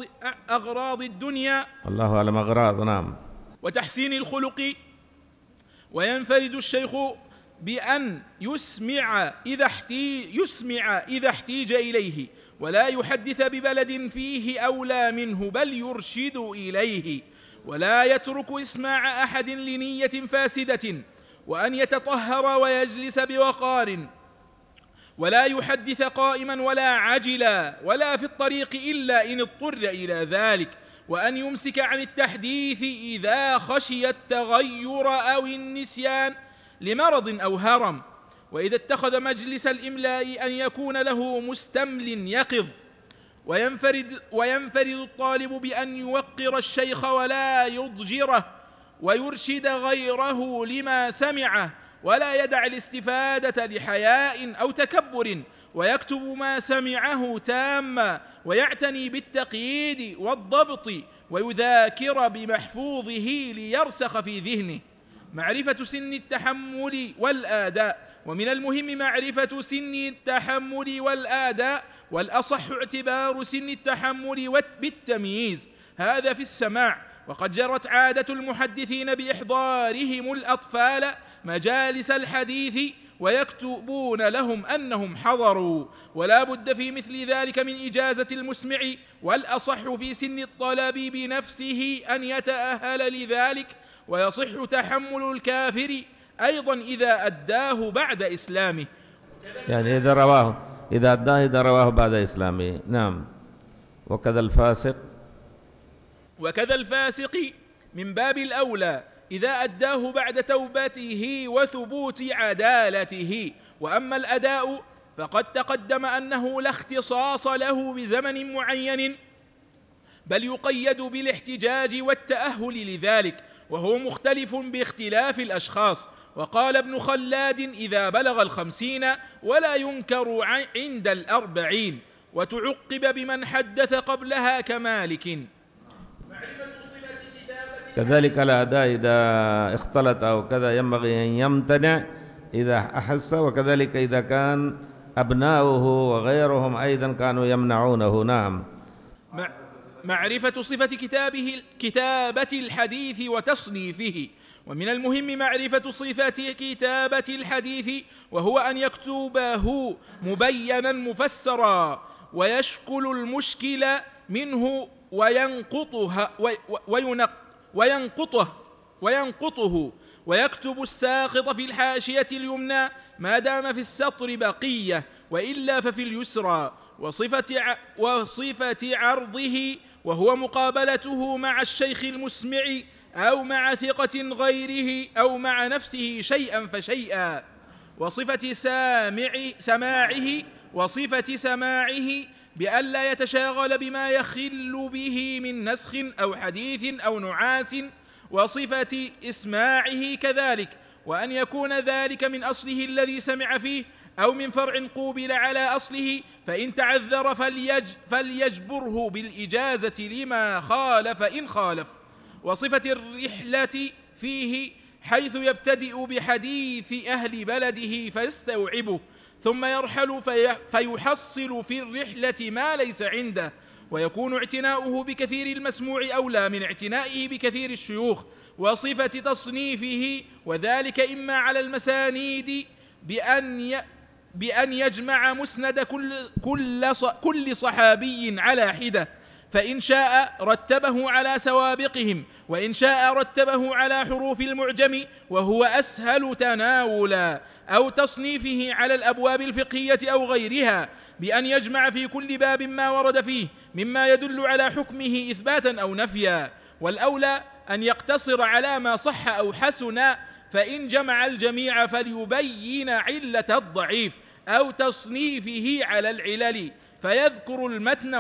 أغراض الدنيا الله أعلم أغراض نعم وتحسين الخلق وينفرد الشيخ بأن يسمع إذا احتي يسمع إذا احتيج إليه ولا يحدث ببلد فيه أولى منه بل يرشد إليه ولا يترك إسماع أحد لنية فاسدة وأن يتطهر ويجلس بوقار ولا يحدث قائما ولا عجلا ولا في الطريق إلا إن اضطر إلى ذلك وان يمسك عن التحديث اذا خشي التغير او النسيان لمرض او هرم واذا اتخذ مجلس الاملاء ان يكون له مستمل يقظ وينفرد وينفرد الطالب بان يوقر الشيخ ولا يضجره ويرشد غيره لما سمعه ولا يدع الاستفاده لحياء او تكبر ويكتب ما سمعه تاما ويعتني بالتقييد والضبط ويذاكر بمحفوظه ليرسخ في ذهنه معرفة سن التحمل والآداء ومن المهم معرفة سن التحمل والآداء والأصح اعتبار سن التحمل بالتمييز هذا في السماع وقد جرت عادة المحدثين بإحضارهم الأطفال مجالس الحديث ويكتبون لهم انهم حضروا ولا بد في مثل ذلك من اجازه المسمع والاصح في سن الطلب بنفسه ان يتاهل لذلك ويصح تحمل الكافر ايضا اذا اداه بعد اسلامه يعني اذا رواه اذا اداه اذا رواه بعد اسلامه نعم وكذا الفاسق وكذا الفاسق من باب الاولى اذا اداه بعد توبته وثبوت عدالته واما الاداء فقد تقدم انه لا اختصاص له بزمن معين بل يقيد بالاحتجاج والتاهل لذلك وهو مختلف باختلاف الاشخاص وقال ابن خلاد اذا بلغ الخمسين ولا ينكر عند الاربعين وتعقب بمن حدث قبلها كمالك معرفه كذلك الأداء إذا اختلط أو كذا ينبغي أن يمتنع إذا أحس وكذلك إذا كان أبناؤه وغيرهم أيضا كانوا يمنعونه نعم معرفة صفة كتابه كتابة الحديث وتصنيفه ومن المهم معرفة صفة كتابة الحديث وهو أن يكتبه مبينا مفسرا ويشكل المشكل منه وينقطها وينقطها وينقطه وينقطه ويكتب الساقط في الحاشية اليمنى ما دام في السطر بقية وإلا ففي اليسرى وصفة وصفة عرضه وهو مقابلته مع الشيخ المسمع أو مع ثقة غيره أو مع نفسه شيئا فشيئا وصفة سامع سماعه وصفة سماعه بألا يتشاغل بما يخل به من نسخ أو حديث أو نعاس وصفة إسماعه كذلك وأن يكون ذلك من أصله الذي سمع فيه أو من فرع قوبل على أصله فإن تعذر فليج فليجبره بالإجازة لما خالف إن خالف وصفة الرحلة فيه حيث يبتدئ بحديث أهل بلده فيستوعبه ثم يرحل فيحصل في الرحلة ما ليس عنده ويكون اعتناؤه بكثير المسموع أولى من اعتنائه بكثير الشيوخ وصفة تصنيفه وذلك إما على المسانيد بأن ي بأن يجمع مسند كل كل كل صحابي على حده فإن شاء رتبه على سوابقهم وإن شاء رتبه على حروف المعجم وهو أسهل تناولا أو تصنيفه على الأبواب الفقهية أو غيرها بأن يجمع في كل باب ما ورد فيه مما يدل على حكمه إثباتا أو نفيا والأولى أن يقتصر على ما صح أو حسن فإن جمع الجميع فليبين علة الضعيف أو تصنيفه على العلل فيذكر المتن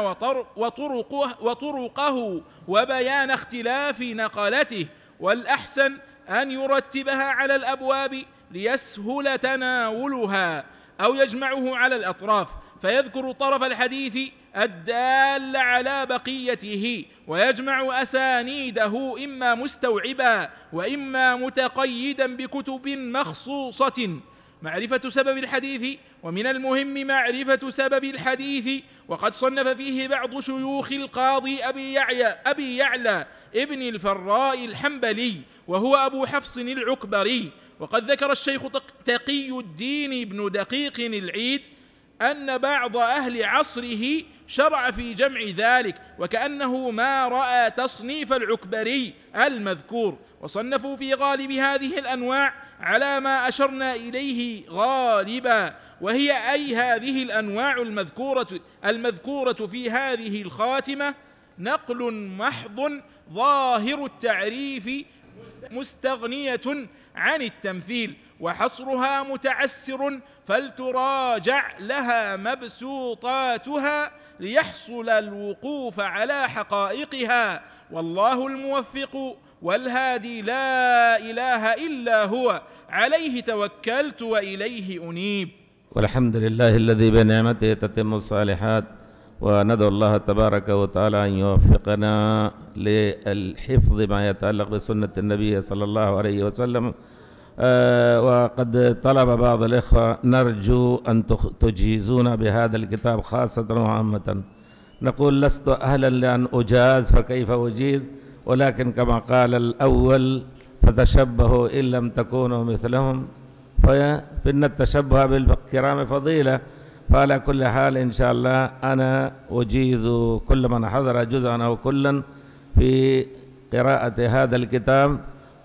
وطرقه, وطرقه وبيان اختلاف نقلته والأحسن أن يرتبها على الأبواب ليسهل تناولها أو يجمعه على الأطراف فيذكر طرف الحديث الدال على بقيته ويجمع اسانيده اما مستوعبا واما متقيدا بكتب مخصوصه معرفة سبب الحديث ومن المهم معرفة سبب الحديث وقد صنف فيه بعض شيوخ القاضي أبي يعلى أبي يعلى ابن الفراء الحنبلي وهو أبو حفص العكبري وقد ذكر الشيخ تقي الدين بن دقيق العيد أن بعض أهل عصره شرع في جمع ذلك وكأنه ما رأى تصنيف العكبري المذكور وصنفوا في غالب هذه الأنواع على ما أشرنا إليه غالبا وهي أي هذه الأنواع المذكورة المذكورة في هذه الخاتمة نقل محض ظاهر التعريف مستغنية عن التمثيل وحصرها متعسر فلتراجع لها مبسوطاتها ليحصل الوقوف على حقائقها والله الموفق والهادي لا اله الا هو عليه توكلت واليه انيب والحمد لله الذي بنعمته تتم الصالحات وندعو الله تبارك وتعالى أن يوفقنا للحفظ ما يتعلق بسنة النبي صلى الله عليه وسلم آه، وقد طلب بعض الإخوة نرجو أن تجهزونا بهذا الكتاب خاصة وعامة نقول لست أهلا لأن أجاز فكيف أجيز ولكن كما قال الأول فتشبهوا إن لم تكونوا مثلهم فإن التشبه بالكرام فضيلة فعلى كل حال إن شاء الله أنا أجيز كل من حضر جزءا أو كلا في قراءة هذا الكتاب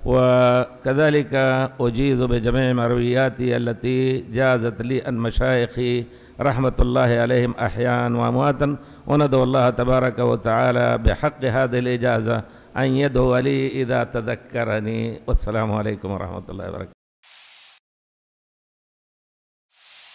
وكذلك أجيز بجميع مروياتي التي جازت لي أن مشايخي رحمة الله عليهم أحيانا وأمواتا وندعو الله تبارك وتعالى بحق هذه الإجازة أن يدعو لي إذا تذكرني والسلام عليكم ورحمة الله وبركاته